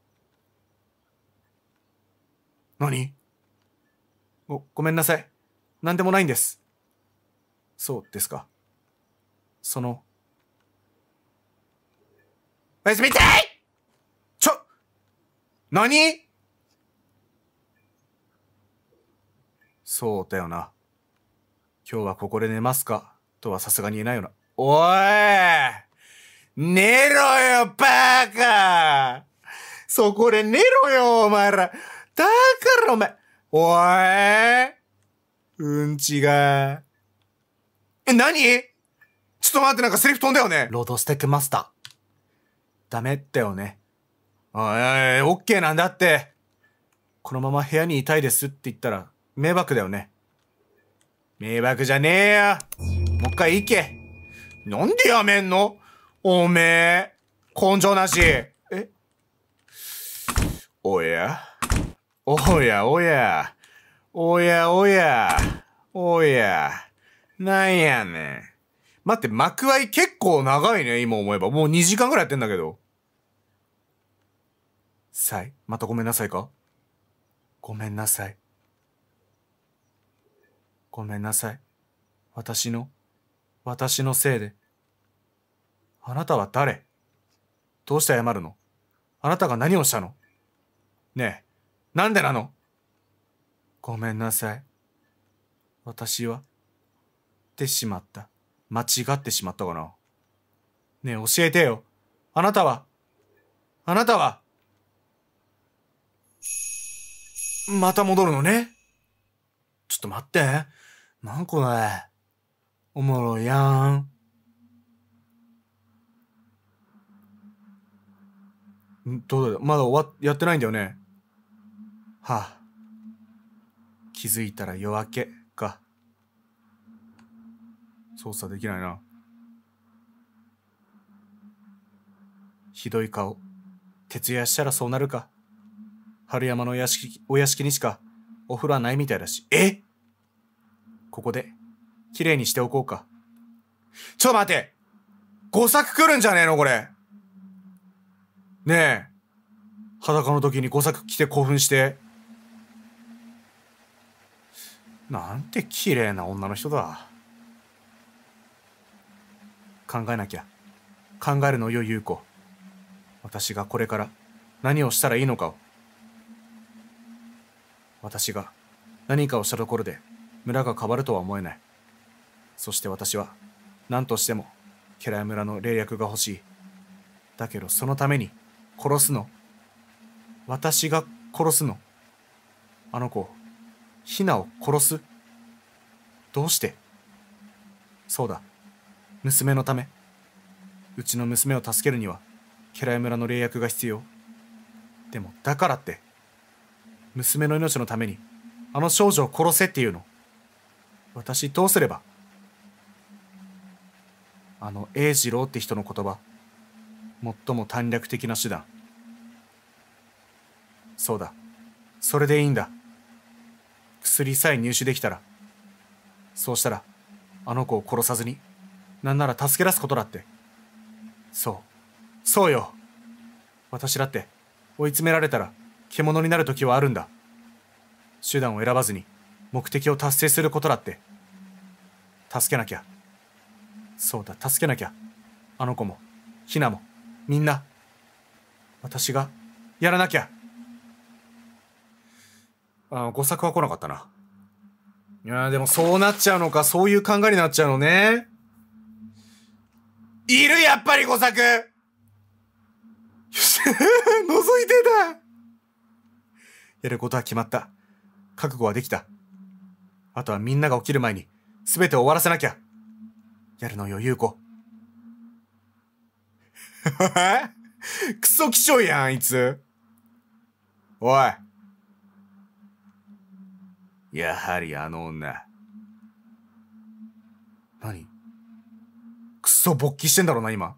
何ご、ごめんなさい。何でもないんです。そうですか。その、おやすみたいちょ何そうだよな。今日はここで寝ますかとはさすがに言えないよな。おい寝ろよ、バカそこで寝ろよ、お前らだからお前、おいうんちがえ、なにちょっと待って、なんかセリフ飛んだよね。ロードステックマスター。ダメだよね。おいおい、オッケーなんだって。このまま部屋にいたいですって言ったら、迷惑だよね。迷惑じゃねえや。もう一回行け。なんでやめんのおめえ。根性なし。えおやおやおや。おやおや、おや、なんやねん。待って、幕開結構長いね、今思えば。もう2時間ぐらいやってんだけど。さい、またごめんなさいかごめんなさい。ごめんなさい。私の、私のせいで。あなたは誰どうして謝るのあなたが何をしたのねえ、なんでなのごめんなさい。私は、ってしまった。間違ってしまったかな。ねえ、教えてよ。あなたは、あなたは、また戻るのね。ちょっと待って。なんこれ。おもろいやん。どうだまだ終わっ、やってないんだよね。はあ。気づいたら夜明けか操作できないなひどい顔徹夜したらそうなるか春山のお屋敷お屋敷にしかお風呂はないみたいだしえここで綺麗にしておこうかちょ待て5作来るんじゃねえのこれねえ裸の時に5作来て興奮してなんて綺麗な女の人だ考えなきゃ考えるのよ優子私がこれから何をしたらいいのかを私が何かをしたところで村が変わるとは思えないそして私は何としても家来村の霊薬が欲しいだけどそのために殺すの私が殺すのあの子ヒナを殺すどうしてそうだ娘のためうちの娘を助けるには家来村の霊薬が必要でもだからって娘の命のためにあの少女を殺せっていうの私どうすればあの栄次郎って人の言葉最も短絡的な手段そうだそれでいいんだ薬さえ入手できたらそうしたらあの子を殺さずになんなら助け出すことだってそうそうよ私だって追い詰められたら獣になる時はあるんだ手段を選ばずに目的を達成することだって助けなきゃそうだ助けなきゃあの子もひなもみんな私がやらなきゃあ5作は来なかったな。いやでもそうなっちゃうのか、そういう考えになっちゃうのね。いるやっぱり5作 覗いてたやることは決まった。覚悟はできた。あとはみんなが起きる前に、すべて終わらせなきゃ。やるの余裕うこ。クソ気性やん、あいつ。おい。やはりあの女。何くそ勃起してんだろうな、今。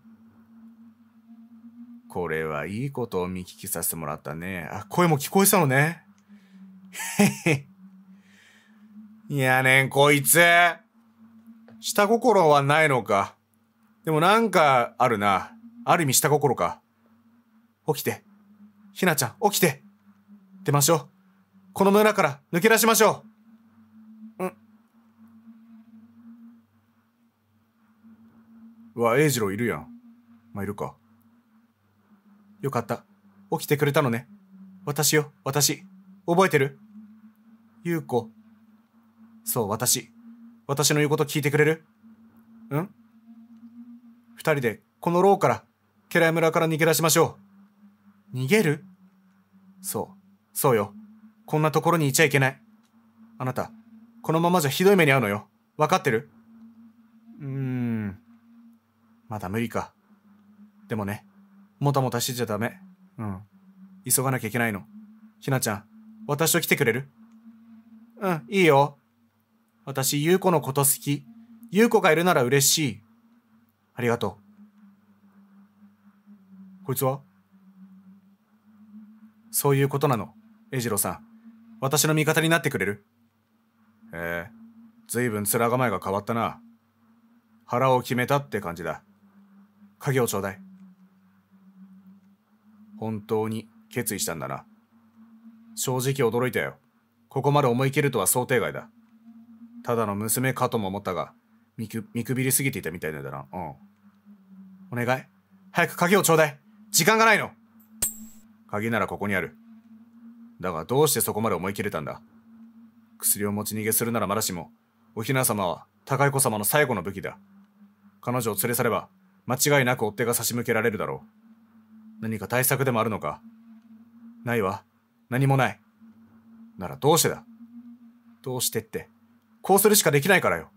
これはいいことを見聞きさせてもらったね。あ、声も聞こえてたのね。へへ。いやねん、こいつ。下心はないのか。でもなんか、あるな。ある意味下心か。起きて。ひなちゃん、起きて。出ましょう。この村から抜け出しましょう。うんうわ、栄二郎いるやん。まあ、いるか。よかった。起きてくれたのね。私よ、私。覚えてる優子。そう、私。私の言うこと聞いてくれるん二人で、この牢から、ケラ村から逃げ出しましょう。逃げるそう、そうよ。こんなところにいちゃいけない。あなた、このままじゃひどい目に遭うのよ。わかってるうーん。まだ無理か。でもね、もたもたしてちゃダメ。うん。急がなきゃいけないの。ひなちゃん、私と来てくれるうん、いいよ。私、ゆうこのこと好き。ゆうこがいるなら嬉しい。ありがとう。こいつはそういうことなの、えじろさん。私の味方になってくれるへえ、ずいぶん面構えが変わったな。腹を決めたって感じだ。鍵をちょうだい。本当に決意したんだな。正直驚いたよ。ここまで思い切るとは想定外だ。ただの娘かとも思ったが、見く見くびりすぎていたみたいなんだな。うん。お願い。早く鍵をちょうだい。時間がないの。鍵ならここにある。だがどうしてそこまで思い切れたんだ薬を持ち逃げするならまだしも、お雛様は高い子様の最後の武器だ。彼女を連れ去れば、間違いなく追っ手が差し向けられるだろう。何か対策でもあるのかないわ。何もない。ならどうしてだどうしてって、こうするしかできないからよ。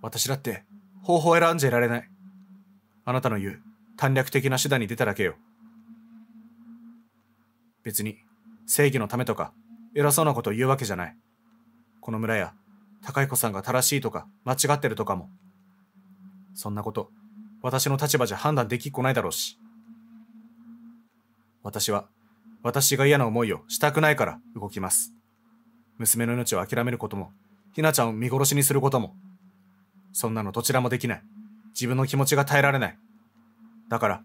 私だって、方法を選んじゃいられない。あなたの言う、短絡的な手段に出ただけよ。別に、正義のためとか、偉そうなことを言うわけじゃない。この村や、高彦さんが正しいとか、間違ってるとかも。そんなこと、私の立場じゃ判断できっこないだろうし。私は、私が嫌な思いをしたくないから動きます。娘の命を諦めることも、ひなちゃんを見殺しにすることも。そんなのどちらもできない。自分の気持ちが耐えられない。だから、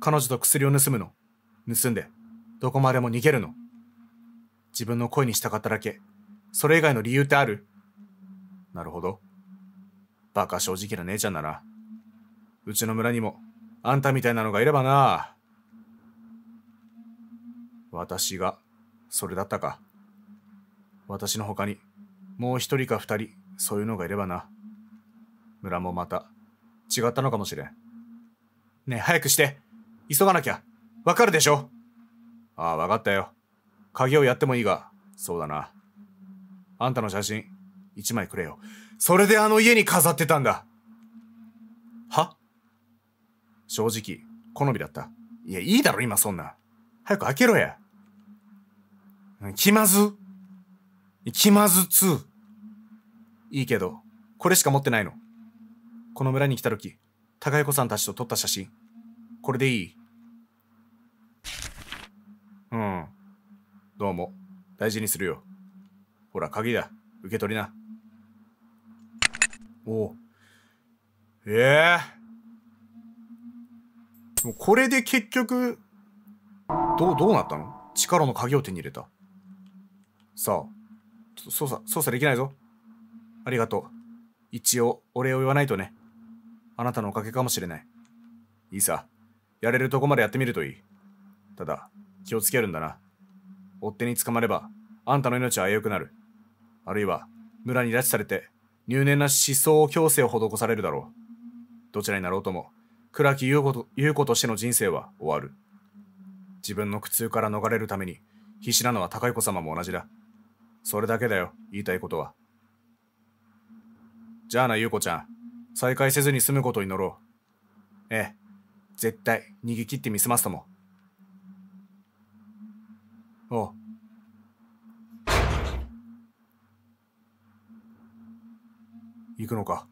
彼女と薬を盗むの。盗んで、どこまでも逃げるの。自分の声に従っただけ。それ以外の理由ってあるなるほど。バカ正直な姉ちゃんなら。うちの村にも、あんたみたいなのがいればな。私が、それだったか。私の他に、もう一人か二人、そういうのがいればな。村もまた、違ったのかもしれん。ねえ、早くして急がなきゃわかるでしょああ、わかったよ。鍵をやってもいいが、そうだな。あんたの写真、一枚くれよ。それであの家に飾ってたんだ。は正直、好みだった。いや、いいだろ、今そんな。早く開けろや。気まず。気まず2。いいけど、これしか持ってないの。この村に来た時、高彦さんたちと撮った写真。これでいいうん。どうも、大事にするよ。ほら、鍵だ。受け取りな。おう。ええー、もうこれで結局、どう、どうなったの力の鍵を手に入れた。さあ、ちょっと操作、操作できないぞ。ありがとう。一応、お礼を言わないとね。あなたのおかげかもしれない。いいさ。やれるとこまでやってみるといい。ただ、気をつけるんだな。追手に捕まれば、あんたの命は危うくなる。あるいは、村に拉致されて、入念な思想矯正を施されるだろう。どちらになろうとも、倉木優子と優子としての人生は終わる。自分の苦痛から逃れるために、必死なのは高子様も同じだ。それだけだよ、言いたいことは。じゃあな、優子ちゃん。再会せずに済むことに乗ろう。ええ。絶対、逃げ切ってみせますとも。お行くのか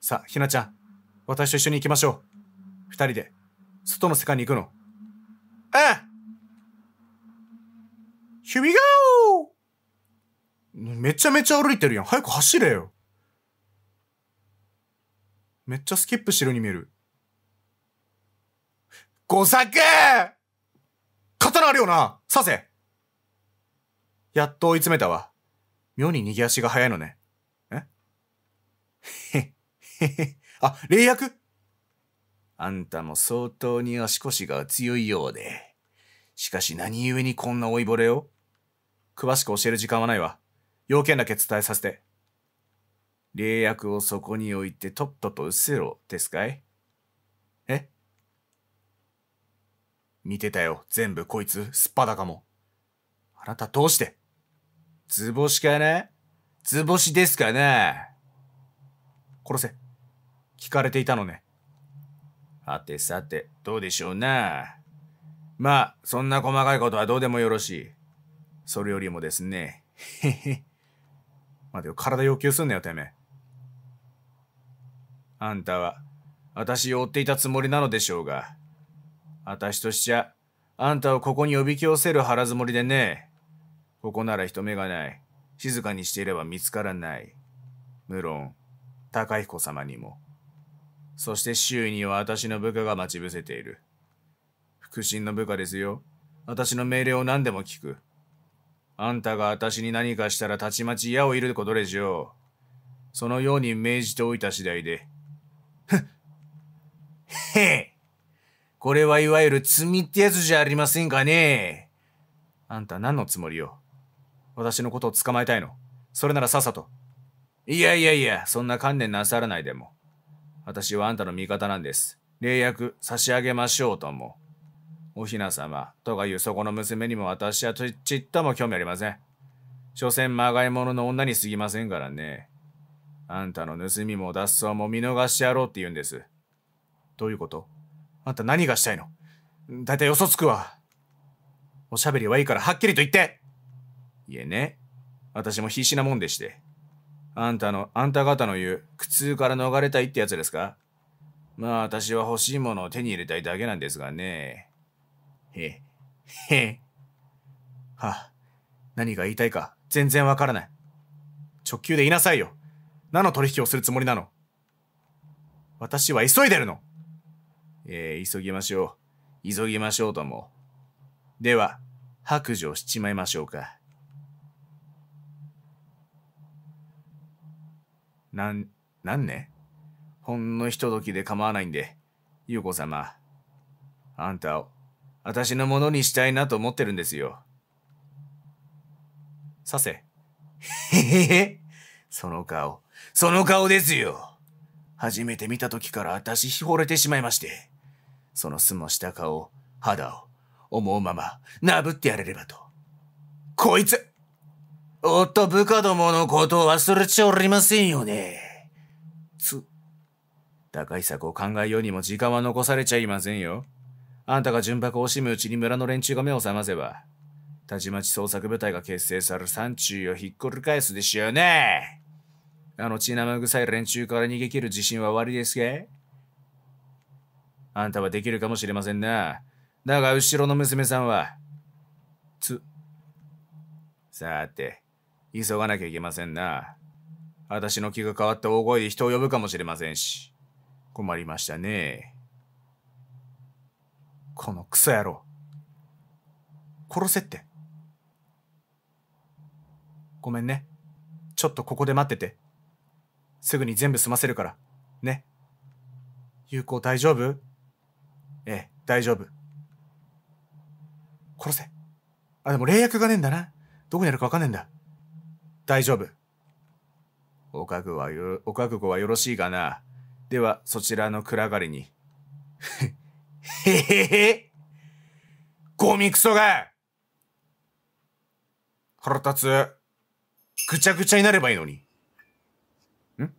さあひなちゃん私と一緒に行きましょう二人で外の世界に行くのああ Here we go! めちゃめちゃ歩いてるやん早く走れよめっちゃスキップしてるに見える。5作刀あるよな刺せやっと追い詰めたわ。妙に逃げ足が速いのね。えへ、へへ。あ、霊薬あんたも相当に足腰が強いようで。しかし何故にこんな老いぼれを詳しく教える時間はないわ。要件だけ伝えさせて。霊薬をそこに置いてとっとと失せろですかい見てたよ。全部こいつ、すっぱだかも。あなたどうして図星かな図星ですかな殺せ。聞かれていたのね。はてさて、どうでしょうな。まあ、そんな細かいことはどうでもよろしい。それよりもですね。へへ。待てよ、体要求すんなよ、てめえ。あんたは、私を追っていたつもりなのでしょうが、私としちゃ、あんたをここにおびき寄せる腹積もりでね。ここなら人目がない。静かにしていれば見つからない。無論、高彦様にも。そして周囲には私の部下が待ち伏せている。腹心の部下ですよ。私の命令を何でも聞く。あんたが私に何かしたらたちまち矢を射ることでしょう。そのように命じておいた次第で。ふ っ。へえこれはいわゆる罪ってやつじゃありませんかねあんた何のつもりよ私のことを捕まえたいのそれならさっさと。いやいやいや、そんな観念なさらないでも。私はあんたの味方なんです。霊薬差し上げましょうとも。おひな様とかいうそこの娘にも私はとちっとも興味ありません。所詮まがい者の女にすぎませんからね。あんたの盗みも脱走も見逃してやろうって言うんです。どういうことあんた何がしたいのだいたいよそつくわ。おしゃべりはいいからはっきりと言っていえね、私も必死なもんでして。あんたの、あんた方の言う、苦痛から逃れたいってやつですかまあ私は欲しいものを手に入れたいだけなんですがね。へえ、へえ。はあ、何が言いたいか全然わからない。直球で言いなさいよ。何の取引をするつもりなの私は急いでるのえー、急ぎましょう。急ぎましょうとも。では、白状しちまいましょうか。なん、なんねほんのひとときで構わないんで、優子様。あんたを、私のものにしたいなと思ってるんですよ。させ。へへへ。その顔、その顔ですよ。初めて見た時から私惚れてしまいまして。その巣も下顔肌を、思うまま、なぶってやれればと。こいつおっと、部下どものことを忘れちゃおりませんよね。つ、高い策を考えようにも時間は残されちゃいませんよ。あんたが純白を惜しむうちに村の連中が目を覚ませば、たちまち捜索部隊が結成される山中をひっくり返すでしょうね。あの血生臭い連中から逃げ切る自信は終わりですがあんたはできるかもしれませんな。だが、後ろの娘さんは、つ、さて、急がなきゃいけませんな。私の気が変わった大声で人を呼ぶかもしれませんし。困りましたね。このクソ野郎。殺せって。ごめんね。ちょっとここで待ってて。すぐに全部済ませるから。ね。有効大丈夫ええ、大丈夫。殺せ。あ、でも霊薬がねえんだな。どこにあるかわかんねえんだ。大丈夫。お覚悟はよ、お覚悟はよろしいかな。では、そちらの暗がりに。へへへゴミクソが腹立つ。ぐちゃぐちゃになればいいのに。ん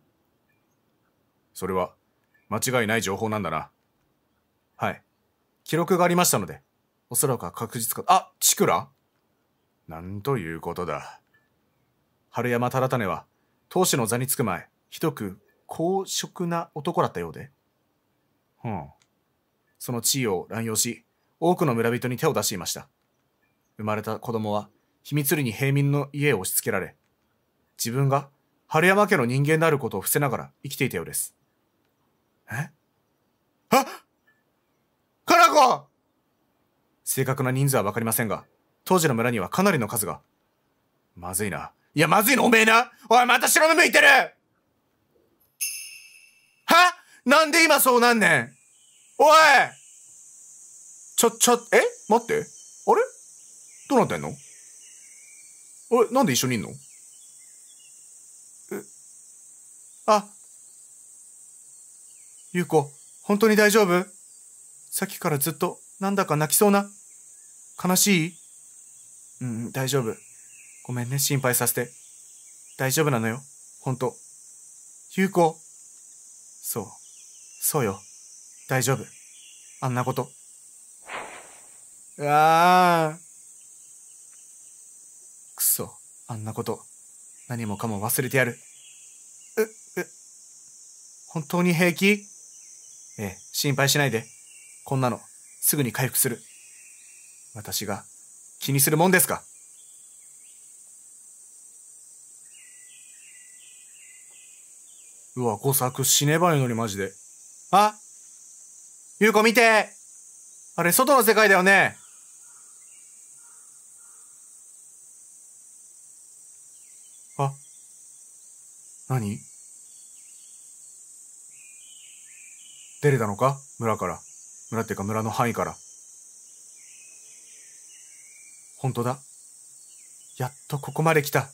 それは、間違いない情報なんだな。記録がありましたので、おそらくは確実か、あ、チクラなんということだ。春山忠種は、当主の座につく前、ひどく公職な男だったようで。うん。その地位を乱用し、多くの村人に手を出していました。生まれた子供は、秘密裏に平民の家を押し付けられ、自分が春山家の人間であることを伏せながら生きていたようです。えあっカ奈コ正確な人数は分かりませんが、当時の村にはかなりの数が。まずいな。いや、まずいのおめえなおい、また白目向いてるはなんで今そうなんねんおいちょ、ちょ、え待って。あれどうなってんのえ、なんで一緒にいんのえ、あ、ゆうこ、本当に大丈夫さっきからずっとなんだか泣きそうな。悲しいうん、大丈夫。ごめんね、心配させて。大丈夫なのよ。ほんと。うこそう。そうよ。大丈夫。あんなこと。ああ。くそ。あんなこと。何もかも忘れてやる。う、う、本当に平気ええ、心配しないで。こんなの、すぐに回復する。私が、気にするもんですかうわ、誤作死ねばいのにマジで。あゆうこ見てあれ、外の世界だよねあ何出れたのか村から。村っていうか村の範囲から。本当だ。やっとここまで来た。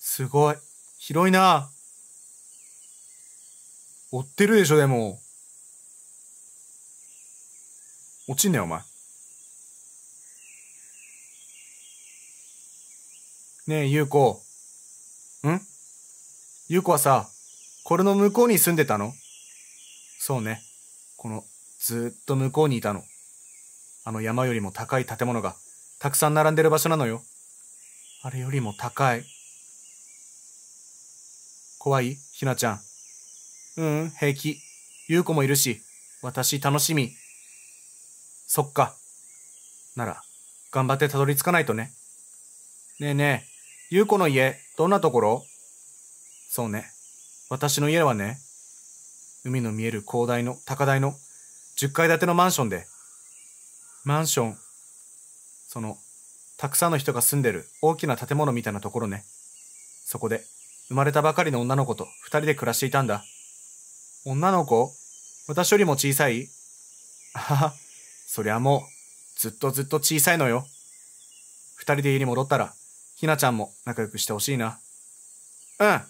すごい。広いな追ってるでしょ、でも。落ちんねお前。ねえ、ゆうこ。んゆうこはさ、これの向こうに住んでたのそうね。このずっと向こうにいたの。あの山よりも高い建物がたくさん並んでる場所なのよ。あれよりも高い。怖いひなちゃん。ううん、平気。ゆう子もいるし、私楽しみ。そっか。なら、頑張ってたどり着かないとね。ねえねえ、ゆう子の家、どんなところそうね。私の家はね、海の見える広大の高台の10階建てのマンションで、マンション、その、たくさんの人が住んでる大きな建物みたいなところね。そこで、生まれたばかりの女の子と二人で暮らしていたんだ。女の子私よりも小さいあはは、そりゃもう、ずっとずっと小さいのよ。二人で家に戻ったら、ひなちゃんも仲良くしてほしいな。うん。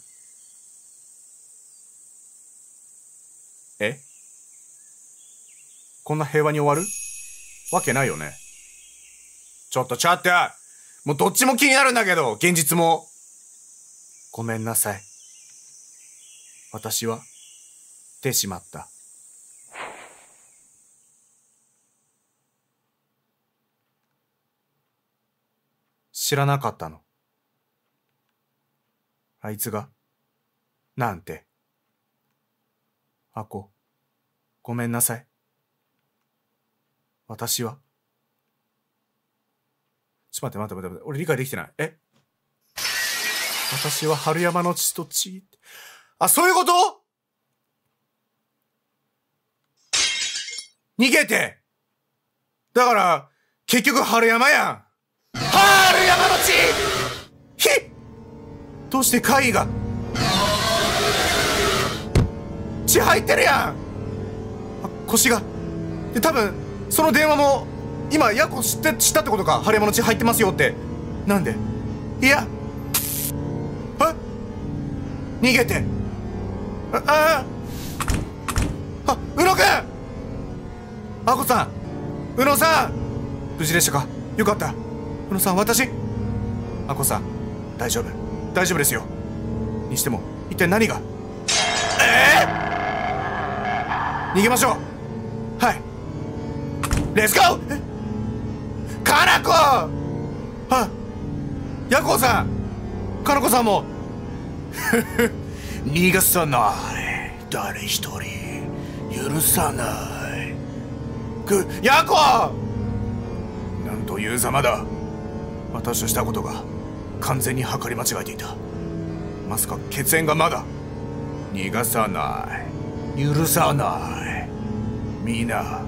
えこんな平和に終わるわけないよね。ちょっとちょっともうどっちも気になるんだけど現実もごめんなさい。私は、てしまった。知らなかったの。あいつが、なんて。あこ、ごめんなさい。私はちょっと待って待って待って待って。俺理解できてない。え私は春山の血と血。あ、そういうこと逃げてだから、結局春山やん春山の血ひどうして貝が血入ってるやん腰が。で、多分、その電話も今ヤコ知って知ったってことか晴山の血入ってますよってなんでいやえ逃げてあああ宇野くんあこさん宇野さん無事でしたかよかった宇野さん私あこさん大丈夫大丈夫ですよにしても一体何がええー、逃げましょうはい Let's go! かなこあヤコさんかなこさんも 逃がさない誰一人許さないくヤコなんというざまだ私としたことが完全に計り間違えていたまさか血縁がまだ逃がさない許さない皆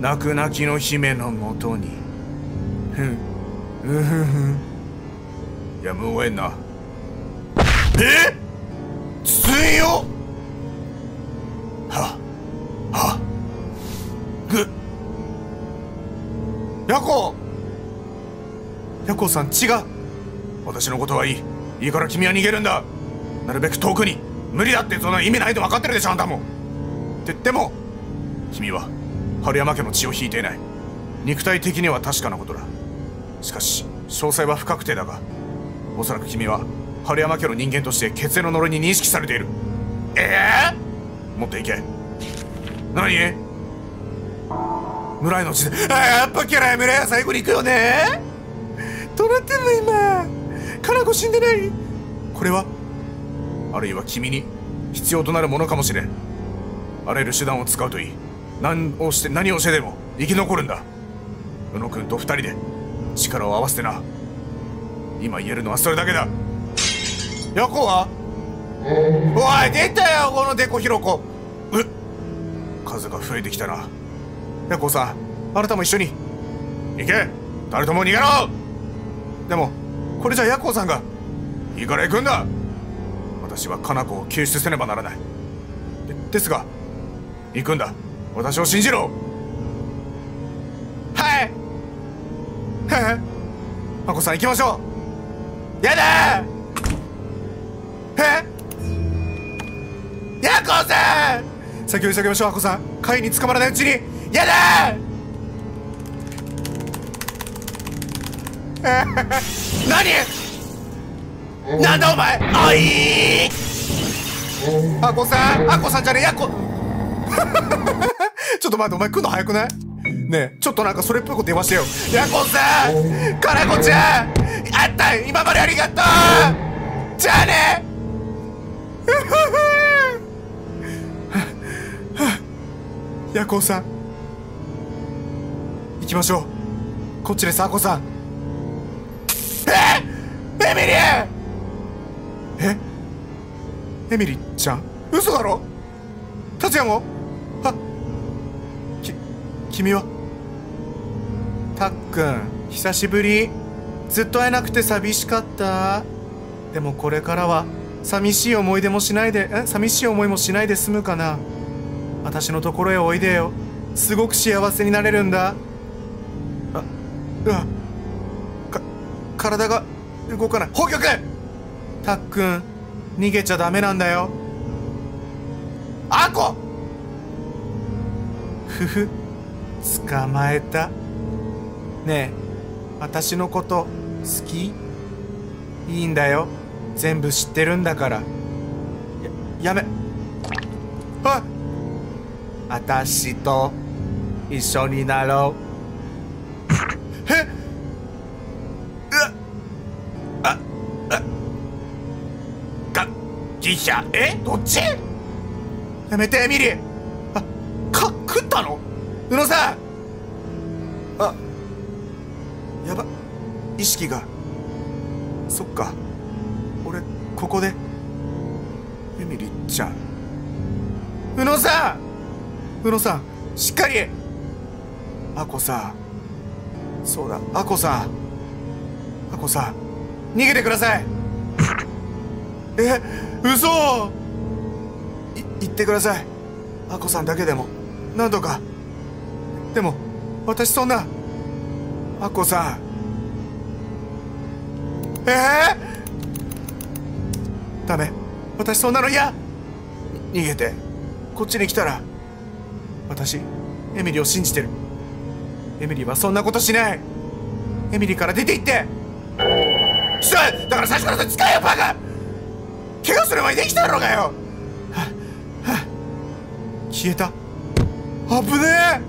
泣く泣きの姫のもとにふんうふふやむをえんなえ水よははぐヤコヤコさん違う私のことはいいいいから君は逃げるんだなるべく遠くに無理だってそんな意味ないと分かってるでしょあんたもって言っても君は春山家の血を引いていない肉体的には確かなことだしかし詳細は不確定だがおそらく君は春山家の人間として血縁の呪いに認識されているええー、持っていけ何村井の血であやっぱキャラ村井は最後に行くよねどうなってんの今かな子死んでないこれはあるいは君に必要となるものかもしれんあらゆる手段を使うといい何をして何をしてでも生き残るんだ宇野君と二人で力を合わせてな今言えるのはそれだけだヤコはおい出たよこのデコヒロコうっ数が増えてきたなヤコさんあなたも一緒に行け誰とも逃げろでもこれじゃヤコさんがいいから行くんだ私はカナコを救出せねばならないですが行くんだ私を信じろはいは。まこさん行きましょうやだえ やこさん先を急ぎましょうあこさん会に捕まらないうちにやだ 何なんだお前おいあこさんあこさんじゃねえやこ ちょっと待って、お前来んの早くないねえ、ちょっとなんかそれっぽいこと言いましたよ。ヤコンさんカラコちゃんあった今までありがとうじゃあねヤコンさん行きましょう。こっちです、アコさん。えエミリーえエミリーちゃん嘘だろ達也もあ君はたっくん久しぶりずっと会えなくて寂しかったでもこれからは寂しい思い出もしないで寂しい思いもしないで済むかな私のところへおいでよすごく幸せになれるんだあうわか体が動かない北極たっくん逃げちゃダメなんだよあこふふ捕まえたねえ私のこと好きいいんだよ全部知ってるんだからややめああたしと一緒になろう えうわああか汽車えどっちやめてエミリーあか食ったの宇野さん意識がそっか俺ここでエミリちゃん宇野さん宇野さんしっかりあこさんそうだあこさんあこさん逃げてください え嘘い言ってくださいあこさんだけでも何とかでも私そんなあこさんえー、ダメ私そんなの嫌逃げてこっちに来たら私エミリーを信じてるエミリーはそんなことしないエミリーから出て行ってちょだから最初から使えよバカ怪我する前にできたのかよはは消えた危ね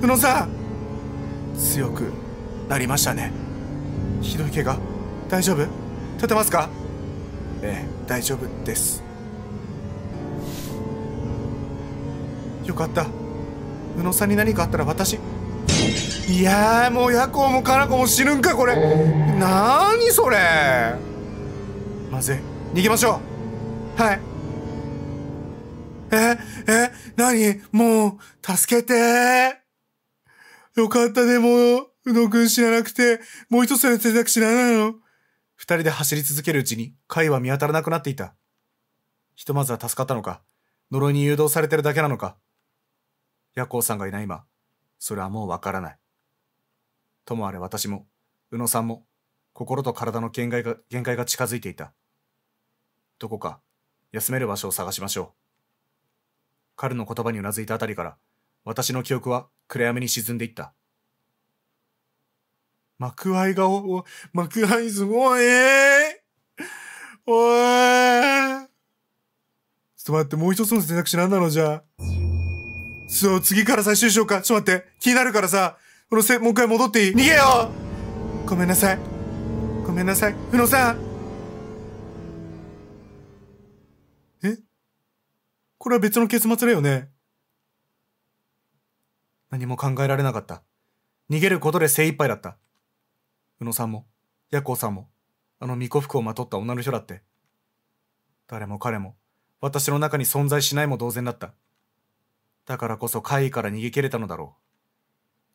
え宇野さん強くなりましたねひどい怪我大丈夫立てますかええ大丈夫ですよかった宇野さんに何かあったら私いやもう夜行もかなこも死ぬんかこれなーにそれまずい逃げましょうはいええ何もう助けてよかったでもう宇野くん死ななくてもう一つの選択肢ならないの二人で走り続けるうちに貝は見当たらなくなっていた。ひとまずは助かったのか、呪いに誘導されてるだけなのか。夜行さんがいない今、それはもうわからない。ともあれ私も、宇野さんも、心と体の限界が限界が近づいていた。どこか、休める場所を探しましょう。彼の言葉にうなずいたあたりから、私の記憶は暗闇に沈んでいった。幕いが、幕張すごいえー、おーちょっと待って、もう一つの選択肢なんなのじゃあ。そう、次から最終しようか。ちょっと待って、気になるからさ、このせ、もう一回戻っていい逃げよごめんなさい。ごめんなさい。うのさんえこれは別の結末だよね何も考えられなかった。逃げることで精一杯だった。宇野さんも、ヤコさんも、あの巫女服をまとった女の人だって。誰も彼も、私の中に存在しないも同然だった。だからこそ怪異から逃げ切れたのだろう。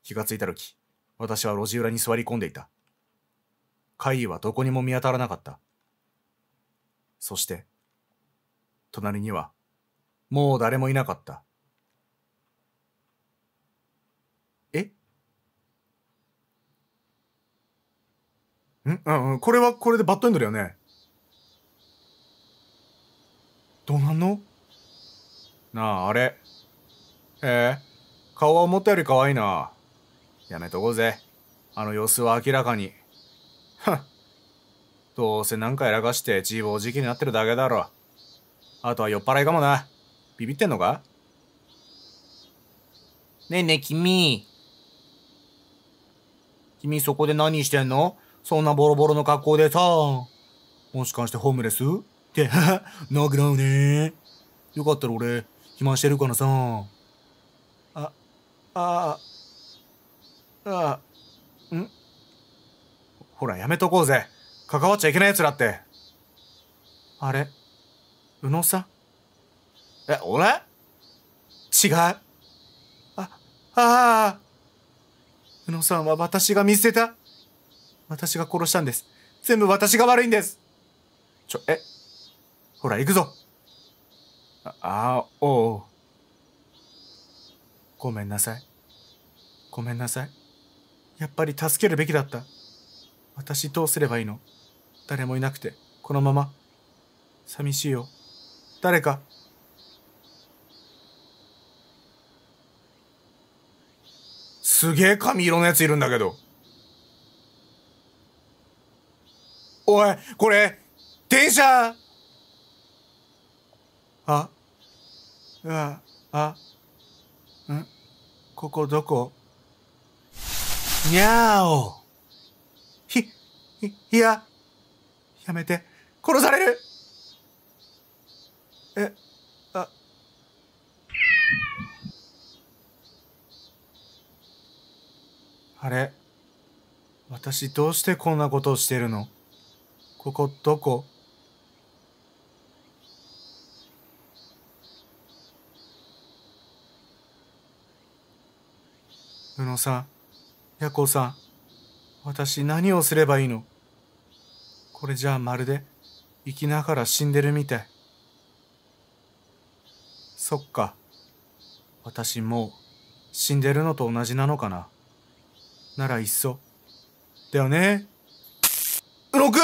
気がついた時、私は路地裏に座り込んでいた。怪異はどこにも見当たらなかった。そして、隣には、もう誰もいなかった。んうんうん。これはこれでバッドエンドだよね。どうなんのなあ、あれ。へえ、顔は思ったより可愛いな。やめとこうぜ。あの様子は明らかに。ふっ。どうせなんかやらかして自暴自棄になってるだけだろ。あとは酔っ払いかもな。ビビってんのかねえねえ君。君そこで何してんのそんなボロボロの格好でさ、もしかしてホームレスって、はは、殴らうねよかったら俺、暇してるからさ。あ、あ、あ、んほら、やめとこうぜ。関わっちゃいけない奴らって。あれ宇野さんえ、俺違う。あ、ああ。宇野さんは私が見捨てた。私が殺したんです。全部私が悪いんです。ちょ、え、ほら、行くぞ。あ、あおう。ごめんなさい。ごめんなさい。やっぱり助けるべきだった。私どうすればいいの誰もいなくて、このまま。寂しいよ。誰か。すげえ髪色のやついるんだけど。おい、これ、電車あ、うわ、あ、んここどこにゃーお。ひ、ひ、いや、やめて、殺されるえ、あ、あれ私どうしてこんなことをしてるのここどこ宇野さん、ヤコさん、私何をすればいいのこれじゃあまるで生きながら死んでるみたい。そっか。私もう死んでるのと同じなのかな。ならいっそ。だよね。う野く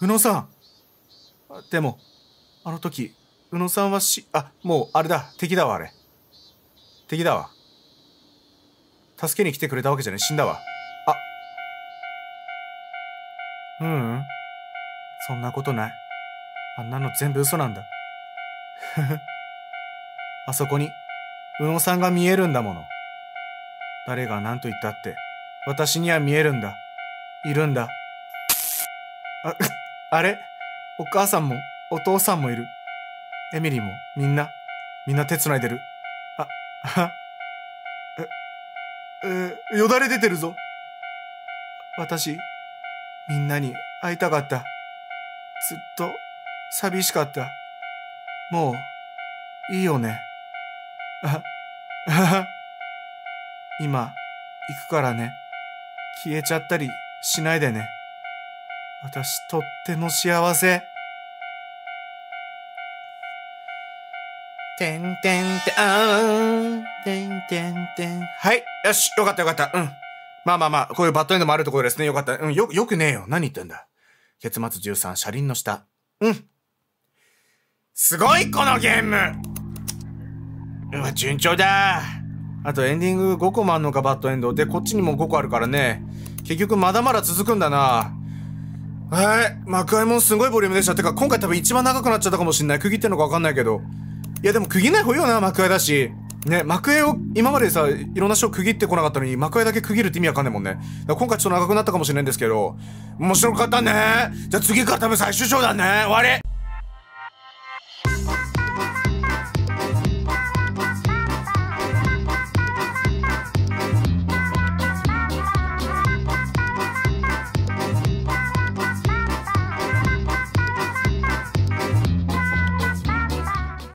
宇野さんでもあの時宇野さんはしあもうあれだ敵だわあれ敵だわ助けに来てくれたわけじゃない死んだわあううんそんなことないあんなの全部嘘なんだあそこに宇野さんが見えるんだもの誰が何と言ったって私には見えるんだいるんだああれお母さんもお父さんもいる。エミリーもみんな、みんな手繋いでる。あ、は、え、え、よだれ出てるぞ。私、みんなに会いたかった。ずっと寂しかった。もう、いいよね。あ、あ今、行くからね。消えちゃったりしないでね。私とっても幸せ。てんてんてん、あてんてんてん。はい、よし、よかったよかった。うん。まあまあまあ、こういうバッドエンドもあるところですね。よかった。うん、よ、よくねえよ。何言ってんだ。結末13、車輪の下。うん。すごい、このゲームうわ、順調だ。あとエンディング5個もあんのか、バッドエンド。で、こっちにも5個あるからね。結局まだまだ続くんだな。はい。幕開もすごいボリュームでした。てか、今回多分一番長くなっちゃったかもしんない。区切ってんのかわかんないけど。いや、でも区切ない方がいいよな、幕開だし。ね、幕絵を今までさ、いろんな人区切ってこなかったのに、幕絵だけ区切るって意味わかんないもんね。今回ちょっと長くなったかもしれないんですけど、面白かったねじゃあ次から多分最終章だね終わり